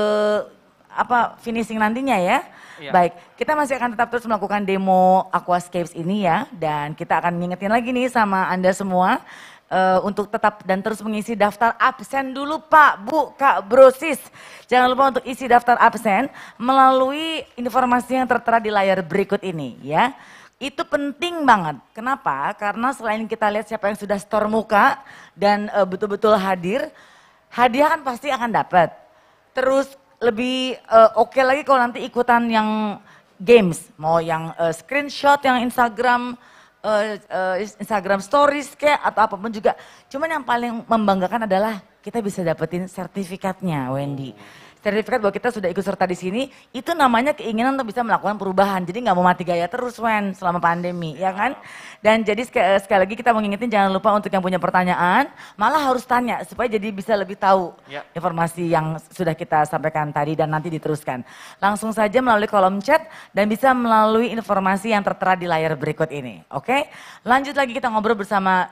apa finishing nantinya ya. Iya. Baik, kita masih akan tetap terus melakukan demo aquascapes ini ya dan kita akan ngingetin lagi nih sama Anda semua uh, untuk tetap dan terus mengisi daftar absen dulu Pak, Bu, Kak Brosis. Jangan lupa untuk isi daftar absen melalui informasi yang tertera di layar berikut ini ya. Itu penting banget. Kenapa? Karena selain kita lihat siapa yang sudah store muka dan eh, betul-betul uh, betul -betul hadir, hadiah kan pasti akan dapat. Terus lebih uh, oke okay lagi kalau nanti ikutan yang games, mau yang uh, screenshot, yang Instagram uh, uh, Instagram Stories kayak atau apapun juga. Cuman yang paling membanggakan adalah kita bisa dapetin sertifikatnya, Wendy sertifikat bahwa kita sudah ikut serta di sini, itu namanya keinginan untuk bisa melakukan perubahan. Jadi nggak mau mati gaya terus, Wen, selama pandemi, ya kan? Dan jadi sekali, eh, sekali lagi kita mengingatkan jangan lupa untuk yang punya pertanyaan, malah harus tanya supaya jadi bisa lebih tahu ya. informasi yang sudah kita sampaikan tadi dan nanti diteruskan. Langsung saja melalui kolom chat dan bisa melalui informasi yang tertera di layar berikut ini, oke? Okay? Lanjut lagi kita ngobrol bersama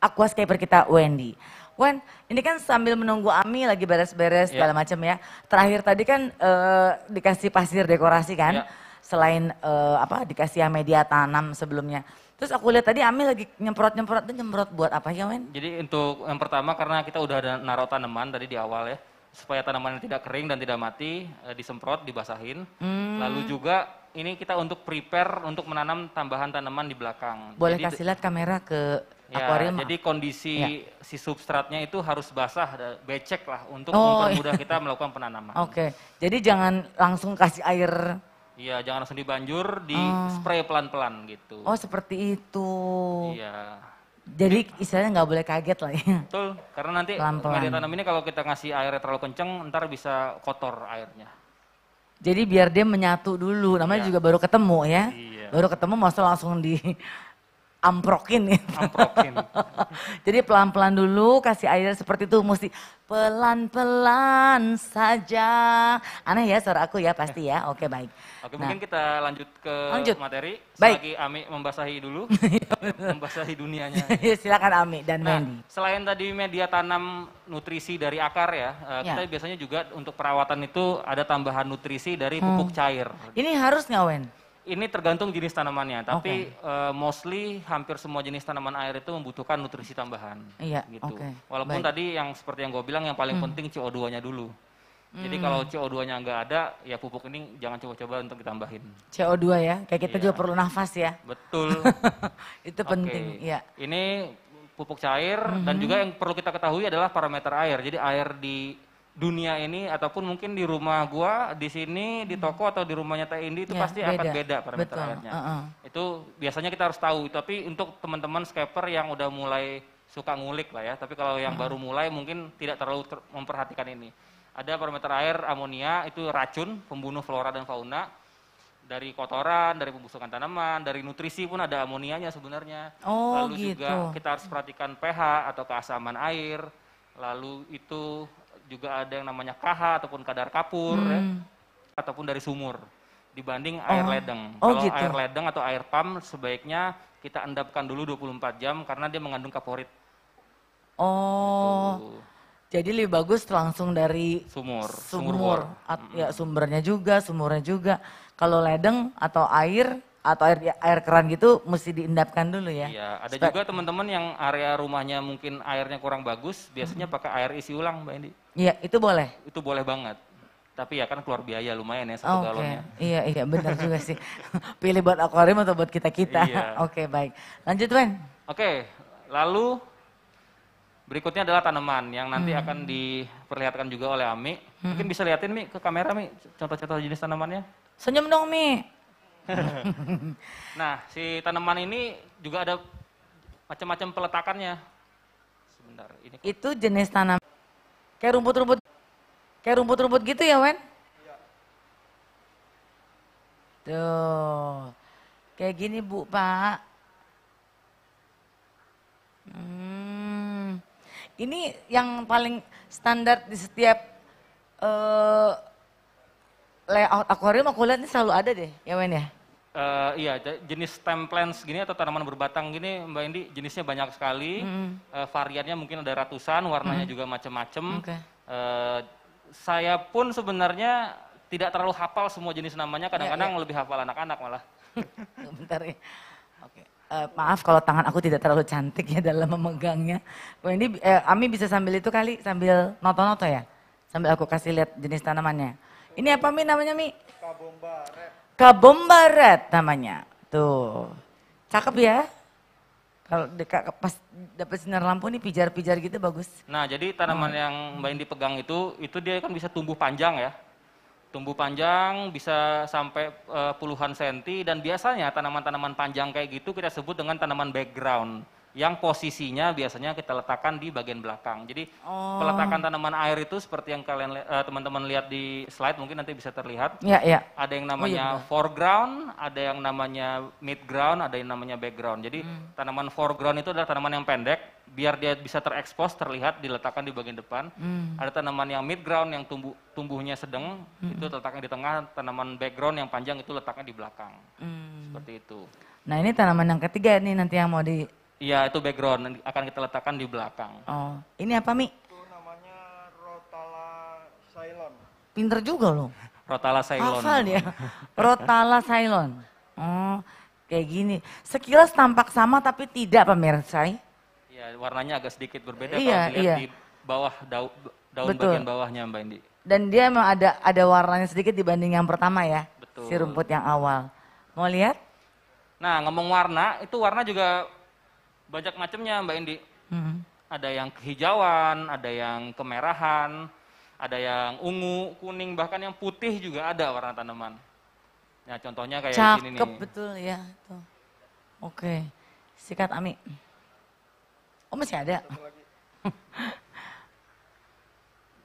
aquascaper kita Wendy. Wen, ini kan sambil menunggu Ami lagi beres-beres yeah. segala macam ya. Terakhir tadi kan uh, dikasih pasir dekorasi kan. Yeah. Selain uh, apa dikasih ya media tanam sebelumnya. Terus aku lihat tadi Ami lagi nyemprot-nyemprot, itu nyemprot buat apa ya Wen? Jadi untuk yang pertama karena kita udah ada naruh tanaman tadi di awal ya, supaya tanamannya tidak kering dan tidak mati, eh, disemprot, dibasahin. Hmm. Lalu juga ini kita untuk prepare untuk menanam tambahan tanaman di belakang. Boleh Jadi, kasih lihat kamera ke ya, Ya, jadi kondisi ya. si substratnya itu harus basah, becek lah untuk oh, mempermudah iya. kita melakukan penanaman. Oke, okay. jadi jangan langsung kasih air. Iya, jangan langsung dibanjur, di oh. spray pelan-pelan gitu. Oh, seperti itu. Iya. Jadi istilahnya nggak boleh kaget lah ya. Betul, karena nanti Pelan -pelan. media tanam ini kalau kita ngasih airnya terlalu kenceng, ntar bisa kotor airnya. Jadi biar dia menyatu dulu, namanya ya. juga baru ketemu ya. Iya. Baru ketemu maksudnya langsung di amprokin gitu. Amprokin. Jadi pelan-pelan dulu kasih air seperti itu mesti pelan-pelan saja. Aneh ya suara aku ya pasti ya. Oke baik. Oke nah. mungkin kita lanjut ke lanjut. materi. Baik. Selagi Ami membasahi dulu. Iya, membasahi dunianya. ya, silakan Ami dan nah, Mandy. Selain tadi media tanam nutrisi dari akar ya, eh, ya. kita biasanya juga untuk perawatan itu ada tambahan nutrisi dari pupuk hmm. cair. Ini harus Wen. Ini tergantung jenis tanamannya, tapi okay. uh, eh, mostly hampir semua jenis tanaman air itu membutuhkan nutrisi tambahan. Iya. Gitu. Okay. Walaupun Baik. tadi yang seperti yang gue bilang yang paling hmm. penting CO2-nya dulu. Hmm. Jadi kalau CO2-nya nggak ada, ya pupuk ini jangan coba-coba untuk ditambahin. CO2 ya, kayak kita iya. juga perlu nafas ya. Betul. itu okay. penting. Ya. Ini pupuk cair mm -hmm. dan juga yang perlu kita ketahui adalah parameter air. Jadi air di dunia ini ataupun mungkin di rumah gua di sini di hmm. toko atau di rumahnya Teh Indi itu ya, pasti beda. akan beda parameter airnya. Uh -uh. Itu biasanya kita harus tahu. Tapi untuk teman-teman skaper yang udah mulai suka ngulik lah ya. Tapi kalau yang uh hmm. -huh. baru mulai mungkin tidak terlalu ter memperhatikan ini. Ada parameter air amonia itu racun, pembunuh flora dan fauna. Dari kotoran, dari pembusukan tanaman, dari nutrisi pun ada amonianya sebenarnya. Oh, Lalu gitu. juga kita harus perhatikan pH atau keasaman air. Lalu itu juga ada yang namanya KH ataupun kadar kapur ya. hmm. ya, ataupun dari sumur dibanding oh. air ledeng. Oh, Kalau gitu. air ledeng atau air pam sebaiknya kita endapkan dulu 24 jam karena dia mengandung kaporit. Oh. Gitu. Jadi lebih bagus langsung dari sumur, sumur, sumur. ya sumbernya juga, sumurnya juga. Kalau ledeng atau air atau air air keran gitu mesti diendapkan dulu ya. Iya, ada Supaya... juga teman-teman yang area rumahnya mungkin airnya kurang bagus, biasanya pakai air isi ulang, Mbak Indi? Iya, itu boleh. Itu boleh banget. Tapi ya kan keluar biaya lumayan ya satu okay. galonnya. Iya, iya benar juga sih. Pilih buat akuarium atau buat kita-kita. Iya. Oke, okay, baik. Lanjut, Wen. Oke, okay, lalu berikutnya adalah tanaman yang nanti hmm. akan diperlihatkan juga oleh Ami. Hmm. Mungkin bisa liatin Mi ke kamera Mi contoh-contoh jenis tanamannya. Senyum dong Mi. nah, si tanaman ini juga ada macam-macam peletakannya. Sebentar, ini. Itu jenis tanam. Kayak rumput-rumput kayak rumput-rumput gitu ya, Wen? Iya. Tuh. Kayak gini, Bu, Pak. Hmm. Ini yang paling standar di setiap uh, layout akuarium aku lihat ini selalu ada deh, ya Wen ya? uh, iya jenis stem plants gini atau tanaman berbatang gini Mbak Indi jenisnya banyak sekali. Mm. Uh, variannya mungkin ada ratusan, warnanya mm. juga macam-macam. Okay. Uh, eh, saya pun sebenarnya tidak terlalu hafal semua jenis namanya, kadang-kadang yeah, yeah. lebih hafal anak-anak malah. Bentar ya. Okay. Uh, maaf kalau tangan aku tidak terlalu cantik ya dalam memegangnya. Mbak Indi, uh, Ami bisa sambil itu kali, sambil noto-noto ya? Sambil aku kasih lihat jenis tanamannya. Ini apa Mi namanya Mi? Kabomba red. Kabombaret namanya. Tuh. Cakep ya? Kalau dekat pas dapat sinar lampu nih pijar-pijar gitu bagus. Nah, jadi tanaman hmm. yang Mbak Indi pegang itu itu dia kan bisa tumbuh panjang ya. Tumbuh panjang bisa sampai uh, puluhan senti dan biasanya tanaman-tanaman panjang kayak gitu kita sebut dengan tanaman background yang posisinya biasanya kita letakkan di bagian belakang. Jadi oh. peletakan tanaman air itu seperti yang kalian eh, teman-teman uh, lihat di slide mungkin nanti bisa terlihat. Ya, ya. Ada yang namanya oh, iya, foreground, ada yang namanya midground, ada yang namanya background. Jadi hmm. tanaman foreground itu adalah tanaman yang pendek biar dia bisa terekspos terlihat diletakkan di bagian depan. Hmm. Ada tanaman yang midground yang tumbuh tumbuhnya sedang hmm. itu letaknya di tengah, tanaman background yang panjang itu letaknya di belakang. Hmm. Seperti itu. Nah, ini tanaman yang ketiga nih nanti yang mau di Iya, itu background akan kita letakkan di belakang. Oh, ini apa Mi? Itu namanya Rotala Cylon. Pinter juga loh. Rotala Cylon. Hafal dia. Rotala Cylon. Oh, kayak gini. Sekilas tampak sama tapi tidak pemirsa. Ya? Iya, warnanya agak sedikit berbeda iya, dilihat iya. di bawah daun, daun Betul. bagian bawahnya Mbak Indi. Dan dia memang ada ada warnanya sedikit dibanding yang pertama ya. Betul. Si rumput yang awal. Mau lihat? Nah, ngomong warna, itu warna juga banyak macamnya Mbak Indi. Hmm. Ada yang kehijauan, ada yang kemerahan, ada yang ungu, kuning, bahkan yang putih juga ada warna tanaman. Nah, contohnya kayak Cakep, sini nih. Cakep betul ya. Tuh. Oke. Sikat Ami. Oh, masih ada.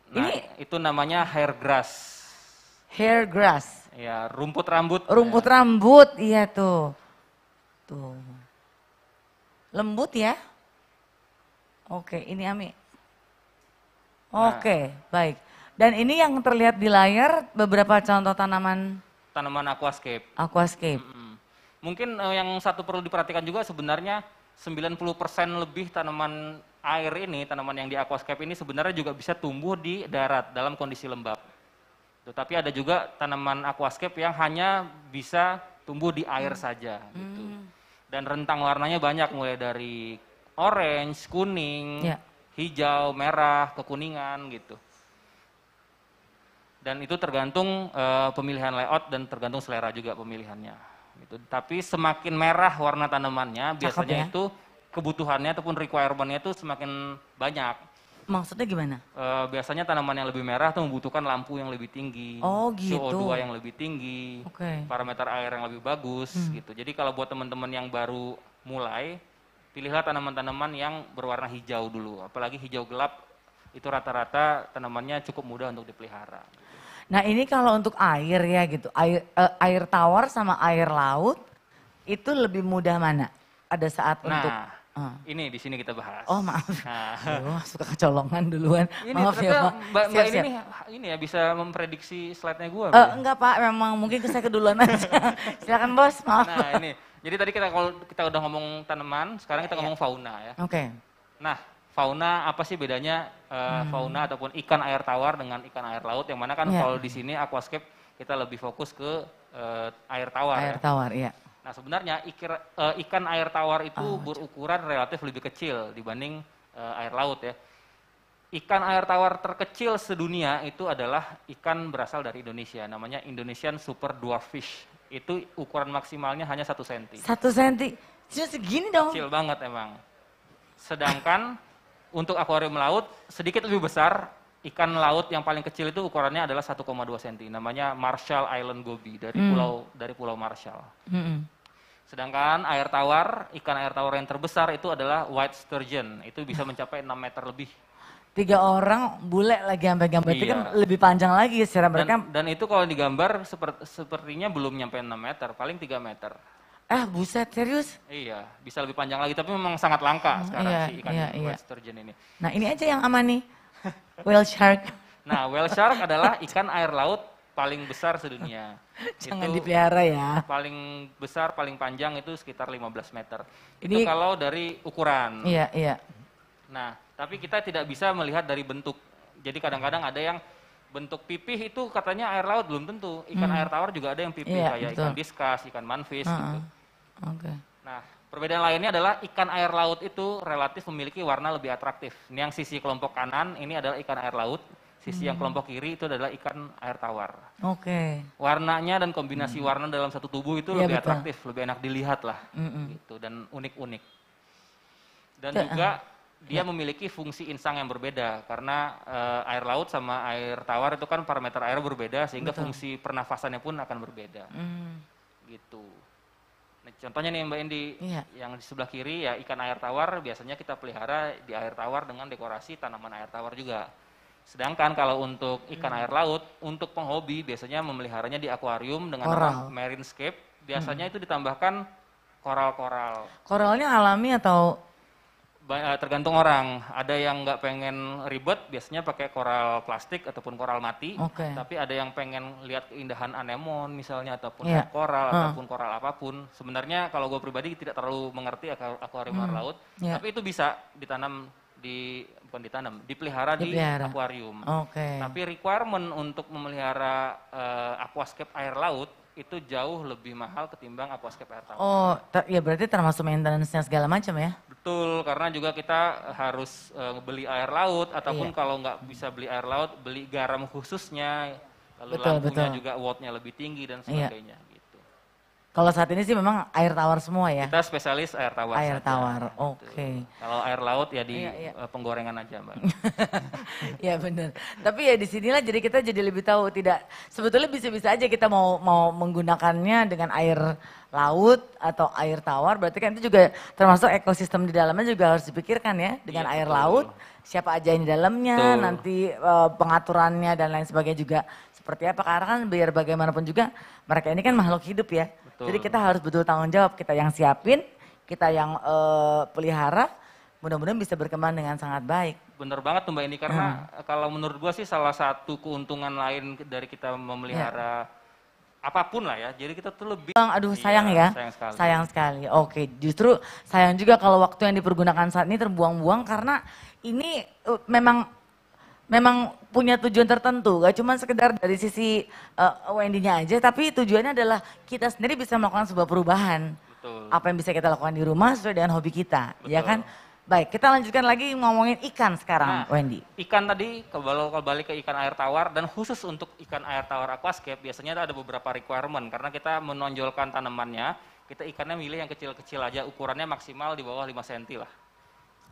nah, ini itu namanya hair grass. Hair grass. Ya, rumput rambut. Rumput ya. rambut, iya tuh. Tuh. Lembut ya? Oke, ini Ami. Nah. Oke, nah. baik. Dan ini yang terlihat di layar beberapa contoh tanaman tanaman aquascape. Aquascape. Mm -hmm. Mungkin uh, yang satu perlu diperhatikan juga sebenarnya 90% lebih tanaman air ini, tanaman yang di aquascape ini sebenarnya juga bisa tumbuh di darat dalam kondisi lembab. Tetapi ada juga tanaman aquascape yang hanya bisa tumbuh di air hmm. saja gitu. Hmm dan rentang warnanya banyak mulai dari orange, kuning, ya. hijau, merah, kekuningan gitu. Dan itu tergantung uh, pemilihan layout dan tergantung selera juga pemilihannya. Gitu. Tapi semakin merah warna tanamannya, biasanya ya? itu kebutuhannya ataupun requirementnya itu semakin banyak Maksudnya gimana? Uh, biasanya tanaman yang lebih merah tuh membutuhkan lampu yang lebih tinggi, oh, gitu. CO2 yang lebih tinggi, okay. parameter air yang lebih bagus hmm. gitu. Jadi kalau buat teman-teman yang baru mulai, pilihlah tanaman-tanaman yang berwarna hijau dulu. Apalagi hijau gelap itu rata-rata tanamannya cukup mudah untuk dipelihara. Nah ini kalau untuk air ya gitu, air, uh, air tawar sama air laut itu lebih mudah mana? Ada saat nah, untuk Uh. Ini di sini kita bahas. Oh maaf, nah. oh, suka kecolongan duluan. Ini, maaf ya Pak. Mbak, ini ini ya bisa memprediksi slide-nya gue. Uh, enggak Pak, memang mungkin saya keduluan aja. Silakan bos, maaf. Nah ini, jadi tadi kita kalau kita udah ngomong tanaman, sekarang kita iya. ngomong fauna ya. Oke. Okay. Nah fauna apa sih bedanya uh, hmm. fauna ataupun ikan air tawar dengan ikan air laut? Yang mana kan yeah. kalau di sini aquascape kita lebih fokus ke uh, air tawar. Air ya. tawar, iya. Nah sebenarnya ikir, uh, ikan air tawar itu oh, berukuran relatif lebih kecil dibanding uh, air laut ya. Ikan air tawar terkecil sedunia itu adalah ikan berasal dari Indonesia, namanya Indonesian Super Dwarf Fish. Itu ukuran maksimalnya hanya satu senti. Satu senti, cuma segini dong. Kecil banget emang. Sedangkan untuk akuarium laut sedikit lebih besar ikan laut yang paling kecil itu ukurannya adalah 1,2 cm. Namanya Marshall Island Goby dari hmm. pulau dari pulau Marshall. Hmm. Sedangkan air tawar, ikan air tawar yang terbesar itu adalah white sturgeon. Itu bisa mencapai 6 meter lebih. Tiga orang bule lagi sampai gambar iya. itu kan iya. lebih panjang lagi secara mereka. Dan, itu kalau digambar seperti, sepertinya belum nyampe 6 meter, paling 3 meter. Ah buset serius? Iya, bisa lebih panjang lagi tapi memang sangat langka oh, sekarang iya, si ikan iya, white iya. sturgeon ini. Nah ini aja yang aman nih. Whale shark. Nah, whale shark adalah ikan air laut paling besar sedunia. Jangan itu dipelihara ya. Paling besar, paling panjang itu sekitar 15 meter. Ini, itu kalau dari ukuran. Iya, iya. Nah, tapi kita tidak bisa melihat dari bentuk. Jadi kadang-kadang ada yang bentuk pipih itu katanya air laut belum tentu. Ikan hmm. air tawar juga ada yang pipih iya, kayak betul. ikan diskas, ikan manfish uh -uh. gitu. Oke. Okay. Nah, Perbedaan lainnya adalah ikan air laut itu relatif memiliki warna lebih atraktif. Ini yang sisi kelompok kanan, ini adalah ikan air laut. Sisi hmm. yang kelompok kiri itu adalah ikan air tawar. Oke. Okay. Warnanya dan kombinasi hmm. warna dalam satu tubuh itu ya, lebih betul. atraktif, lebih enak dilihat lah. Hmm. Gitu, dan unik-unik. Dan Tuh, juga eh. dia ya. memiliki fungsi insang yang berbeda karena uh, air laut sama air tawar itu kan parameter air berbeda sehingga Betul. fungsi pernafasannya pun akan berbeda. Hmm. Gitu. Nah, contohnya nih Mbak Indi, iya. yang di sebelah kiri ya ikan air tawar biasanya kita pelihara di air tawar dengan dekorasi tanaman air tawar juga. Sedangkan kalau untuk ikan hmm. air laut, untuk penghobi biasanya memeliharanya di akuarium dengan Koral. marinescape, biasanya hmm. itu ditambahkan koral-koral. Koralnya alami atau Eh, tergantung orang. Ada yang nggak pengen ribet, biasanya pakai koral plastik ataupun koral mati. Okay. Tapi ada yang pengen lihat keindahan anemon misalnya ataupun yeah. koral uh. ataupun koral apapun. Sebenarnya kalau gue pribadi tidak terlalu mengerti akuarium hmm. laut, yeah. tapi itu bisa ditanam di bukan ditanam, dipelihara, dipelihara. di akuarium. Okay. Tapi requirement untuk memelihara uh, aquascape air laut itu jauh lebih mahal ketimbang aquascape air tawar. Oh, ya berarti termasuk maintenance-nya segala macam ya? Betul, karena juga kita eh, harus uh, beli air laut ataupun iya. kalau nggak bisa beli air laut, beli garam khususnya, lalu betul, lampunya betul. juga wattnya lebih tinggi dan iya. sebagainya. Iya. Kalau saat ini sih memang air tawar semua ya. Kita spesialis air tawar. Air saja. tawar, oke. Okay. Kalau air laut ya di iya, iya. Eh, penggorengan aja, mbak. ya benar. Tapi ya di sinilah jadi kita jadi lebih tahu tidak sebetulnya bisa-bisa aja kita mau mau menggunakannya dengan air laut atau air tawar. Berarti kan itu juga termasuk ekosistem di dalamnya juga harus dipikirkan ya dengan iya, air betul. laut. Siapa aja yang di dalamnya, betul. nanti uh, pengaturannya dan lain sebagainya juga seperti apa. Karena kan biar bagaimanapun juga mereka ini kan makhluk hidup ya. Betul. Jadi kita harus betul tanggung jawab, kita yang siapin, kita yang uh, pelihara, mudah-mudahan bisa berkembang dengan sangat baik. Bener banget tuh Mbak ini karena hmm. kalau menurut gua sih salah satu keuntungan lain dari kita memelihara ya. apapun lah ya. Jadi kita tuh lebih Bang, aduh iya, sayang iya, ya. Sayang sekali. Sayang sekali. Oke, justru sayang juga kalau waktu yang dipergunakan saat ini terbuang-buang karena ini eh, memang memang punya tujuan tertentu, gak cuma sekedar dari sisi uh, eh, wendy nya aja, tapi tujuannya adalah kita sendiri bisa melakukan sebuah perubahan. Betul. Apa yang bisa kita lakukan di rumah sesuai dengan hobi kita, ya Betul. ya kan? Baik, kita lanjutkan lagi ngomongin ikan sekarang, nah, Wendy. Ikan tadi kalau balik ke ikan air tawar dan khusus untuk ikan air tawar aquascape biasanya ada beberapa requirement karena kita menonjolkan tanamannya, kita ikannya milih yang kecil-kecil aja ukurannya maksimal di bawah 5 cm lah.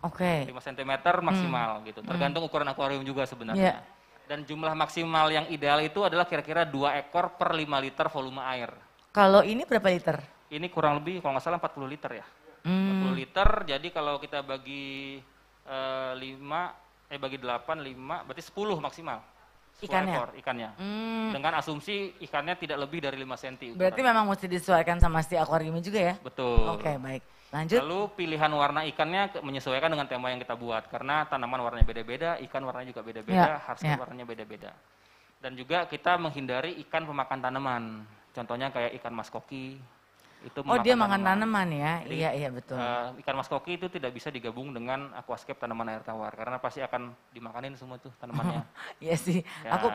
Oke. Okay. 5 cm maksimal hmm. gitu. Hmm. Tergantung hmm. ukuran akuarium juga sebenarnya. Yeah. Dan jumlah maksimal yang ideal itu adalah kira-kira 2 ekor per 5 liter volume air. Kalau ini berapa liter? Ini kurang lebih kalau nggak salah 40 liter ya. Hmm. 40 liter. Jadi kalau kita bagi eh, 5 eh bagi 8 5 berarti 10 maksimal. 10 ikannya. ekor ikannya. Hmm. Dengan asumsi ikannya tidak lebih dari 5 cm. Berarti memang mesti disesuaikan sama si akuariumnya juga ya? Betul. Oke, okay, baik. Lanjut. Lalu pilihan warna ikannya menyesuaikan dengan tema yang kita buat karena tanaman warnanya beda-beda, ikan warnanya juga beda-beda, ya, harus ya. warnanya beda-beda. Dan juga kita menghindari ikan pemakan tanaman. Contohnya kayak ikan maskoki itu Oh, dia tanaman. makan tanaman ya. Jadi, iya, iya betul. Uh, ikan maskoki itu tidak bisa digabung dengan aquascape tanaman air tawar karena pasti akan dimakanin semua tuh tanamannya. Iya sih. Ya. Aku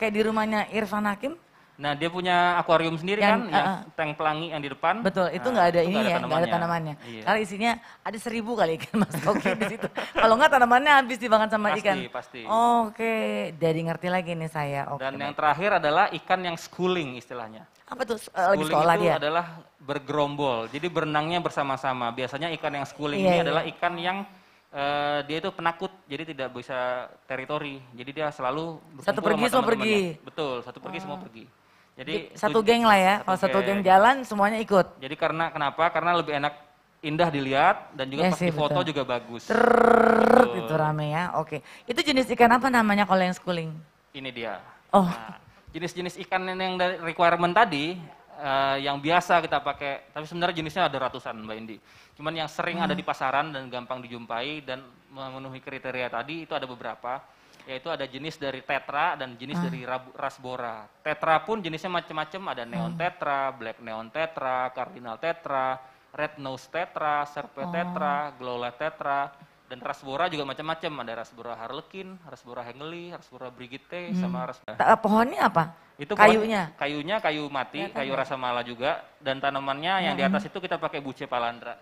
kayak di rumahnya Irfan Hakim Nah, dia punya akuarium sendiri yang, kan, uh, ya, tank pelangi yang di depan. Betul, itu nah, nggak ada ini ya, nggak ada tanamannya. Iya. Karena isinya ada seribu kali ikan mas Oke di situ. Kalau nggak tanamannya habis dimakan sama pasti, ikan. Pasti, pasti. Oh, Oke, okay. jadi ngerti lagi nih saya. Okay, Dan yang terakhir adalah ikan yang schooling istilahnya. Apa tuh? Uh, lagi sekolah itu dia? adalah bergerombol, jadi berenangnya bersama-sama. Biasanya ikan yang schooling iya, ini iya. adalah ikan yang Uh, dia itu penakut, jadi tidak bisa teritori. Jadi dia selalu satu pergi semua oh. pergi. Betul, satu pergi oh. semua pergi. Jadi satu geng lah ya, kalau satu geng jalan semuanya ikut. Jadi karena kenapa? Karena lebih enak indah dilihat dan juga ya pasti foto betul. juga bagus. Trrrr, gitu. itu rame ya. Oke. Itu jenis ikan apa namanya kalau yang schooling? Ini dia. Oh. Nah, jenis-jenis ikan yang dari requirement tadi uh, yang biasa kita pakai, tapi sebenarnya jenisnya ada ratusan Mbak Indi. Cuman yang sering hmm. ada di pasaran dan gampang dijumpai dan memenuhi kriteria tadi itu ada beberapa, yaitu ada jenis dari tetra dan jenis hmm. dari rasbora. Tetra pun jenisnya macam-macam, ada neon hmm. tetra, black neon tetra, cardinal tetra, red nose tetra, serpe oh. tetra, glowla tetra, dan rasbora juga macam-macam ada rasbora harlekin, rasbora hengeli, rasbora brigitte hmm. sama ras. Eh, pohonnya apa? Itu kayunya. Pohon, kayunya kayu mati, ya, kayu rasa mala juga dan tanamannya yang di hmm. atas itu kita pakai buce palandra.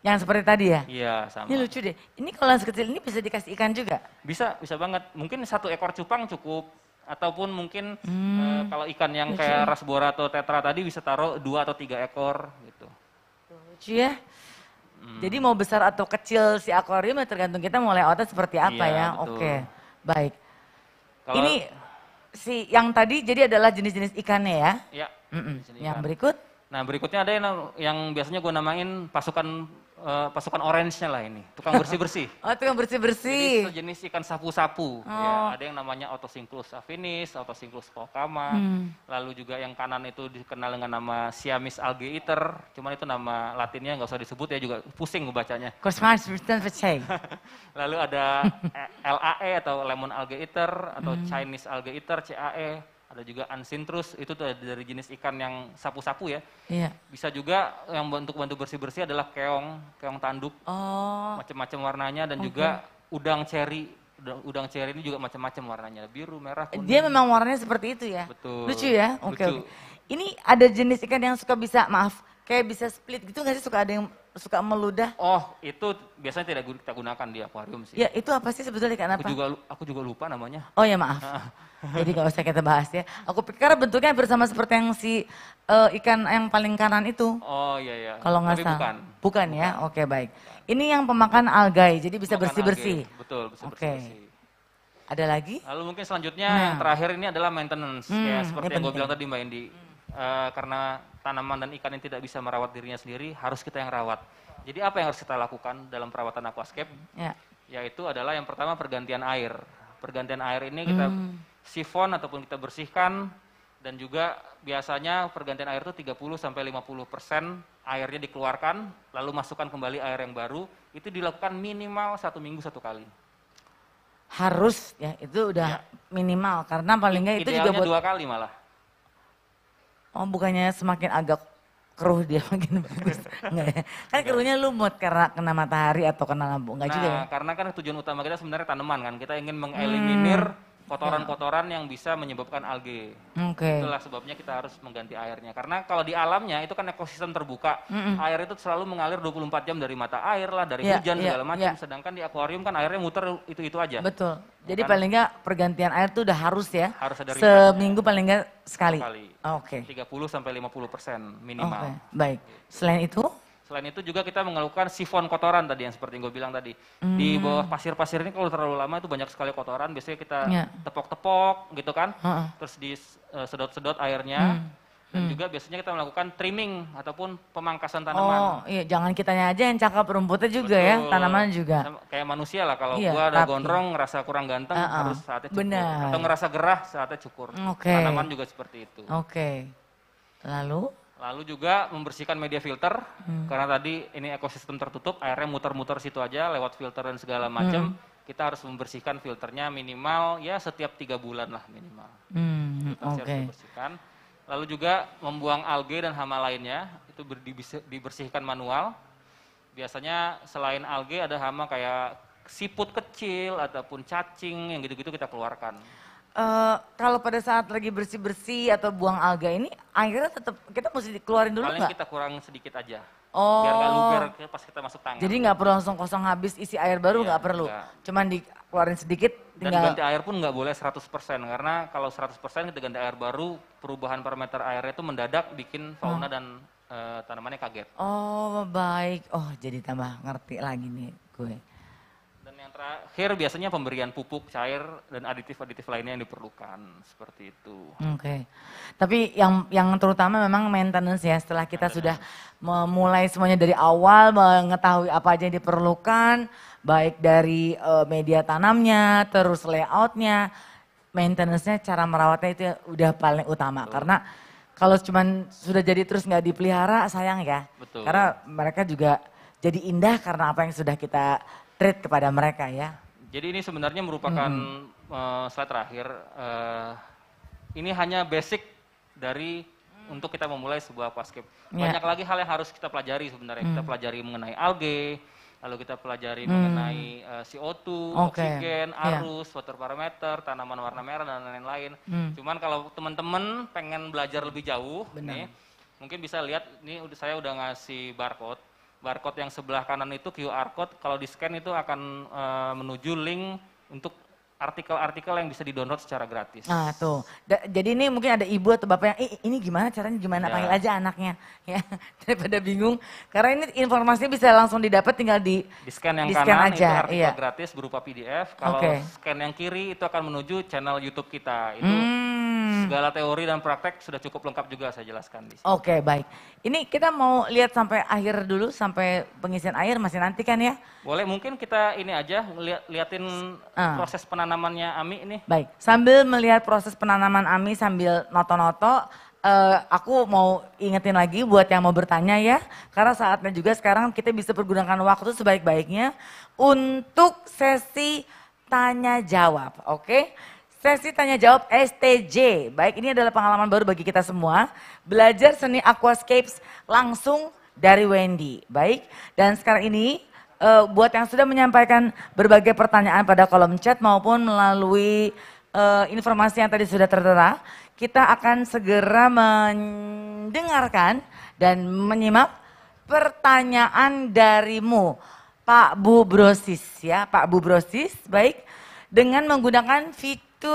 Yang seperti tadi ya? Iya, sama. Ini lucu deh. Ini kalau yang sekecil ini bisa dikasih ikan juga? Bisa, bisa banget. Mungkin satu ekor cupang cukup ataupun mungkin eh, hmm. e, kalau ikan yang lucu. kayak rasbora atau tetra tadi bisa taruh dua atau tiga ekor gitu. Lucu ya? Jadi mau besar atau kecil si akuarium ya tergantung kita mulai otot seperti apa iya, ya. Betul. Oke, baik. Kalau, Ini si yang tadi jadi adalah jenis-jenis ikannya ya? Iya. Mm -mm. Jenis ikan. Yang berikut? Nah berikutnya ada yang, yang biasanya gue namain pasukan uh, eh, pasukan orange-nya lah ini, tukang bersih-bersih. oh, tukang bersih-bersih. Jadi sejenis ikan sapu-sapu. Ya, oh. Ya, ada yang namanya Otosynclus affinis, Otosynclus kokama, hmm. lalu juga yang kanan itu dikenal dengan nama Siamis algae eater, cuman itu nama latinnya nggak usah disebut ya juga pusing ngebacanya. lalu ada eh, LAE atau lemon algae eater atau hmm. Chinese algae eater, CAE ada juga ansintrus itu dari jenis ikan yang sapu-sapu ya. Iya. Bisa juga yang untuk bantu bersih-bersih adalah keong, keong tanduk. Oh. Macam-macam warnanya dan okay. juga udang ceri. Udang, udang ceri ini juga macam-macam warnanya, biru, merah, kuning. Dia memang warnanya seperti itu ya. Betul. Lucu ya. Oke. Okay, Ini ada jenis ikan yang suka bisa maaf, kayak bisa split gitu nggak sih suka ada yang suka meludah. Oh, itu biasanya tidak kita gunakan di akuarium sih. Ya, itu apa sih sebetulnya ikan apa? Aku juga, aku juga lupa namanya. Oh ya maaf. Ah. Jadi gak usah kita bahas ya. Aku pikir bentuknya hampir sama seperti yang si uh, ikan yang paling kanan itu. Oh iya iya. Kalau nggak salah. Bukan. bukan. ya, oke baik. Ini yang pemakan algae, jadi bisa bersih-bersih. Betul, bisa bersih-bersih. Okay. Bersih -bersih. Ada lagi? Lalu mungkin selanjutnya nah. yang terakhir ini adalah maintenance. Ya, hmm, ya, seperti yang gue bilang tadi Mbak Indi. Hmm. Uh, karena tanaman dan ikan yang tidak bisa merawat dirinya sendiri harus kita yang rawat. Jadi apa yang harus kita lakukan dalam perawatan aquascape? Ya. Yaitu adalah yang pertama pergantian air. Pergantian air ini kita hmm. sifon ataupun kita bersihkan dan juga biasanya pergantian air itu 30 sampai 50 persen airnya dikeluarkan lalu masukkan kembali air yang baru itu dilakukan minimal satu minggu satu kali harus ya itu udah ya. minimal karena paling nggak itu juga buat dua kali malah Oh bukannya semakin agak keruh dia makin bagus. Enggak ya? Kan keruhnya lumut karena kena matahari atau kena lampu. Enggak nah, juga ya? karena kan tujuan utama kita sebenarnya tanaman kan. Kita ingin hmm. mengeliminir ya. kotoran-kotoran yang bisa menyebabkan algae. Okay. Itulah sebabnya kita harus mengganti airnya. Karena kalau di alamnya itu kan ekosistem terbuka. Mm -mm. Air itu selalu mengalir 24 jam dari mata air lah, dari yeah, hujan yeah, segala macam. Yeah. Sedangkan di akuarium kan airnya muter itu-itu aja. Betul. Jadi kan, paling enggak pergantian air itu udah harus ya. Harus ada Seminggu paling enggak sekali. sekali. Oke. Okay. 30 sampai 50 persen minimal. Okay. Baik. Selain itu? Selain itu juga kita mengeluhkan sifon kotoran tadi yang seperti yang gue bilang tadi. Hmm. Di bawah pasir-pasir ini kalau terlalu lama itu banyak sekali kotoran. Biasanya kita ya. tepok-tepok yeah. gitu kan. Uh -uh. Terus disedot-sedot eh, airnya. Hmm dan hmm. juga biasanya kita melakukan trimming ataupun pemangkasan oh, tanaman. Oh, iya jangan kitanya aja yang cakep rumputnya juga ya, Betul. ya, tanaman juga. Kayak manusia lah kalau iya, gua ada rapi. gondrong ngerasa kurang ganteng uh -uh. harus saatnya cukur Benar. atau ngerasa gerah saatnya cukur. Okay. Tanaman juga seperti itu. Oke. Okay. Lalu Lalu juga membersihkan media filter hmm. karena tadi ini ekosistem tertutup, airnya muter-muter situ aja lewat filter dan segala macam. Hmm. Kita harus membersihkan filternya minimal ya setiap tiga bulan lah minimal. Hmm, Oke. Okay. Lalu juga membuang alge dan hama lainnya, itu dibersihkan manual. Biasanya selain alge ada hama kayak siput kecil ataupun cacing yang gitu-gitu kita keluarkan. Uh, kalau pada saat lagi bersih-bersih atau buang alga ini, akhirnya tetap kita mesti dikeluarin dulu nggak? kita kurang sedikit aja. Oh. Biar nggak oh. luber pas kita masuk tangan. Jadi nggak perlu langsung kosong habis isi air baru iya, nggak iya, perlu. Enggak. Cuman dikeluarin sedikit. Tinggal... Dan ganti air pun nggak boleh 100% karena kalau 100% kita ganti air baru perubahan parameter airnya itu mendadak bikin fauna hmm. dan uh, tanamannya kaget. Oh baik. Oh jadi tambah ngerti lagi nih gue terakhir biasanya pemberian pupuk cair dan aditif-aditif lainnya yang diperlukan seperti itu. Oke. Okay. Tapi yang yang terutama memang maintenance ya setelah kita sudah memulai semuanya dari awal mengetahui apa aja yang diperlukan baik dari uh, media tanamnya terus layoutnya maintenance-nya cara merawatnya itu udah paling utama Betul. karena kalau cuman sudah jadi terus nggak dipelihara sayang ya. Betul. Karena mereka juga jadi indah karena apa yang sudah kita treat kepada mereka ya. Jadi ini sebenarnya merupakan hmm. uh, slide terakhir. Uh, ini hanya basic dari hmm. untuk kita memulai sebuah pasca. Ya. Banyak lagi hal yang harus kita pelajari sebenarnya. Hmm. Kita mm. pelajari mengenai algae, lalu kita pelajari hmm. mengenai uh, eh, CO2, okay. oksigen, ya. arus, ya. water parameter, tanaman warna merah dan lain-lain. Hmm. Cuman kalau teman-teman pengen belajar lebih jauh, Benar. nih mungkin bisa lihat ini saya udah ngasih barcode barcode yang sebelah kanan itu QR code kalau di scan itu akan e, menuju link untuk artikel-artikel yang bisa di-download secara gratis. Nah, tuh. Da, jadi ini mungkin ada ibu atau bapak yang, eh, ini gimana caranya, gimana, ya. panggil aja anaknya. ya Daripada bingung. Karena ini informasinya bisa langsung didapat tinggal di, di scan yang di scan kanan, aja. itu artikel iya. gratis berupa PDF. Kalau okay. scan yang kiri itu akan menuju channel YouTube kita. Itu hmm Hmm. Segala teori dan praktek sudah cukup lengkap juga saya jelaskan di sini. Oke, okay, baik. Ini kita mau lihat sampai akhir dulu sampai pengisian air masih nanti kan ya? Boleh, mungkin kita ini aja lihat liatin uh. proses penanamannya Ami ini. Baik. Sambil melihat proses penanaman Ami sambil noto-noto uh, aku mau ingetin lagi buat yang mau bertanya ya, karena saatnya juga sekarang kita bisa pergunakan waktu sebaik-baiknya untuk sesi tanya jawab, oke? Okay? Sesi tanya jawab STJ. Baik, ini adalah pengalaman baru bagi kita semua. Belajar seni aquascapes langsung dari Wendy. Baik, dan sekarang ini uh, buat yang sudah menyampaikan berbagai pertanyaan pada kolom chat maupun melalui uh, informasi yang tadi sudah tertera, kita akan segera mendengarkan dan menyimak pertanyaan darimu, Pak Bu Brosis ya, Pak Bu Brosis. Baik, dengan menggunakan fitur to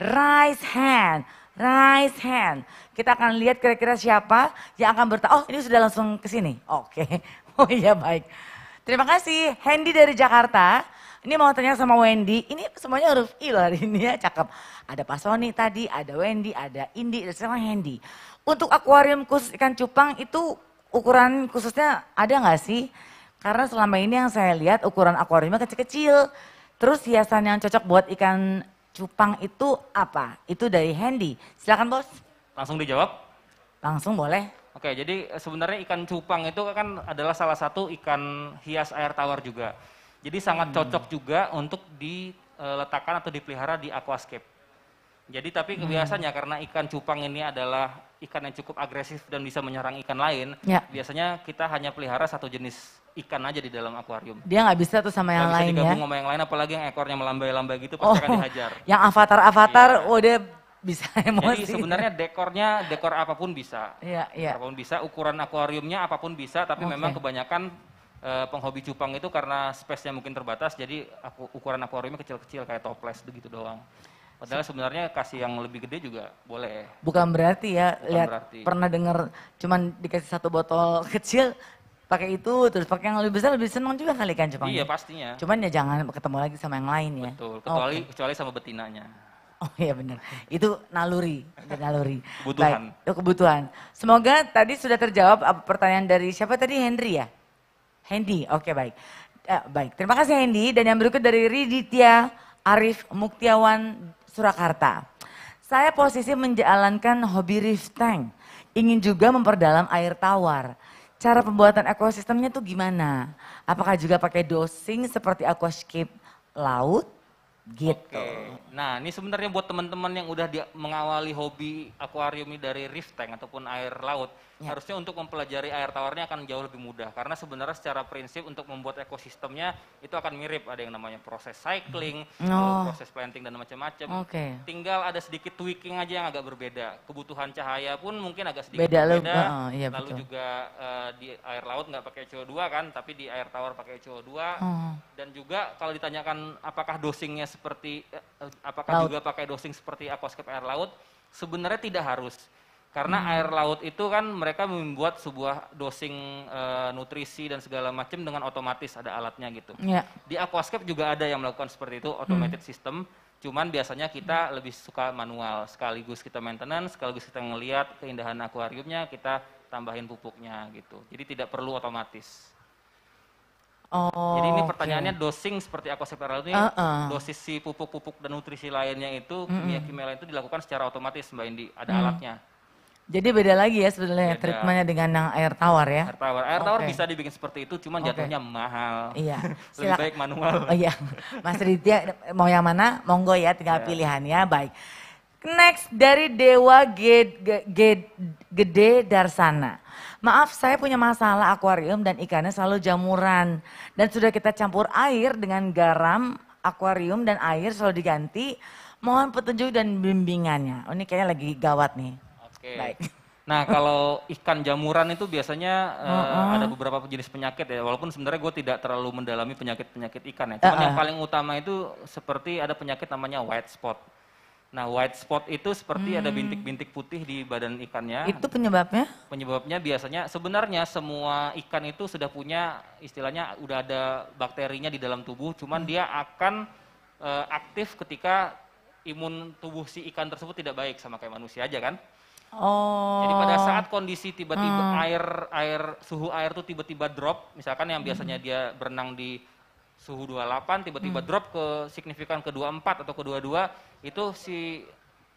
rise hand. rise hand. Kita akan lihat kira-kira siapa yang akan bertanya. Oh ini sudah langsung ke sini. Oke. Okay. Oh iya baik. Terima kasih Hendy dari Jakarta. Ini mau tanya sama Wendy, ini semuanya huruf I loh ini ya, cakep. Ada Pak Sony tadi, ada Wendy, ada Indi, dan sama Hendy. Untuk akuarium khusus ikan cupang itu ukuran khususnya ada nggak sih? Karena selama ini yang saya lihat ukuran akuariumnya kecil-kecil. Terus hiasan yang cocok buat ikan Cupang itu apa? Itu dari Handy. Silakan bos. Langsung dijawab? Langsung boleh. Oke, jadi eh, sebenarnya ikan cupang itu kan adalah salah satu ikan hias air tawar juga. Jadi sangat hmm. cocok juga untuk diletakkan eh, atau dipelihara di aquascape. Jadi tapi hmm. karena ikan cupang ini adalah ikan yang cukup agresif dan bisa menyerang ikan lain, ya. biasanya kita hanya pelihara satu jenis ikan aja di dalam akuarium. Dia nggak bisa tuh sama yang gak lain bisa ya. digabung ya? sama yang lain, apalagi yang ekornya melambai-lambai gitu pasti oh, akan dihajar. Yang avatar-avatar iya. oh dia bisa emosi. Jadi sebenarnya dekornya dekor apapun bisa. Iya, iya. Apapun bisa, ukuran akuariumnya apapun bisa, tapi okay. memang kebanyakan eh, penghobi cupang itu karena space-nya mungkin terbatas, jadi ukuran akuariumnya kecil-kecil kayak toples begitu doang. Padahal sebenarnya kasih yang lebih gede juga boleh. Bukan berarti ya, Bukan lihat berarti. pernah dengar cuman dikasih satu botol kecil pakai itu terus pakai yang lebih besar lebih senang juga kali kan cuma iya ya? pastinya cuman ya jangan ketemu lagi sama yang lain ya betul kecuali oh, okay. kecuali sama betinanya Oh iya benar. Itu naluri, naluri. Kebutuhan. Baik, itu kebutuhan. Semoga tadi sudah terjawab pertanyaan dari siapa tadi Henry ya? Hendy. Oke okay, baik. Eh, baik. Terima kasih Hendy dan yang berikut dari Riditya Arif Muktiawan Surakarta. Saya posisi menjalankan hobi reef tank, ingin juga memperdalam air tawar. Cara pembuatan ekosistemnya tuh gimana? Apakah juga pakai dosing seperti aquascape laut? Gitu. Oke. Nah, ini sebenarnya buat teman-teman yang udah mengawali hobi akuarium ini dari reef tank ataupun air laut Ya. Harusnya untuk mempelajari air tawarnya akan jauh lebih mudah karena sebenarnya secara prinsip untuk membuat ekosistemnya itu akan mirip ada yang namanya proses cycling, hmm. oh. proses planting dan macam-macam. Okay. Tinggal ada sedikit tweaking aja yang agak berbeda. Kebutuhan cahaya pun mungkin agak sedikit beda. berbeda. iya, Lalu betul. juga uh, di air laut nggak pakai CO2 kan, tapi di air tawar pakai CO2. Oh. Dan juga kalau ditanyakan apakah dosingnya seperti uh, apakah laut. juga pakai dosing seperti aquascape air laut, sebenarnya tidak harus karena hmm. air laut itu kan mereka membuat sebuah dosing e, nutrisi dan segala macam dengan otomatis ada alatnya gitu. Yeah. Di aquascape juga ada yang melakukan seperti itu hmm. automated hmm. system, cuman biasanya kita lebih suka manual. Sekaligus kita maintenance, sekaligus kita ngelihat keindahan akuariumnya, kita tambahin pupuknya gitu. Jadi tidak perlu otomatis. Oh, Jadi ini oh, pertanyaannya okay. dosing seperti aquascape air ini, uh -uh. dosis si pupuk-pupuk dan nutrisi lainnya itu, kimia-kimia hmm. lain itu dilakukan secara otomatis Mbak Indi, ada mm. alatnya. Jadi beda lagi ya sebenarnya treatmentnya dengan yang air tawar ya. Air tawar, air okay. tawar bisa dibikin seperti itu, cuman okay. jatuhnya mahal. Iya. Lebih Silak. baik manual. Oh iya, Mas Ridya mau yang mana? Monggo ya, tinggal yeah. ya. Baik. Next dari Dewa Gede Darsana. Maaf, saya punya masalah akuarium dan ikannya selalu jamuran dan sudah kita campur air dengan garam akuarium dan air selalu diganti. Mohon petunjuk dan bimbingannya. Oh, ini kayaknya lagi gawat nih. Okay. Baik. Nah kalau ikan jamuran itu biasanya uh, eh, huh -uh. ada beberapa jenis penyakit ya, walaupun sebenarnya gue tidak terlalu mendalami penyakit-penyakit ikan ya. Cuman uh huh yang paling utama itu seperti ada penyakit namanya white spot. Nah, white spot itu seperti hmm. ada bintik-bintik putih di badan ikannya. Itu penyebabnya? Penyebabnya biasanya sebenarnya semua ikan itu sudah punya istilahnya udah ada bakterinya di dalam tubuh, cuman hmm. dia akan uh, aktif ketika imun tubuh si ikan tersebut tidak baik sama kayak manusia aja kan. Oh. Jadi pada oh. saat kondisi tiba-tiba hmm. air air suhu air tuh tiba-tiba drop, misalkan yang biasanya dia berenang di suhu 28 tiba-tiba hmm. drop ke signifikan ke 24 atau ke 22, itu si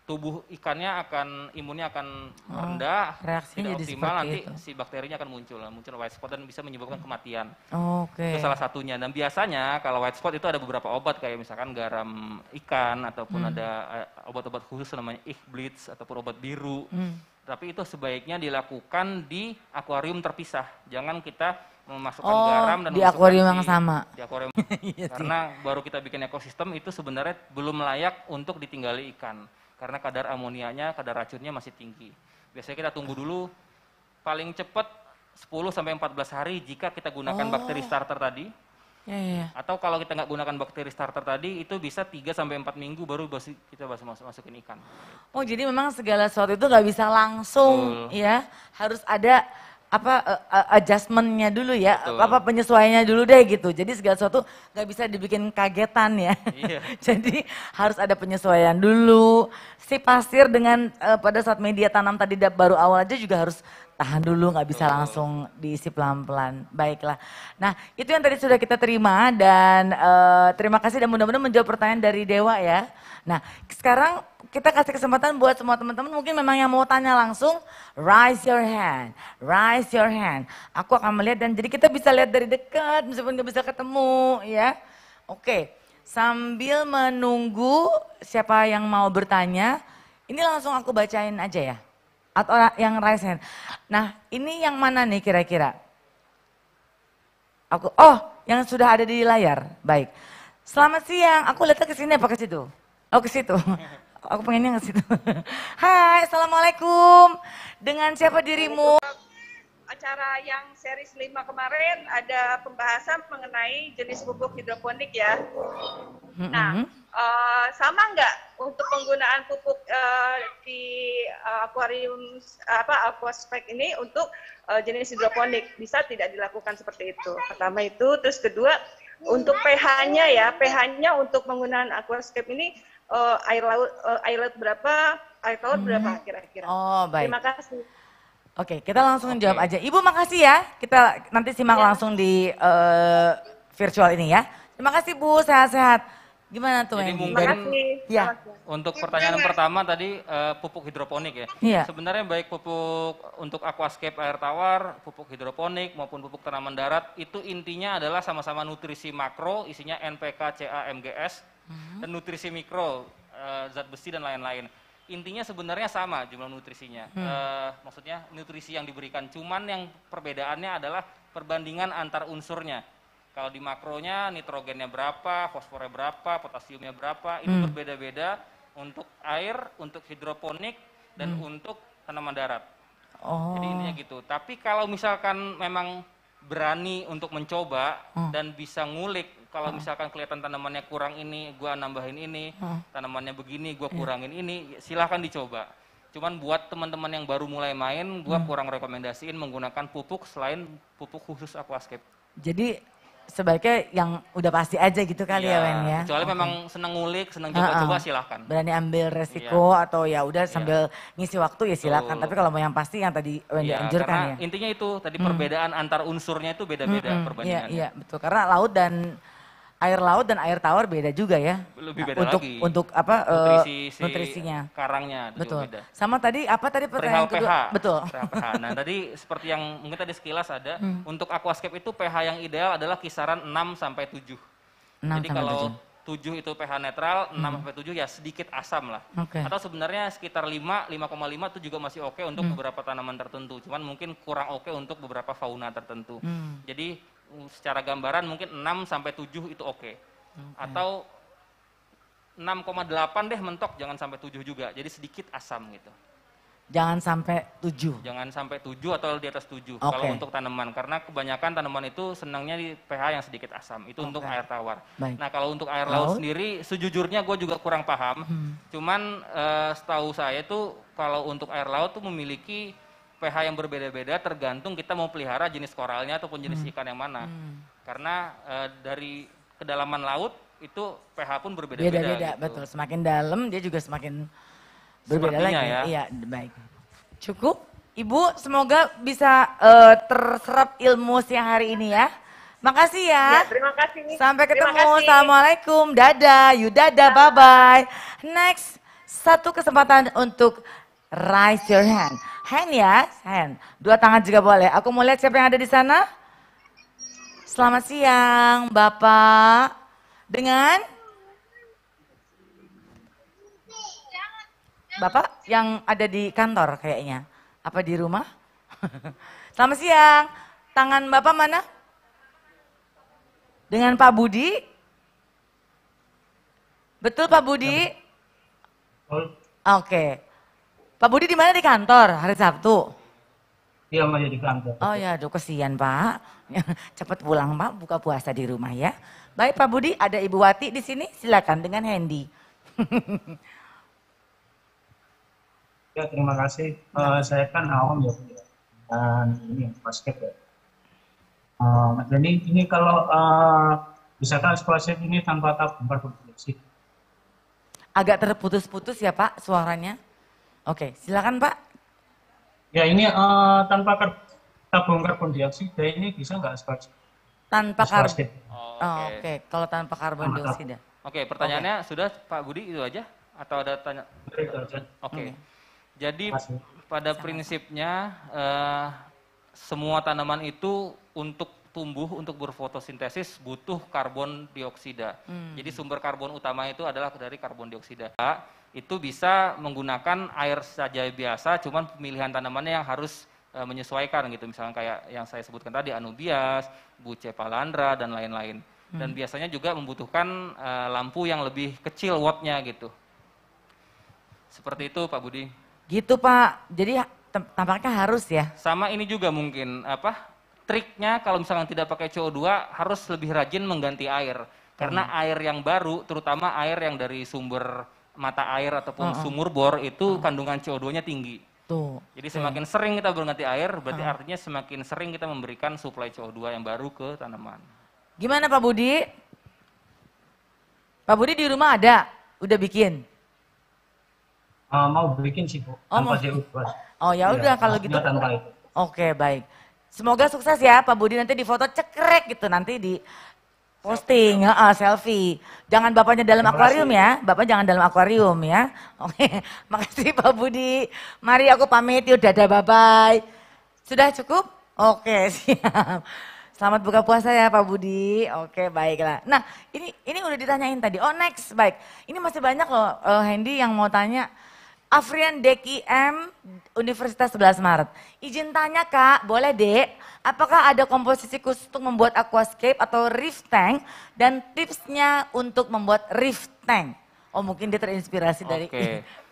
tubuh ikannya akan imunnya akan oh, rendah, reaksinya tidak jadi nanti itu. si bakterinya akan muncul, muncul white spot dan bisa menyebabkan kematian. Oh, Oke. Okay. Itu salah satunya. Dan biasanya kalau white spot itu ada beberapa obat kayak misalkan garam ikan ataupun hmm. ada eh, obat-obat khusus namanya ich ichblitz ataupun obat biru. Hmm. Tapi itu sebaiknya dilakukan di akuarium terpisah. Jangan kita memasukkan oh, garam dan di akuarium yang sama. Di akuarium. Iya Karena baru kita bikin ekosistem itu sebenarnya belum layak untuk ditinggali ikan karena kadar amoniaknya, kadar racunnya masih tinggi. Biasanya kita tunggu dulu paling cepat 10 sampai 14 hari jika kita gunakan oh. bakteri starter tadi. Ya, ya, ya. Atau kalau kita nggak gunakan bakteri starter tadi itu bisa 3 sampai 4 minggu baru kita masuk masukin ikan. Oh, jadi memang segala sesuatu itu nggak bisa langsung Betul. ya. Harus ada apa uh, adjustmentnya dulu ya, Betul. apa penyesuaiannya dulu deh gitu. Jadi segala sesuatu nggak bisa dibikin kagetan ya. Iya. Jadi harus ada penyesuaian dulu. Si pasir dengan uh, pada saat media tanam tadi baru awal aja juga harus tahan dulu, nggak bisa Betul. langsung diisi pelan-pelan. Baiklah. Nah itu yang tadi sudah kita terima dan uh, terima kasih dan mudah-mudahan menjawab pertanyaan dari Dewa ya. Nah sekarang kita kasih kesempatan buat semua teman-teman mungkin memang yang mau tanya langsung raise your hand, raise your hand. Aku akan melihat dan jadi kita bisa lihat dari dekat meskipun nggak bisa ketemu ya. Oke, sambil menunggu siapa yang mau bertanya, ini langsung aku bacain aja ya. Atau yang raise hand. Nah, ini yang mana nih kira-kira? Aku oh, yang sudah ada di layar. Baik. Selamat siang. Aku lihat ke sini apa ke situ? Oh, ke situ. Aku pengennya ngasih situ. Hai, assalamualaikum. Dengan siapa dirimu? Acara yang seri 5 kemarin ada pembahasan mengenai jenis pupuk hidroponik ya. Mm-hmm. Nah, uh, sama nggak untuk penggunaan pupuk uh, di uh, akuarium apa aquaspek ini untuk uh, jenis hidroponik bisa tidak dilakukan seperti itu. Pertama itu, terus kedua untuk pH-nya ya, pH-nya untuk penggunaan aquascape ini uh, air laut uh, air laut berapa, air laut hmm. berapa kira-kira. Oh, baik. Terima kasih. Oke, kita langsung okay. jawab aja. Ibu makasih ya. Kita nanti simak ya. langsung di uh, virtual ini ya. Terima kasih Bu, sehat-sehat. Gimana tuh Jadi mungkin ya. untuk pertanyaan pertama tadi uh, pupuk hidroponik ya. ya. Sebenarnya baik pupuk untuk aquascape air tawar, pupuk hidroponik maupun pupuk tanaman darat itu intinya adalah sama-sama nutrisi makro isinya NPK, CA, MGS uh-huh. Hmm. dan nutrisi mikro uh, zat besi dan lain-lain. Intinya sebenarnya sama jumlah nutrisinya. Hmm. Uh, maksudnya nutrisi yang diberikan cuman yang perbedaannya adalah perbandingan antar unsurnya kalau di makronya nitrogennya berapa, fosfornya berapa, potasiumnya berapa, itu hmm. berbeda-beda untuk air, untuk hidroponik dan hmm. untuk tanaman darat. Oh. Jadi intinya gitu. Tapi kalau misalkan memang berani untuk mencoba hmm. dan bisa ngulik kalau hmm. misalkan kelihatan tanamannya kurang ini, gue nambahin ini, hmm. tanamannya begini, gue iya. kurangin yeah. ini, ya silahkan dicoba. Cuman buat teman-teman yang baru mulai main, gue hmm. kurang rekomendasiin menggunakan pupuk selain pupuk khusus aquascape. Jadi sebaiknya yang udah pasti aja gitu kali ya, iya, ya Wen ya. Kecuali okay. memang senang ngulik, senang coba-coba uh -uh. silahkan. Berani ambil resiko iya. atau ya udah iya. sambil ngisi waktu ya silahkan. Tapi kalau mau yang pasti yang tadi Wen anjurkan iya, dianjurkan ya. intinya itu tadi hmm. perbedaan antar unsurnya itu beda-beda hmm, perbandingannya. Iya, iya betul. Karena laut dan air laut dan air tawar beda juga ya. Lebih beda nah, untuk, lagi. Untuk apa eh, nutrisi uh, nutrisinya? Karangnya betul. Beda. Sama tadi apa tadi pertanyaan Perihal kedua? Betul. pH. Nah, tadi seperti yang mungkin tadi sekilas ada hmm. untuk aquascape itu pH yang ideal adalah kisaran 6 sampai 7. 6 Jadi sampai kalau 7. 7 itu pH netral, 6 hmm. sampai 7 ya sedikit asam lah. Okay. Atau sebenarnya sekitar 5, 5,5 itu juga masih oke okay untuk hmm. beberapa tanaman tertentu. Cuman mungkin kurang oke okay untuk beberapa fauna tertentu. Hmm. Jadi secara gambaran mungkin 6 sampai 7 itu oke. Okay. Okay. Atau 6,8 deh mentok jangan sampai 7 juga. Jadi sedikit asam gitu. Jangan sampai 7. Jangan sampai 7 atau di atas 7 okay. kalau untuk tanaman karena kebanyakan tanaman itu senangnya di pH yang sedikit asam. Itu okay. untuk air tawar. Baik. Nah, kalau untuk air laut, laut sendiri sejujurnya gue juga kurang paham. Hmm. Cuman uh, setahu saya itu kalau untuk air laut tuh memiliki pH yang berbeda-beda tergantung kita mau pelihara jenis koralnya ataupun jenis hmm. ikan yang mana. Hmm. Karena e, dari kedalaman laut itu pH pun berbeda-beda. Beda-beda, gitu. betul. Semakin dalam dia juga semakin berbeda lagi. Ya. Iya, baik. Cukup. Ibu, semoga bisa e, terserap ilmu siang hari ini ya. Makasih ya. ya terima kasih. Sampai ketemu. kasih. Assalamualaikum. Dadah. You dadah. Bye-bye. Next, satu kesempatan untuk raise your hand. Hand ya, hand. Dua tangan juga boleh. Aku mau lihat siapa yang ada di sana. Selamat siang, Bapak. Dengan Bapak yang ada di kantor kayaknya. Apa di rumah? Selamat siang. Tangan Bapak mana? Dengan Pak Budi? Betul Pak Budi? Oke. Okay. Pak Budi di mana di kantor hari Sabtu? Iya masih di kantor. Oh ya, aduh kesian Pak. Cepat pulang Pak, buka puasa di rumah ya. Baik Pak Budi, ada Ibu Wati di sini, silakan dengan Hendy. ya terima kasih. Uh, saya kan awam ya, ya, dan ini basket ya. Uh, eh, Hendi, ini kalau uh, misalkan squash ini tanpa tabung berproduksi. Agak terputus-putus ya Pak suaranya. Oke, silakan Pak. Ya ini uh, tanpa kar tabung karbon dioksida ini bisa nggak asparagit? Tanpa karbon. Oh, Oke, okay. oh, okay. kalau tanpa karbon dioksida. Oke, okay, pertanyaannya okay. sudah Pak Budi itu aja atau ada tanya? Oke. Okay. okay. Jadi Masih. pada Sama. prinsipnya uh, semua tanaman itu untuk tumbuh untuk berfotosintesis butuh karbon dioksida. Hmm. Jadi sumber karbon utama itu adalah dari karbon dioksida itu bisa menggunakan air saja biasa, cuman pemilihan tanamannya yang harus e, menyesuaikan gitu. Misalnya kayak yang saya sebutkan tadi anubias, buce palandra dan lain-lain. Hmm. Dan biasanya juga membutuhkan e, lampu yang lebih kecil wattnya gitu. Seperti itu Pak Budi. Gitu Pak. Jadi tampaknya harus ya. Sama ini juga mungkin apa? Triknya kalau misalnya tidak pakai CO2 harus lebih rajin mengganti air. Karena hmm. air yang baru, terutama air yang dari sumber mata air ataupun uh-uh. sumur bor itu uh-uh. kandungan CO2-nya tinggi. Tuh. Jadi semakin semakin sering kita berganti air, berarti uh-huh. artinya semakin sering kita memberikan suplai CO2 yang baru ke tanaman. Gimana Pak Budi? Pak Budi di rumah ada, udah bikin. Uh, mau bikin sih bu. Oh, Oh ya iya, udah kalau gitu. Oke okay, baik. Semoga sukses ya Pak Budi nanti di foto cekrek gitu nanti di Posting, selfie. Uh, selfie. Jangan bapaknya dalam Terima akuarium ya, bapak jangan dalam akuarium ya. Oke, makasih Pak Budi. Mari aku pamit yuk, dadah bye bye. Sudah cukup? Oke, siap. Selamat buka puasa ya Pak Budi. Oke, baiklah. Nah, ini ini udah ditanyain tadi. Oh, next, baik. Ini masih banyak loh uh, eh, Hendy yang mau tanya. Afrian Deki M, Universitas 11 Maret. Izin tanya kak, boleh dek, apakah ada komposisi khusus untuk membuat aquascape atau reef tank dan tipsnya untuk membuat reef tank? Oh mungkin dia terinspirasi okay. dari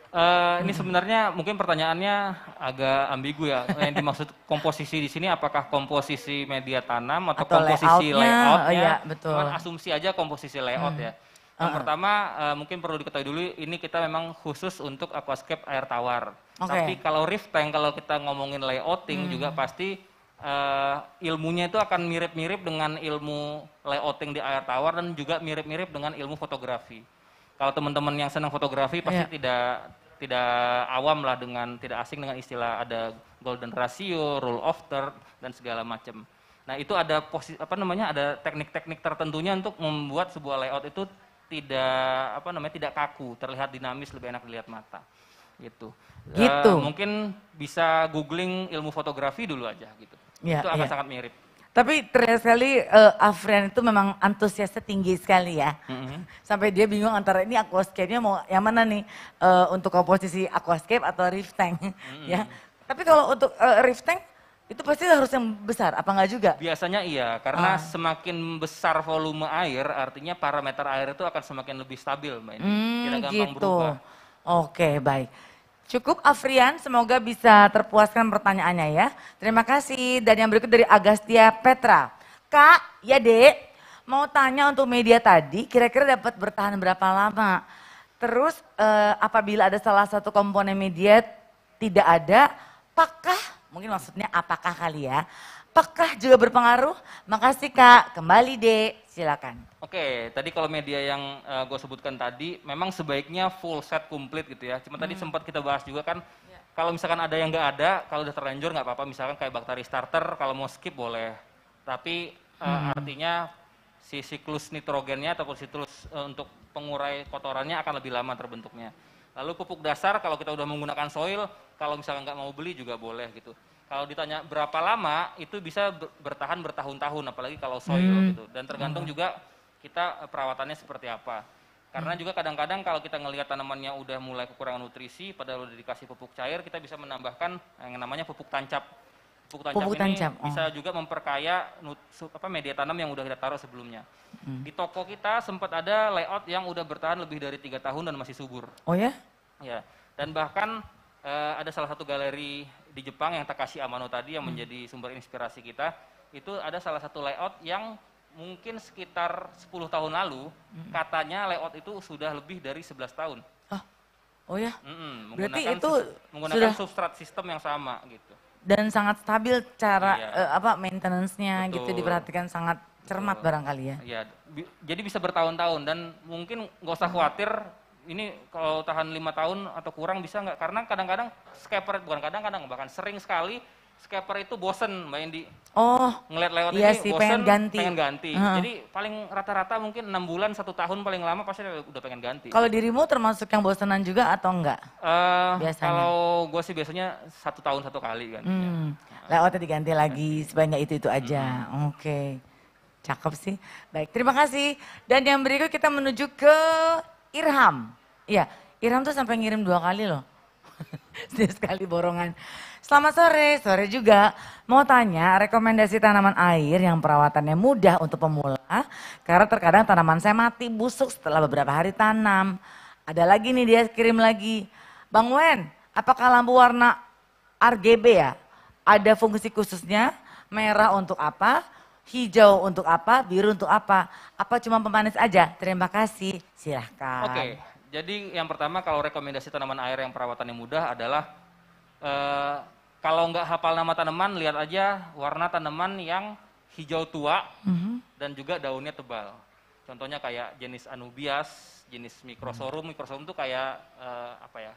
Uh, ini sebenarnya mungkin pertanyaannya agak ambigu ya. Yang dimaksud komposisi di sini apakah komposisi media tanam atau, atau komposisi layoutnya? layoutnya? Oh, iya, betul. asumsi aja komposisi layout hmm. ya. Yang uh -huh. pertama uh, mungkin perlu diketahui dulu ini kita memang khusus untuk aquascape air tawar. Okay. Tapi kalau reef tank kalau kita ngomongin layouting hmm. juga pasti uh, ilmunya itu akan mirip-mirip dengan ilmu layouting di air tawar dan juga mirip-mirip dengan ilmu fotografi. Kalau teman-teman yang senang fotografi pasti yeah. tidak tidak awam lah dengan tidak asing dengan istilah ada golden ratio, rule of third dan segala macam. Nah, itu ada posisi apa namanya ada teknik-teknik tertentunya untuk membuat sebuah layout itu tidak apa namanya tidak kaku, terlihat dinamis, lebih enak dilihat mata. Gitu. Gitu. Uh, mungkin bisa googling ilmu fotografi dulu aja gitu. Ya, itu akan ya. sangat mirip. Tapi terlihat sekali uh, eh, Afrian itu memang antusiasnya tinggi sekali ya. Mm-hmm. Sampai dia bingung antara ini aquascape-nya mau yang mana nih uh, untuk komposisi aquascape atau reef tank ya. mm-hmm. ya. Tapi kalau untuk uh, reef tank itu pasti harus yang besar, apa enggak juga? Biasanya iya, karena ah. semakin besar volume air, artinya parameter air itu akan semakin lebih stabil, Mbak. Hmm, Tidak gampang gitu. berubah. Oke, baik. Cukup Afrian, semoga bisa terpuaskan pertanyaannya ya. Terima kasih. Dan yang berikut dari Agastya Petra. Kak, ya dek, mau tanya untuk media tadi, kira-kira dapat bertahan berapa lama? Terus eh, apabila ada salah satu komponen media tidak ada, apakah Mungkin maksudnya apakah kali ya. Apakah juga berpengaruh? Makasih Kak, kembali deh, silakan. Oke, tadi kalau media yang uh, eh, gue sebutkan tadi, memang sebaiknya full set komplit gitu ya. Cuma hmm. tadi sempat kita bahas juga kan, ya. kalau misalkan ada yang nggak ada, kalau udah terlanjur nggak apa-apa, misalkan kayak bakteri starter, kalau mau skip boleh. Tapi uh, hmm. artinya si siklus nitrogennya ataupun siklus uh, untuk pengurai kotorannya akan lebih lama terbentuknya. Lalu pupuk dasar kalau kita sudah menggunakan soil, kalau misalnya nggak mau beli juga boleh gitu. Kalau ditanya berapa lama, itu bisa bertahan bertahun-tahun, apalagi kalau soil hmm. gitu. Dan tergantung hmm. juga kita eh, perawatannya seperti apa. Karena hmm. juga kadang-kadang kalau kita ngelihat tanamannya udah mulai kekurangan nutrisi, padahal udah dikasih pupuk cair, kita bisa menambahkan yang namanya pupuk tancap pupuk tancap, pupuk tancap. ini oh. bisa juga memperkaya apa media tanam yang udah kita taruh sebelumnya. Hmm. Di toko kita sempat ada layout yang udah bertahan lebih dari tiga tahun dan masih subur. Oh ya? Ya. Dan bahkan eh, ada salah satu galeri di Jepang yang Takashi Amano tadi yang hmm. menjadi sumber inspirasi kita. Itu ada salah satu layout yang mungkin sekitar 10 tahun lalu hmm. katanya layout itu sudah lebih dari 11 tahun. Oh ya? Mm -mm, Berarti itu menggunakan substrat sistem yang sama gitu dan sangat stabil cara iya. uh, apa maintenance-nya gitu diperhatikan sangat cermat Betul. barangkali ya. Iya. Bi jadi bisa bertahun-tahun dan mungkin nggak usah khawatir ini kalau tahan lima tahun atau kurang bisa nggak karena kadang-kadang scaper bukan kadang-kadang bahkan sering sekali Skaper itu bosen Mbak Indi. Oh. Ngeliat lewat iya ini sih, bosen, pengen ganti. Pengen ganti. Uh -huh. Jadi paling rata-rata mungkin enam bulan, satu tahun paling lama pasti udah pengen ganti. Kalau dirimu termasuk yang bosenan juga atau enggak? Uh, biasanya. Kalau gue sih biasanya satu tahun satu kali kan. Hmm. Nah. Lewatnya diganti lagi, sebanyak itu-itu aja. Hmm. Oke. Okay. Cakep sih. Baik, terima kasih. Dan yang berikut kita menuju ke Irham. Iya, Irham tuh sampai ngirim dua kali loh. Setiap sekali borongan. Selamat sore, sore juga. Mau tanya rekomendasi tanaman air yang perawatannya mudah untuk pemula, karena terkadang tanaman saya mati busuk setelah beberapa hari tanam. Ada lagi nih dia kirim lagi. Bang Wen, apakah lampu warna RGB ya? Ada fungsi khususnya? Merah untuk apa? hijau untuk apa, biru untuk apa, apa cuma pemanis aja. Terima kasih, silahkan. Oke, jadi yang pertama kalau rekomendasi tanaman air yang perawatannya mudah adalah uh, kalau nggak hafal nama tanaman, lihat aja warna tanaman yang hijau tua mm -hmm. dan juga daunnya tebal. Contohnya kayak jenis anubias, jenis microsorum. Microsorum itu kayak uh, apa ya?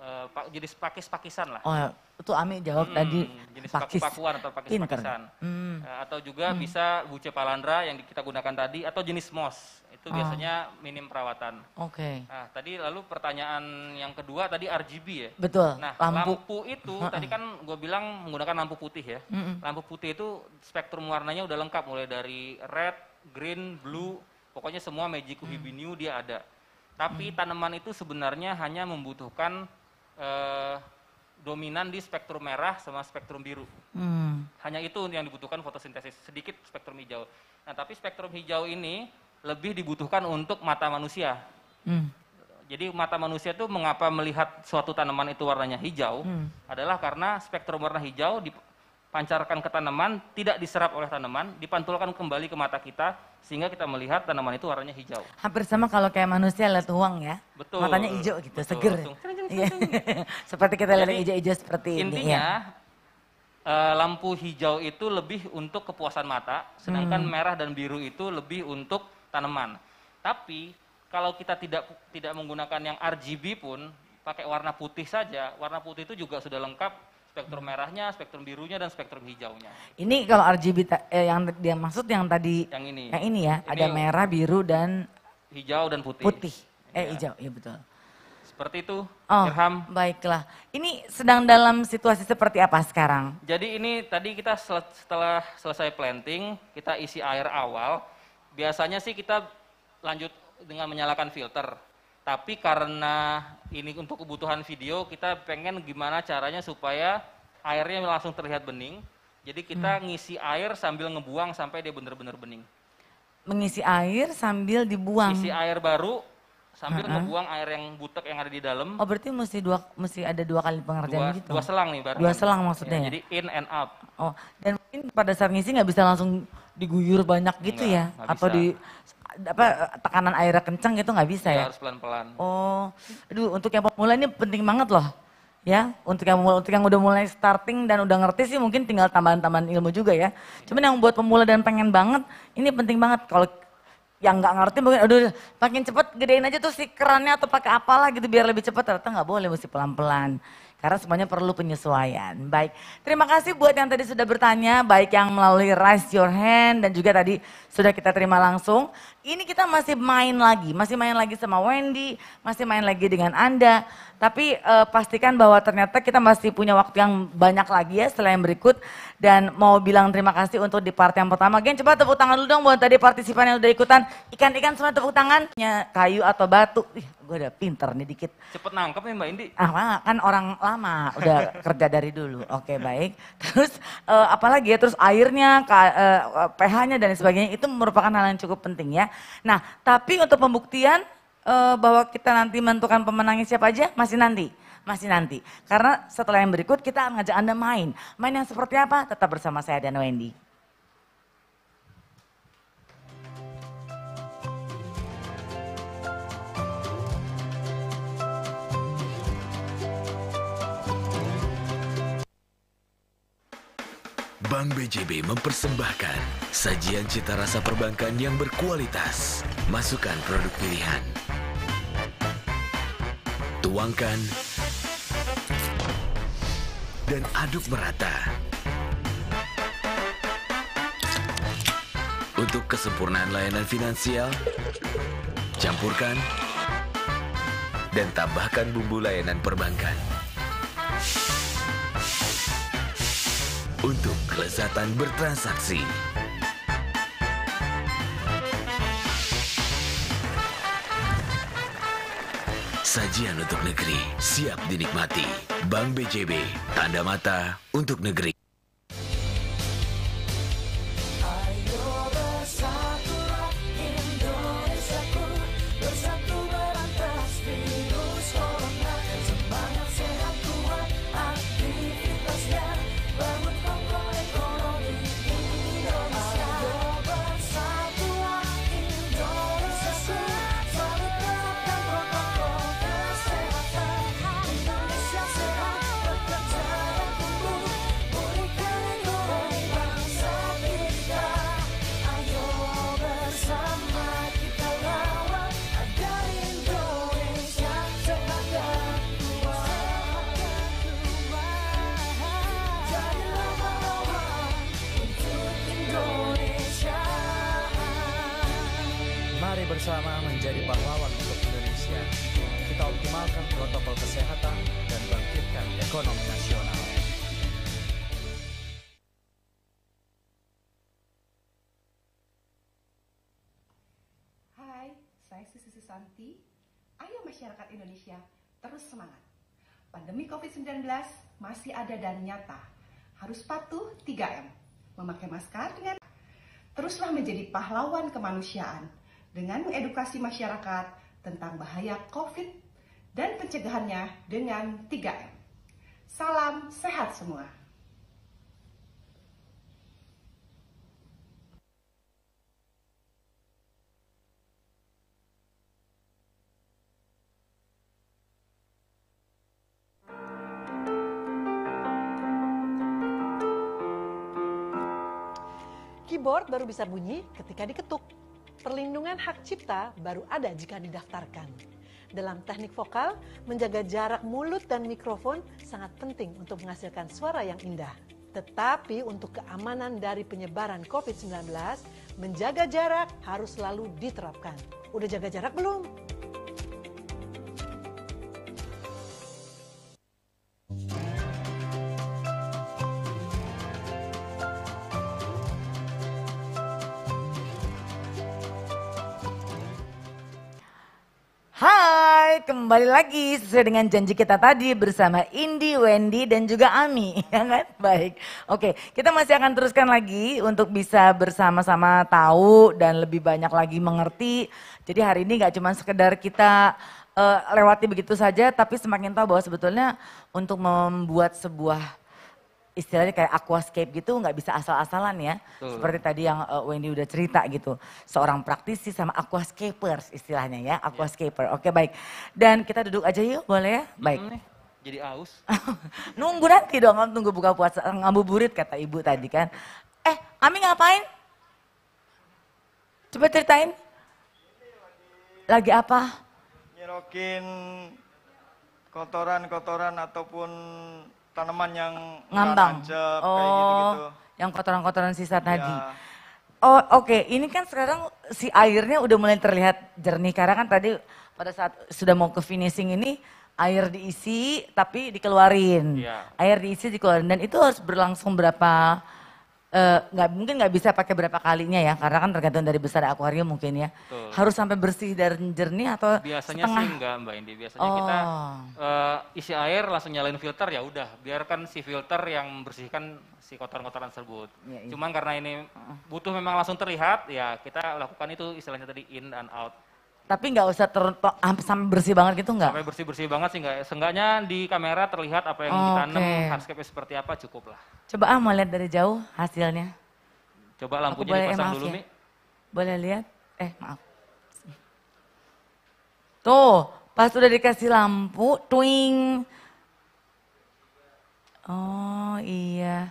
Eh, jenis pakis-pakisan lah. Oh, itu Ami jawab hmm, tadi jenis pakis. paku-pakuan atau pakis-pakisan. Hmm. Eh, atau juga hmm. bisa buce palandra yang kita gunakan tadi atau jenis moss Itu oh. biasanya minim perawatan. Oke. Okay. Nah, tadi lalu pertanyaan yang kedua tadi RGB ya. Betul. Nah, lampu, lampu itu uh -uh. tadi kan gue bilang menggunakan lampu putih ya. Uh Lampu putih itu spektrum warnanya udah lengkap mulai dari red, green, blue, pokoknya semua Magic Uhibiniu mm. new dia ada. Tapi mm. tanaman itu sebenarnya hanya membutuhkan eh, dominan di spektrum merah sama spektrum biru. Hmm. Hanya itu yang dibutuhkan fotosintesis, sedikit spektrum hijau. Nah, tapi spektrum hijau ini lebih dibutuhkan untuk mata manusia. Hmm. Jadi mata manusia itu mengapa melihat suatu tanaman itu warnanya hijau hmm. adalah karena spektrum warna hijau di, pancarkan ke tanaman, tidak diserap oleh tanaman, dipantulkan kembali ke mata kita, sehingga kita melihat tanaman itu warnanya hijau. Hampir sama kalau kayak manusia lihat uang ya, betul, matanya hijau gitu, betul, seger. Langsung, iya. seperti kita lihat hijau-hijau seperti ini. Intinya, iya. eh, lampu hijau itu lebih untuk kepuasan mata, sedangkan hmm. merah dan biru itu lebih untuk tanaman. Tapi kalau kita tidak tidak menggunakan yang RGB pun, pakai warna putih saja, warna putih itu juga sudah lengkap spektrum merahnya, spektrum birunya dan spektrum hijaunya. Ini kalau RGB eh, yang dia maksud yang tadi yang ini. Yang ini ya, ini ada merah, biru dan hijau dan putih. Putih. Eh ya. hijau, ya betul. Seperti itu, oh, Irham. Baiklah. Ini sedang dalam situasi seperti apa sekarang? Jadi ini tadi kita sel setelah selesai planting, kita isi air awal. Biasanya sih kita lanjut dengan menyalakan filter tapi karena ini untuk kebutuhan video kita pengen gimana caranya supaya airnya langsung terlihat bening jadi kita hmm. ngisi air sambil ngebuang sampai dia benar-benar bening mengisi air sambil dibuang isi air baru sambil uh-huh. ngebuang air yang butek yang ada di dalam oh berarti mesti dua mesti ada dua kali pengerjaan dua, gitu dua selang nih barang dua selang maksudnya ya, ya? jadi in and out. oh dan mungkin pada saat ngisi nggak bisa langsung diguyur banyak gitu Enggak, ya atau di apa tekanan airnya kencang itu nggak bisa ya? ya? Harus pelan-pelan. Oh, aduh untuk yang pemula ini penting banget loh. Ya, untuk yang pemula, untuk yang udah mulai starting dan udah ngerti sih mungkin tinggal tambahan-tambahan ilmu juga ya. Cuman yang buat pemula dan pengen banget, ini penting banget kalau yang nggak ngerti mungkin aduh makin cepet gedein aja tuh si kerannya atau pakai apalah gitu biar lebih cepet ternyata nggak boleh mesti pelan-pelan. Karena semuanya perlu penyesuaian. Baik, terima kasih buat yang tadi sudah bertanya, baik yang melalui raise your hand dan juga tadi sudah kita terima langsung. Ini kita masih main lagi, masih main lagi sama Wendy, masih main lagi dengan Anda. Tapi eh, pastikan bahwa ternyata kita masih punya waktu yang banyak lagi ya selain berikut dan mau bilang terima kasih untuk di part yang pertama. Gen coba tepuk tangan dulu dong buat tadi partisipan yang udah ikutan. Ikan-ikan semua tepuk tangannya kayu atau batu. Ih, gue udah pinter nih dikit. Cepet nangkep ya Mbak Indi. Ah, kan orang lama udah kerja dari dulu. Oke baik. Terus uh, eh, apalagi ya terus airnya, uh, pH-nya dan sebagainya itu merupakan hal yang cukup penting ya. Nah tapi untuk pembuktian uh, bahwa kita nanti menentukan pemenangnya siapa aja masih nanti masih nanti. Karena setelah yang berikut kita akan ngajak Anda main. Main yang seperti apa? Tetap bersama saya dan Wendy. Bank BJB mempersembahkan sajian cita rasa perbankan yang berkualitas. Masukkan produk pilihan. Tuangkan dan aduk merata. Untuk kesempurnaan layanan finansial, campurkan dan tambahkan bumbu layanan perbankan. Untuk kelezatan bertransaksi. Sajian untuk negeri siap dinikmati. Bank BJB, tanda mata untuk negeri. ada dan nyata. Harus patuh 3M, memakai masker dengan teruslah menjadi pahlawan kemanusiaan dengan mengedukasi masyarakat tentang bahaya COVID dan pencegahannya dengan 3M. Salam sehat semua. Keyboard baru bisa bunyi ketika diketuk. Perlindungan hak cipta baru ada jika didaftarkan. Dalam teknik vokal, menjaga jarak mulut dan mikrofon sangat penting untuk menghasilkan suara yang indah. Tetapi untuk keamanan dari penyebaran COVID-19, menjaga jarak harus selalu diterapkan. Udah jaga jarak belum? kembali lagi sesuai dengan janji kita tadi bersama Indi, Wendy dan juga Ami, ya kan? Baik. Oke, kita masih akan teruskan lagi untuk bisa bersama-sama tahu dan lebih banyak lagi mengerti. Jadi hari ini gak cuma sekedar kita uh, lewati begitu saja, tapi semakin tahu bahwa sebetulnya untuk membuat sebuah istilahnya kayak aquascape gitu nggak bisa asal-asalan ya. Betul. Seperti tadi yang uh, Wendy udah cerita gitu. Seorang praktisi sama aquascapers istilahnya ya, iya. aquascaper. Yeah. Oke baik. Dan kita duduk aja yuk boleh ya? Baik. -hmm. Jadi aus. Nunggu nanti dong, nunggu buka puasa, ngambu burit kata ibu tadi kan. Eh, Ami ngapain? Coba ceritain. Lagi apa? Nyerokin kotoran-kotoran ataupun tanaman yang ngambang, oh, kayak gitu-gitu. Yang kotoran-kotoran sisa ya. tadi. Oh oke, okay. ini kan sekarang si airnya udah mulai terlihat jernih karena kan tadi pada saat sudah mau ke finishing ini air diisi tapi dikeluarin, ya. air diisi dikeluarin dan itu harus berlangsung berapa Eh, nggak uh, mungkin nggak bisa pakai berapa kalinya ya karena kan tergantung dari besar akuarium mungkin ya Betul. harus sampai bersih dan jernih atau biasanya setengah? sih enggak mbak Indi biasanya oh. kita uh, eh, isi air langsung nyalain filter ya udah biarkan si filter yang membersihkan si kotoran-kotoran tersebut ya, iya. cuman karena ini butuh memang langsung terlihat ya kita lakukan itu istilahnya tadi in and out tapi nggak usah ter sampai bersih banget gitu nggak? Sampai bersih bersih banget sih nggak. Ya. Seenggaknya di kamera terlihat apa yang oh, kita tanam, okay. hardscape seperti apa cukup lah. Coba ah mau lihat dari jauh hasilnya. Coba lampu boleh, dipasang eh, dulu ya. Mi. Boleh lihat? Eh maaf. Tuh pas udah dikasih lampu, twing. Oh iya.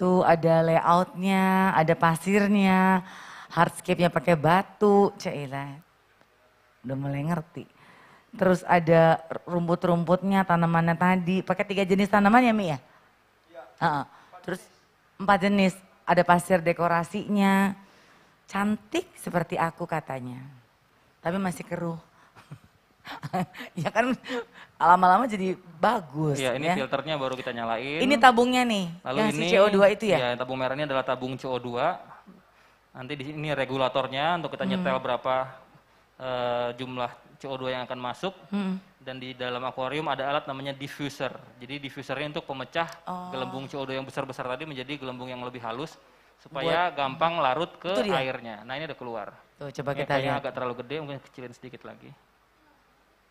Tuh ada layoutnya, ada pasirnya hardscape-nya pakai batu, cila, Udah mulai ngerti. Terus ada rumput-rumputnya, tanamannya tadi. Pakai tiga jenis tanaman ya Mi ya? Iya. Uh -uh. Terus empat jenis. Ada pasir dekorasinya. Cantik seperti aku katanya. Tapi masih keruh. ya kan lama-lama jadi bagus. Iya, ini ya. filternya baru kita nyalain. Ini tabungnya nih, Lalu yang ini, si CO2 itu ya? Iya, tabung merah ini adalah tabung CO2. Nanti di sini regulatornya untuk kita hmm. nyetel berapa e, jumlah CO2 yang akan masuk. Hmm. Dan di dalam akuarium ada alat namanya diffuser. Jadi diffusernya untuk pemecah oh. gelembung CO2 yang besar-besar tadi menjadi gelembung yang lebih halus supaya Buat, gampang larut ke airnya. Nah, ini udah keluar. Tuh, coba ini kita lihat. agak terlalu gede, mungkin kecilin sedikit lagi.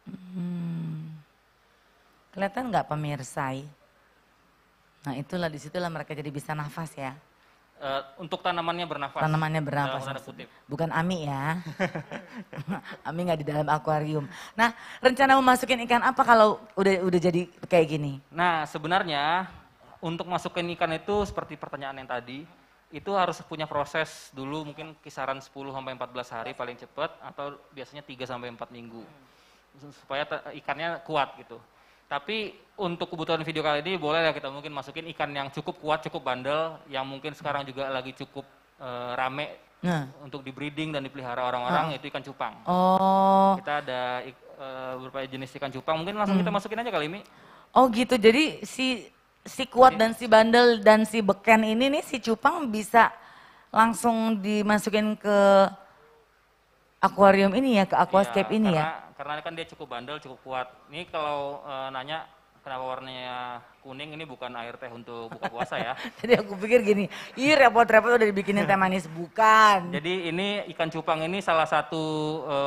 Hmm. Kelihatan nggak pemirsa? Nah, itulah disitulah mereka jadi bisa nafas ya. Uh, untuk tanamannya bernafas. Tanamannya bernafas. Bukan Ami ya. Ami nggak di dalam akuarium. Nah, rencana memasukin ikan apa kalau udah udah jadi kayak gini? Nah, sebenarnya untuk masukin ikan itu seperti pertanyaan yang tadi, itu harus punya proses dulu mungkin kisaran 10 sampai 14 hari paling cepat atau biasanya 3 sampai 4 minggu. Hmm. Supaya ikannya kuat gitu. Tapi untuk kebutuhan video kali ini boleh bolehlah kita mungkin masukin ikan yang cukup kuat, cukup bandel, yang mungkin sekarang juga lagi cukup e, rame nah. untuk di breeding dan dipelihara orang-orang nah. itu ikan cupang. Oh. Kita ada e, beberapa jenis ikan cupang, mungkin langsung hmm. kita masukin aja kali ini. Oh gitu, jadi si si kuat jadi, dan si bandel dan si beken ini nih si cupang bisa langsung dimasukin ke akuarium ini ya, ke aquascape iya, ini karena, ya? Karena kan dia cukup bandel, cukup kuat. Ini kalau e, nanya kenapa warnanya kuning ini bukan air teh untuk buka puasa ya. Jadi aku pikir gini, ih repot-repot udah dibikinin teh manis, bukan. Jadi ini ikan cupang ini salah satu e,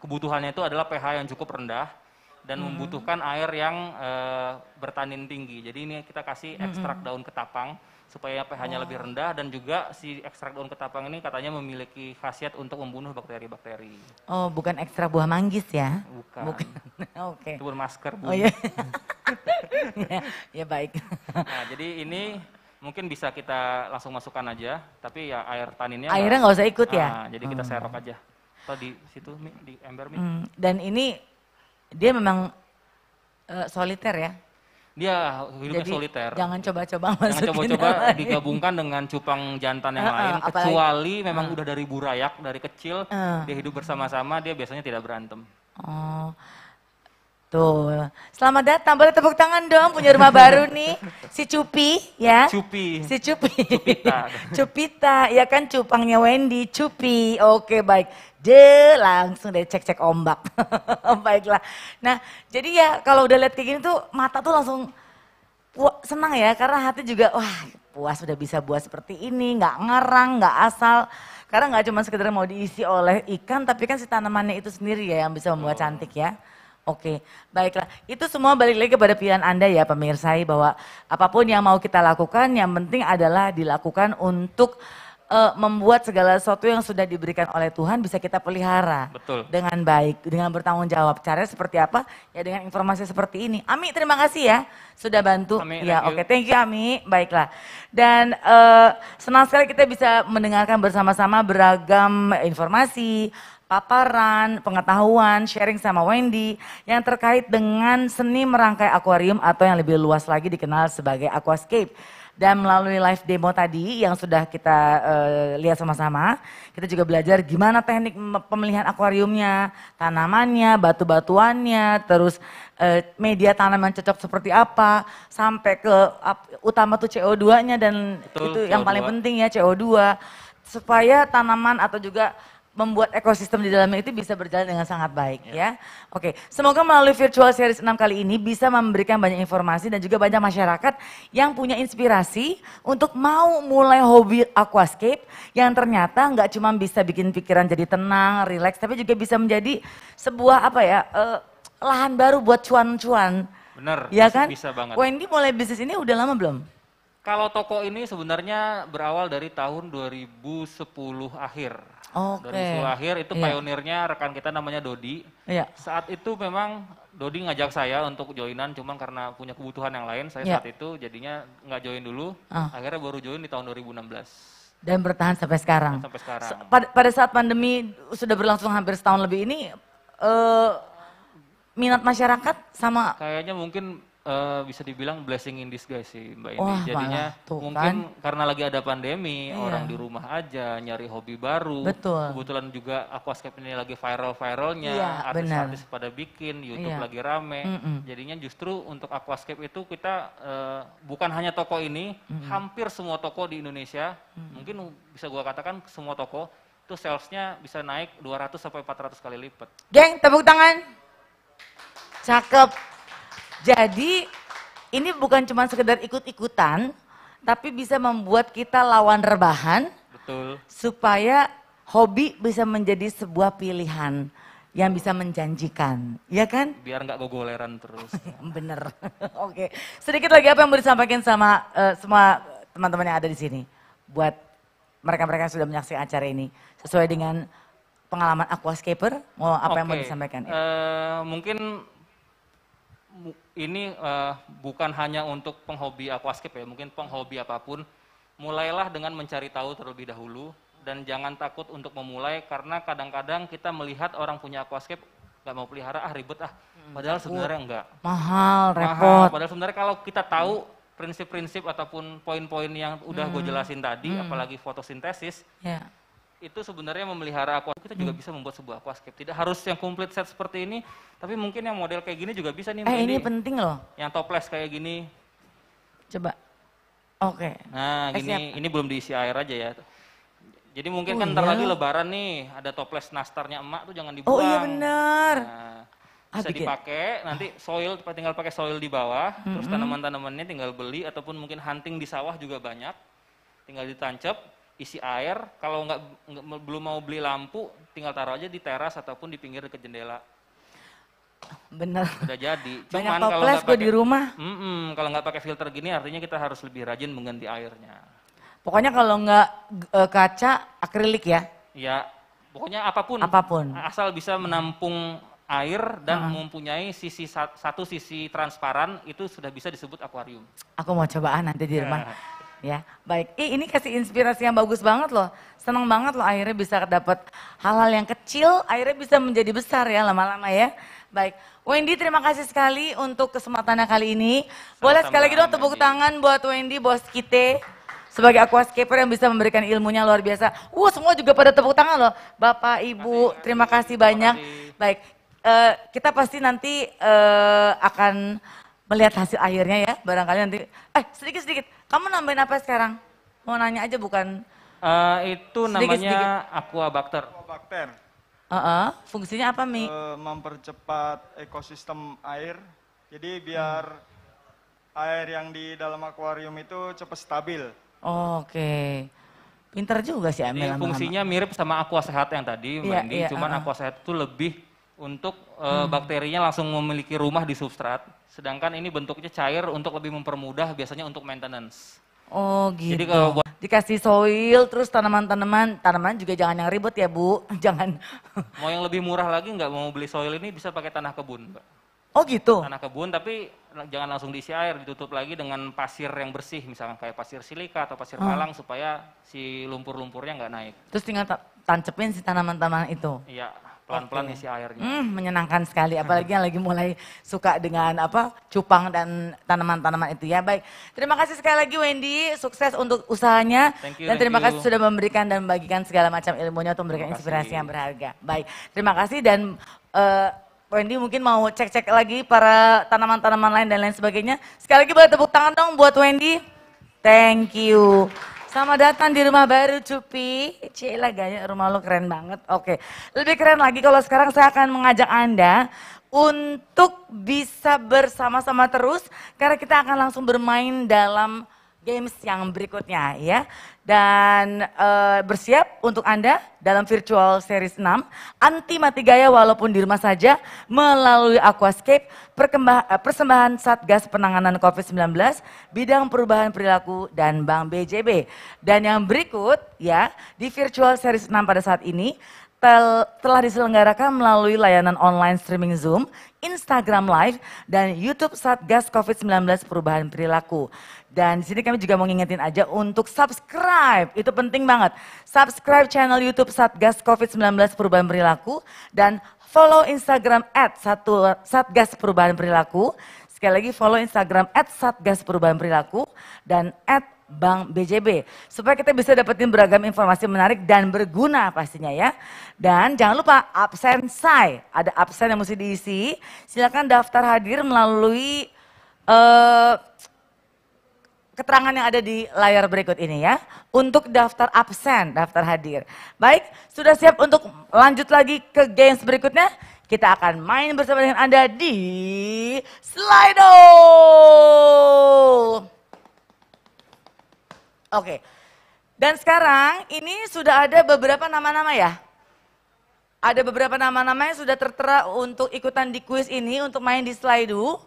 kebutuhannya itu adalah pH yang cukup rendah dan hmm. membutuhkan air yang e, bertanin tinggi. Jadi ini kita kasih ekstrak hmm. daun ketapang supaya pH-nya oh. lebih rendah dan juga si ekstrak daun ketapang ini katanya memiliki khasiat untuk membunuh bakteri-bakteri. Oh, bukan ekstrak buah manggis ya? Bukan. bukan. Oke. okay. Itu masker. Bu. Oh iya. ya, ya baik. nah, jadi ini mungkin bisa kita langsung masukkan aja, tapi ya air taninnya airnya nggak usah ikut ya. Nah, jadi kita hmm. serok aja. Atau di situ di ember Hmm. Dan ini dia memang uh, soliter ya? Dia hidupnya Jadi, soliter. Jangan coba-coba masukin Jangan coba-coba digabungkan dengan cupang jantan yang uh, uh, lain. Apalagi, kecuali memang uh. udah dari burayak, dari kecil, uh. dia hidup bersama-sama, dia biasanya tidak berantem. Oh. Tuh, selamat datang. Boleh tepuk tangan dong punya rumah baru nih. Si Cupi ya. Cupi. Si Cupi. Cupita. Cupita, ya kan cupangnya Wendy, Cupi. Oke baik. De langsung deh cek-cek ombak. Baiklah. Nah jadi ya kalau udah lihat kayak gini tuh mata tuh langsung wah, senang ya karena hati juga wah puas udah bisa buat seperti ini. Nggak ngerang, nggak asal. Karena nggak cuma sekedar mau diisi oleh ikan tapi kan si tanamannya itu sendiri ya yang bisa membuat oh. cantik ya. Oke, baiklah. Itu semua balik lagi kepada pilihan Anda ya pemirsa ya, bahwa apapun yang mau kita lakukan yang penting adalah dilakukan untuk uh, membuat segala sesuatu yang sudah diberikan oleh Tuhan bisa kita pelihara Betul. dengan baik, dengan bertanggung jawab. Caranya seperti apa? Ya dengan informasi seperti ini. Ami, terima kasih ya sudah bantu. Ami, ya, oke, thank you Ami. Baiklah. Dan uh, senang sekali kita bisa mendengarkan bersama-sama beragam informasi, paparan, pengetahuan, sharing sama Wendy yang terkait dengan seni merangkai akuarium atau yang lebih luas lagi dikenal sebagai aquascape. Dan melalui live demo tadi yang sudah kita uh, lihat sama-sama, kita juga belajar gimana teknik pemilihan akuariumnya, tanamannya, batu-batuannya, terus uh, media tanaman cocok seperti apa, sampai ke uh, utama tuh CO2-nya dan Betul, itu CO2. yang paling penting ya CO2 supaya tanaman atau juga membuat ekosistem di dalamnya itu bisa berjalan dengan sangat baik yeah. ya. Oke, okay. semoga melalui virtual series 6 kali ini bisa memberikan banyak informasi dan juga banyak masyarakat yang punya inspirasi untuk mau mulai hobi aquascape yang ternyata nggak cuma bisa bikin pikiran jadi tenang, relax tapi juga bisa menjadi sebuah apa ya, uh, lahan baru buat cuan-cuan. Benar, ya kan? bisa banget. Wendy mulai bisnis ini udah lama belum? Kalau toko ini sebenarnya berawal dari tahun 2010 akhir Oke. Okay. Dari Sulahir itu yeah. pionirnya rekan kita namanya Dodi. Iya. Yeah. Saat itu memang Dodi ngajak saya untuk joinan cuman karena punya kebutuhan yang lain saya yeah. saat itu jadinya nggak join dulu. Oh. Akhirnya baru join di tahun 2016. Dan bertahan sampai sekarang. Sampai sekarang. Pada, pada saat pandemi sudah berlangsung hampir setahun lebih ini uh, minat masyarakat sama kayaknya mungkin uh, bisa dibilang blessing in disguise sih Mbak ini Wah, Jadinya mungkin kan? karena lagi ada pandemi, iya. orang di rumah aja nyari hobi baru. Betul. Kebetulan juga aquascape ini lagi viral-viralnya, iya, artis-artis pada bikin, iya. YouTube iya. lagi rame. Mm -mm. Jadinya justru untuk aquascape itu kita uh, bukan hanya toko ini, mm -mm. hampir semua toko di Indonesia, mm -mm. mungkin bisa gua katakan semua toko itu salesnya bisa naik 200 sampai 400 kali lipat. Geng, tepuk tangan. Cakep. Jadi ini bukan cuma sekedar ikut-ikutan, tapi bisa membuat kita lawan rebahan. Betul. Supaya hobi bisa menjadi sebuah pilihan yang bisa menjanjikan, ya kan? Biar nggak gogoleran terus. Iya, bener. Oke. Sedikit lagi apa yang mau disampaikan sama uh, semua teman-teman yang ada di sini buat mereka-mereka yang sudah menyaksikan acara ini sesuai dengan pengalaman aquascaper mau apa okay. yang mau disampaikan? Uh, mungkin ini uh, bukan hanya untuk penghobi aquascape ya, mungkin penghobi apapun, mulailah dengan mencari tahu terlebih dahulu dan jangan takut untuk memulai karena kadang-kadang kita melihat orang punya aquascape nggak mau pelihara ah ribet ah, hmm, padahal sebenarnya enggak. Mahal, repot. Mahal, padahal sebenarnya kalau kita tahu hmm. prinsip-prinsip ataupun poin-poin yang udah hmm. gue jelasin tadi, hmm. apalagi fotosintesis, yeah itu sebenarnya memelihara aquascape kita juga hmm. bisa membuat sebuah aquascape tidak harus yang complete set seperti ini tapi mungkin yang model kayak gini juga bisa nih eh ini, penting loh yang toples kayak gini coba oke okay. nah eh, gini siap. ini belum diisi air aja ya jadi mungkin oh, kan iya. ntar lagi lebaran nih ada toples nastarnya emak tuh jangan dibuang oh iya benar nah, ah, bisa dipakai nanti soil tinggal pakai soil di bawah mm -hmm. terus tanaman-tanamannya tinggal beli ataupun mungkin hunting di sawah juga banyak tinggal ditancap isi air kalau nggak belum mau beli lampu tinggal taruh aja di teras ataupun di pinggir ke jendela bener udah jadi Cuman banyak toples gue di rumah mm -mm, kalau nggak pakai filter gini artinya kita harus lebih rajin mengganti airnya pokoknya kalau nggak e, kaca akrilik ya ya pokoknya apapun apapun asal bisa menampung air dan hmm. mempunyai sisi satu sisi transparan itu sudah bisa disebut akuarium. Aku mau cobaan nanti di rumah. Ya, baik. Ih, ini kasih inspirasi yang bagus banget loh. Senang banget loh akhirnya bisa dapat hal-hal yang kecil, akhirnya bisa menjadi besar ya lama-lama ya. Baik. Wendy terima kasih sekali untuk kesempatannya kali ini. Boleh sekali lagi dong tepuk tangan buat Wendy bos kita sebagai aquascaper yang bisa memberikan ilmunya luar biasa. Wow, semua juga pada tepuk tangan loh. Bapak, Ibu, terima kasih, terima kasih banyak. kasih. Baik, uh, kita pasti nanti uh, akan melihat hasil akhirnya ya, barangkali nanti. Eh, sedikit-sedikit kamu nambahin apa sekarang? Mau nanya aja bukan? Uh, itu sedikit, namanya bakter. aquabacter. Aquabacter. Uh -uh. Fungsinya apa, Mi? Uh, mempercepat ekosistem air. Jadi biar hmm. air yang di dalam akuarium itu cepat stabil. Oh, Oke. Okay. Pinter juga sih Amel. fungsinya mirip sama aqua sehat yang tadi, yeah, Mandy. Iya, yeah, Cuman uh -uh. aqua sehat itu lebih untuk e, hmm. bakterinya langsung memiliki rumah di substrat. Sedangkan ini bentuknya cair untuk lebih mempermudah biasanya untuk maintenance. Oh gitu. Jadi kalau buat dikasih soil terus tanaman-tanaman, tanaman juga jangan yang ribet ya Bu, jangan. Mau yang lebih murah lagi nggak mau beli soil ini bisa pakai tanah kebun, Mbak. Oh gitu. Tanah kebun tapi jangan langsung diisi air, ditutup lagi dengan pasir yang bersih, misalnya kayak pasir silika atau pasir palang oh. supaya si lumpur-lumpurnya nggak naik. Terus tinggal tancepin si tanaman-tanaman itu. Iya, pelan-pelan isi airnya. Hmm, menyenangkan sekali, apalagi yang lagi mulai suka dengan apa cupang dan tanaman-tanaman itu ya. Baik, terima kasih sekali lagi Wendy, sukses untuk usahanya thank you, dan terima kasih you. sudah memberikan dan membagikan segala macam ilmunya untuk memberikan inspirasi yang berharga. Baik, terima kasih dan uh, Wendy mungkin mau cek-cek lagi para tanaman-tanaman lain dan lain sebagainya. Sekali lagi boleh tepuk tangan dong buat Wendy. Thank you. Selamat datang di rumah baru Cupi. Cila gaya rumah lo keren banget. Oke, lebih keren lagi kalau sekarang saya akan mengajak Anda untuk bisa bersama-sama terus karena kita akan langsung bermain dalam games yang berikutnya ya. Dan uh, bersiap untuk Anda dalam virtual series 6 anti mati gaya walaupun di rumah saja melalui Aquascape eh, persembahan Satgas Penanganan Covid-19 bidang perubahan perilaku dan Bank BJB. Dan yang berikut ya di virtual series 6 pada saat ini tel, telah diselenggarakan melalui layanan online streaming Zoom, Instagram Live, dan YouTube Satgas COVID-19 Perubahan Perilaku. Dan di sini kami juga mau ngingetin aja untuk subscribe. Itu penting banget. Subscribe channel YouTube Satgas COVID-19 Perubahan Perilaku dan follow Instagram @satgasperubahanperilaku Sekali lagi follow Instagram @satgasperubahanperilaku dan at BJB supaya kita bisa dapetin beragam informasi menarik dan berguna pastinya ya. Dan jangan lupa absen saya, ada absen yang mesti diisi. Silakan daftar hadir melalui uh, keterangan yang ada di layar berikut ini ya. Untuk daftar absen, daftar hadir. Baik, sudah siap untuk lanjut lagi ke games berikutnya? Kita akan main bersama dengan Anda di Slido. Oke, dan sekarang ini sudah ada beberapa nama-nama ya? Ada beberapa nama-nama yang sudah tertera untuk ikutan di kuis ini untuk main di Slido.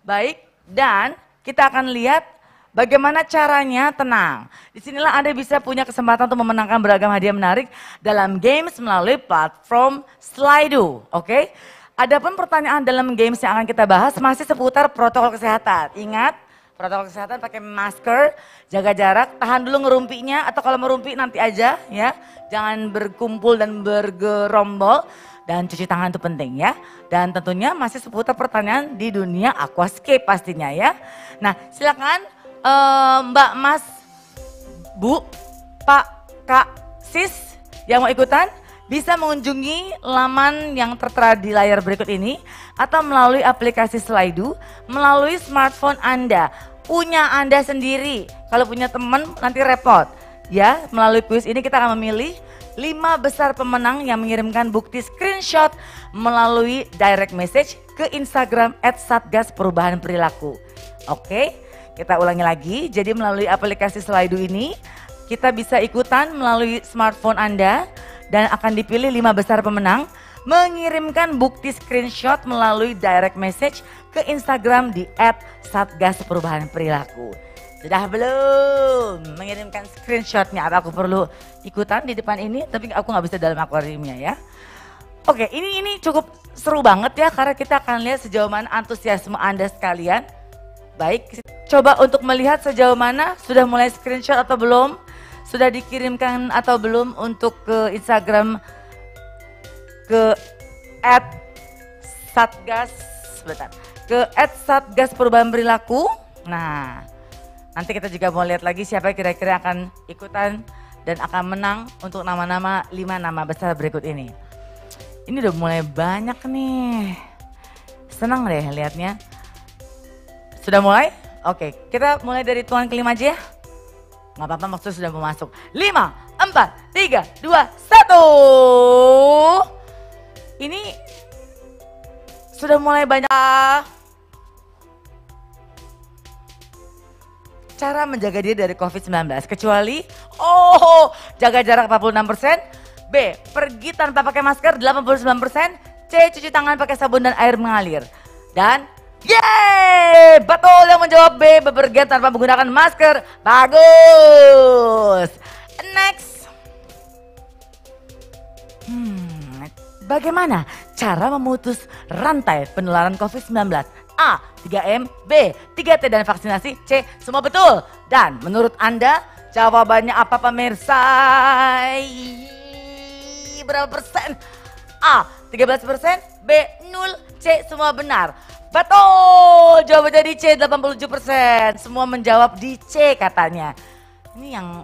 Baik, dan kita akan lihat Bagaimana caranya tenang? Disinilah Anda bisa punya kesempatan untuk memenangkan beragam hadiah menarik dalam games melalui platform Slido, oke? Okay? Ada pertanyaan dalam games yang akan kita bahas masih seputar protokol kesehatan. Ingat, protokol kesehatan pakai masker, jaga jarak, tahan dulu ngerumpinya atau kalau merumpi nanti aja ya. Jangan berkumpul dan bergerombol dan cuci tangan itu penting ya. Dan tentunya masih seputar pertanyaan di dunia aquascape pastinya ya. Nah, silakan uh, Mbak, Mas, Bu, Pak, Kak, Sis yang mau ikutan bisa mengunjungi laman yang tertera di layar berikut ini atau melalui aplikasi Slido melalui smartphone Anda. Punya Anda sendiri. Kalau punya teman nanti repot. Ya, melalui kuis ini kita akan memilih lima besar pemenang yang mengirimkan bukti screenshot melalui direct message ke Instagram @satgasperubahanperilaku. Oke? Okay? Kita ulangi lagi, jadi melalui aplikasi Slido ini, kita bisa ikutan melalui smartphone Anda dan akan dipilih lima besar pemenang mengirimkan bukti screenshot melalui direct message ke Instagram di @satgas perubahan perilaku. Sudah belum mengirimkan screenshotnya? Apa aku perlu ikutan di depan ini? Tapi aku nggak bisa dalam akuariumnya ya. Oke, ini ini cukup seru banget ya karena kita akan lihat sejauh mana antusiasme Anda sekalian baik. Coba untuk melihat sejauh mana sudah mulai screenshot atau belum, sudah dikirimkan atau belum untuk ke Instagram ke at satgas sebentar ke at satgas perubahan perilaku. Nah, nanti kita juga mau lihat lagi siapa kira-kira akan ikutan dan akan menang untuk nama-nama lima nama besar berikut ini. Ini udah mulai banyak nih. Senang deh lihatnya. Sudah mulai? Oke, kita mulai dari tuan kelima aja ya. Gak apa-apa maksudnya sudah mau masuk. Lima, empat, tiga, dua, satu. Ini sudah mulai banyak ah, cara menjaga dia dari COVID-19 kecuali oh jaga jarak 46%, B pergi tanpa pakai masker 89%, C cuci tangan pakai sabun dan air mengalir. Dan Yeay! Betul yang menjawab B bepergian tanpa menggunakan masker. Bagus. Next. Hmm, bagaimana cara memutus rantai penularan COVID-19? A. 3M, B. 3T dan vaksinasi, C. Semua betul. Dan menurut Anda jawabannya apa pemirsa? Berapa persen? A. 13 persen, B. 0, C. Semua benar. Betul, jawabannya di C 87%. Semua menjawab di C katanya. Ini yang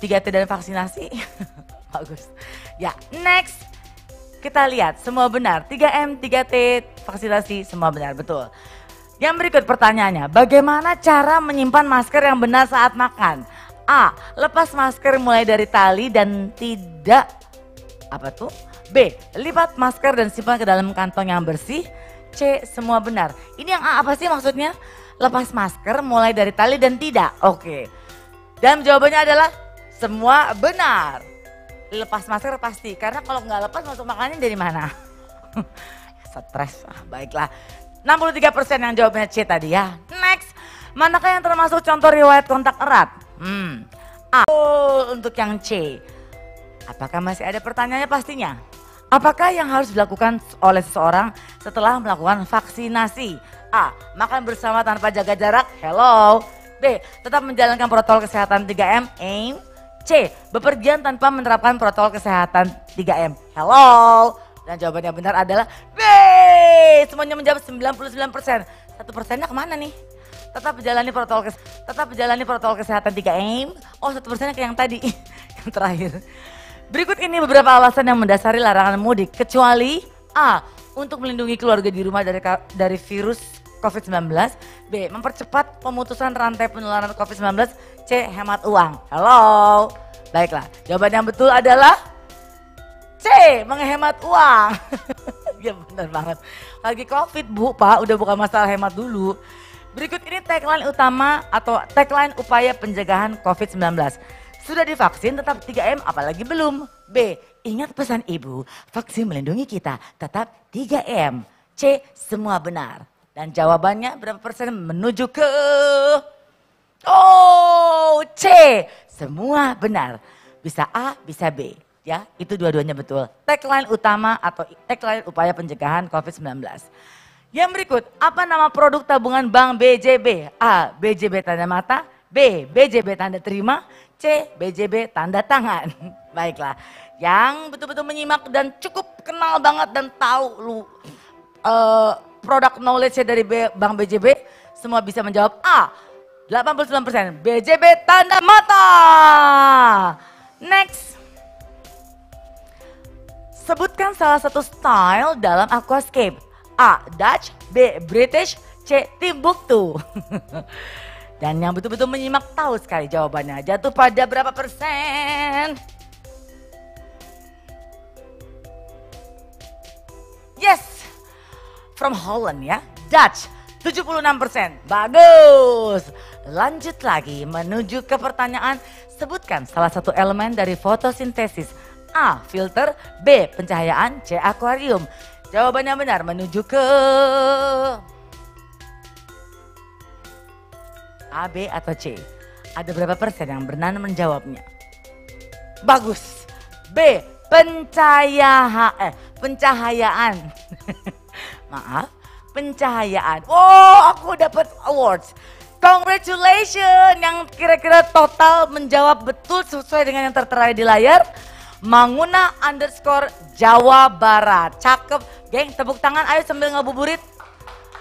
3T dan vaksinasi. Bagus. Ya, next. Kita lihat, semua benar. 3M, 3T, vaksinasi, semua benar, betul. Yang berikut pertanyaannya, bagaimana cara menyimpan masker yang benar saat makan? A. Lepas masker mulai dari tali dan tidak apa tuh? B. Lipat masker dan simpan ke dalam kantong yang bersih. C semua benar. Ini yang A apa sih maksudnya? Lepas masker mulai dari tali dan tidak. Oke. Dan jawabannya adalah semua benar. Lepas masker pasti karena kalau nggak lepas masuk makannya dari mana? Stres. Ah, baiklah. 63% yang jawabnya C tadi ya. Next, manakah yang termasuk contoh riwayat kontak erat? Hmm. A. Oh, untuk yang C. Apakah masih ada pertanyaannya pastinya? Apakah yang harus dilakukan oleh seseorang setelah melakukan vaksinasi? A. Makan bersama tanpa jaga jarak, hello. B. Tetap menjalankan protokol kesehatan 3M, aim. C. Bepergian tanpa menerapkan protokol kesehatan 3M, hello. Dan jawabannya benar adalah B. Semuanya menjawab 99%. Satu persennya kemana nih? Tetap menjalani protokol kesehatan, tetap menjalani protokol kesehatan 3M. Oh, satu persennya kayak yang tadi, yang terakhir. Berikut ini beberapa alasan yang mendasari larangan mudik, kecuali A untuk melindungi keluarga di rumah dari dari virus COVID-19, B. Mempercepat pemutusan rantai penularan COVID-19, C. Hemat uang. Halo. Baiklah, jawaban yang betul adalah C. Menghemat uang. ya benar banget. Lagi COVID, Bu, Pak, udah bukan masalah hemat dulu. Berikut ini tagline utama atau tagline upaya pencegahan COVID-19. Sudah divaksin tetap 3M apalagi belum? B. Ingat pesan ibu, vaksin melindungi kita. Tetap 3M. C, semua benar. Dan jawabannya berapa persen menuju ke... Oh, C. Semua benar. Bisa A, bisa B. Ya, itu dua-duanya betul. Tagline utama atau tagline upaya pencegahan COVID-19. Yang berikut, apa nama produk tabungan Bank BJB? A. BJB tanda mata. B. BJB tanda terima. C. BJB tanda tangan. Baiklah yang betul-betul menyimak dan cukup kenal banget dan tahu lu uh, eh, produk knowledge dari bank BJB semua bisa menjawab A 89% BJB tanda mata. Next. Sebutkan salah satu style dalam aquascape. A. Dutch, B. British, C. Timbuktu. Dan yang betul-betul menyimak tahu sekali jawabannya. Jatuh pada berapa persen? Yes, from Holland ya, Dutch 76%. Bagus. Lanjut lagi menuju ke pertanyaan, sebutkan salah satu elemen dari fotosintesis. A. Filter, B. Pencahayaan, C. Akuarium. Jawabannya benar menuju ke A, B atau C. Ada berapa persen yang benar menjawabnya? Bagus. B. Pencahayaan, eh, pencahayaan. Maaf, pencahayaan. Oh, aku dapat awards. Congratulations yang kira-kira total menjawab betul sesuai dengan yang tertera di layar. Manguna underscore Jawa Barat. Cakep. Geng, tepuk tangan ayo sambil ngebuburit.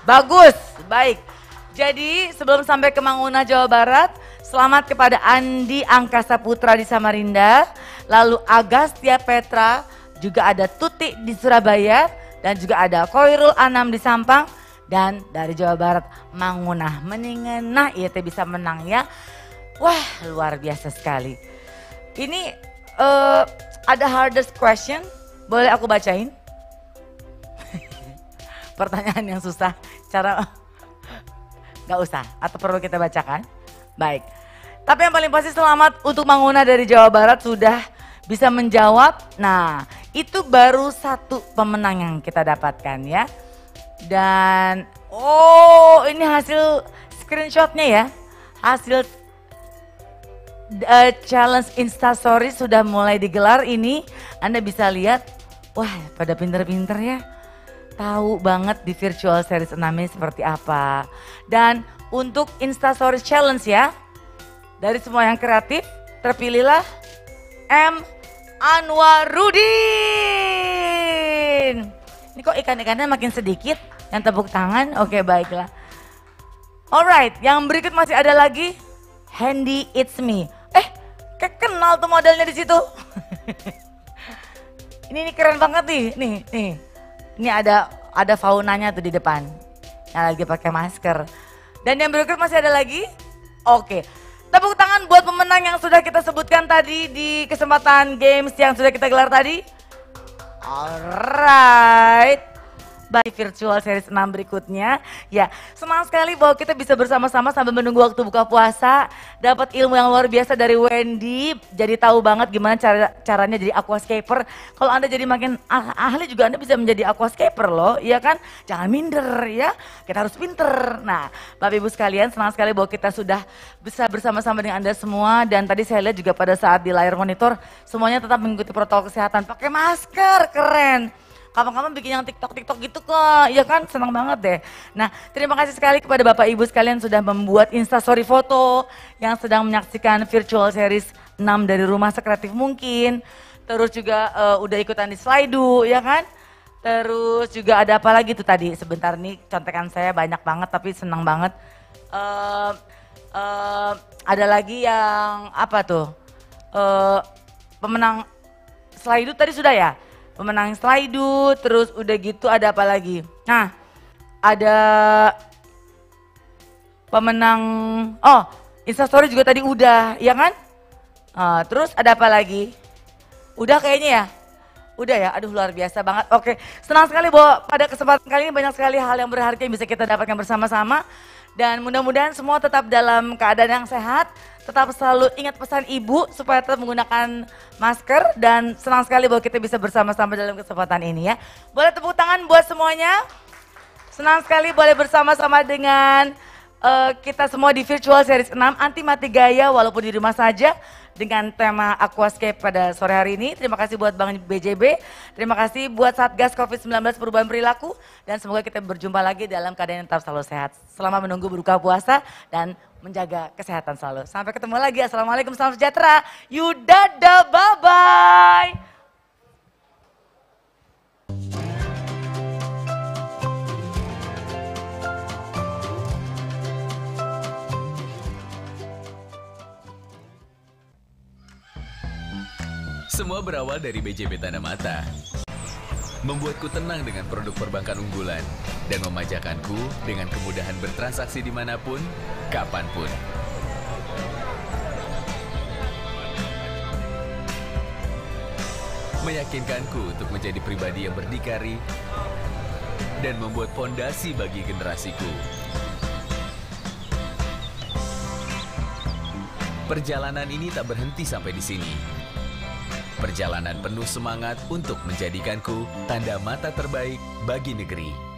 Bagus, baik. Jadi sebelum sampai ke Manguna Jawa Barat, selamat kepada Andi Angkasa Putra di Samarinda. Lalu Agastya Petra juga ada Tuti di Surabaya, dan juga ada Koirul Anam di Sampang, dan dari Jawa Barat Mangunah Nah, ya teh bisa menang ya. Wah luar biasa sekali. Ini uh, ada hardest question, boleh aku bacain? Pertanyaan yang susah, cara nggak usah atau perlu kita bacakan? Baik. Tapi yang paling pasti selamat untuk Manguna dari Jawa Barat sudah bisa menjawab. Nah, itu baru satu pemenang yang kita dapatkan ya. Dan oh, ini hasil screenshotnya ya. Hasil uh, challenge Instastory sudah mulai digelar ini. Anda bisa lihat, wah pada pinter-pinter ya tahu banget di virtual series 6 ini seperti apa. Dan untuk Instastory Challenge ya, dari semua yang kreatif, terpilihlah M Anwarudin. Ini kok ikan-ikannya makin sedikit? Yang tepuk tangan? Oke, baiklah. Alright, yang berikut masih ada lagi. Handy It's Me. Eh, kenal tuh modelnya di situ. ini, ini keren banget nih, nih, nih. Ini ada ada faunanya tuh di depan. Yang lagi pakai masker. Dan yang berikut masih ada lagi. Oke, Tepuk tangan buat pemenang yang sudah kita sebutkan tadi di kesempatan games yang sudah kita gelar tadi. Alright by Virtual Series 6 berikutnya. Ya, senang sekali bahwa kita bisa bersama-sama sambil menunggu waktu buka puasa, dapat ilmu yang luar biasa dari Wendy, jadi tahu banget gimana cara caranya jadi aquascaper. Kalau Anda jadi makin ah, ahli juga Anda bisa menjadi aquascaper loh, iya kan? Jangan minder ya, kita harus pinter. Nah, Bapak Ibu sekalian, senang sekali bahwa kita sudah bisa bersama-sama dengan Anda semua dan tadi saya lihat juga pada saat di layar monitor semuanya tetap mengikuti protokol kesehatan, pakai masker, keren kapan-kapan bikin yang TikTok TikTok gitu kok. Iya kan? Senang banget deh. Nah, terima kasih sekali kepada Bapak Ibu sekalian sudah membuat instastory foto yang sedang menyaksikan virtual series 6 dari rumah sekreatif mungkin. Terus juga uh, udah ikutan di Slido, ya kan? Terus juga ada apa lagi tuh tadi? Sebentar nih contekan saya banyak banget tapi senang banget. Uh, uh, ada lagi yang apa tuh? Uh, pemenang Slido tadi sudah ya? pemenang slide terus udah gitu ada apa lagi? Nah, ada pemenang oh, Instastory juga tadi udah, ya kan? nah, terus ada apa lagi? Udah kayaknya ya. Udah ya, aduh luar biasa banget. Oke, senang sekali bahwa pada kesempatan kali ini banyak sekali hal yang berharga yang bisa kita dapatkan bersama-sama. Dan mudah-mudahan semua tetap dalam keadaan yang sehat, tetap selalu ingat pesan ibu supaya tetap menggunakan masker dan senang sekali bahwa kita bisa bersama-sama dalam kesempatan ini ya. Boleh tepuk tangan buat semuanya. Senang sekali boleh bersama-sama dengan uh, kita semua di virtual series 6 anti mati gaya walaupun di rumah saja dengan tema Aquascape pada sore hari ini. Terima kasih buat Bang BJB, terima kasih buat Satgas COVID-19 Perubahan Perilaku dan semoga kita berjumpa lagi dalam keadaan yang tetap selalu sehat. Selama menunggu berbuka puasa dan menjaga kesehatan selalu. Sampai ketemu lagi. Assalamualaikum, salam sejahtera. Yudada, bye-bye. Semua berawal dari BJB Tanah Mata. Membuatku tenang dengan produk perbankan unggulan dan memajakanku dengan kemudahan bertransaksi dimanapun, kapanpun. Meyakinkanku untuk menjadi pribadi yang berdikari dan membuat fondasi bagi generasiku. Perjalanan ini tak berhenti sampai di sini. Perjalanan penuh semangat untuk menjadikanku tanda mata terbaik bagi negeri.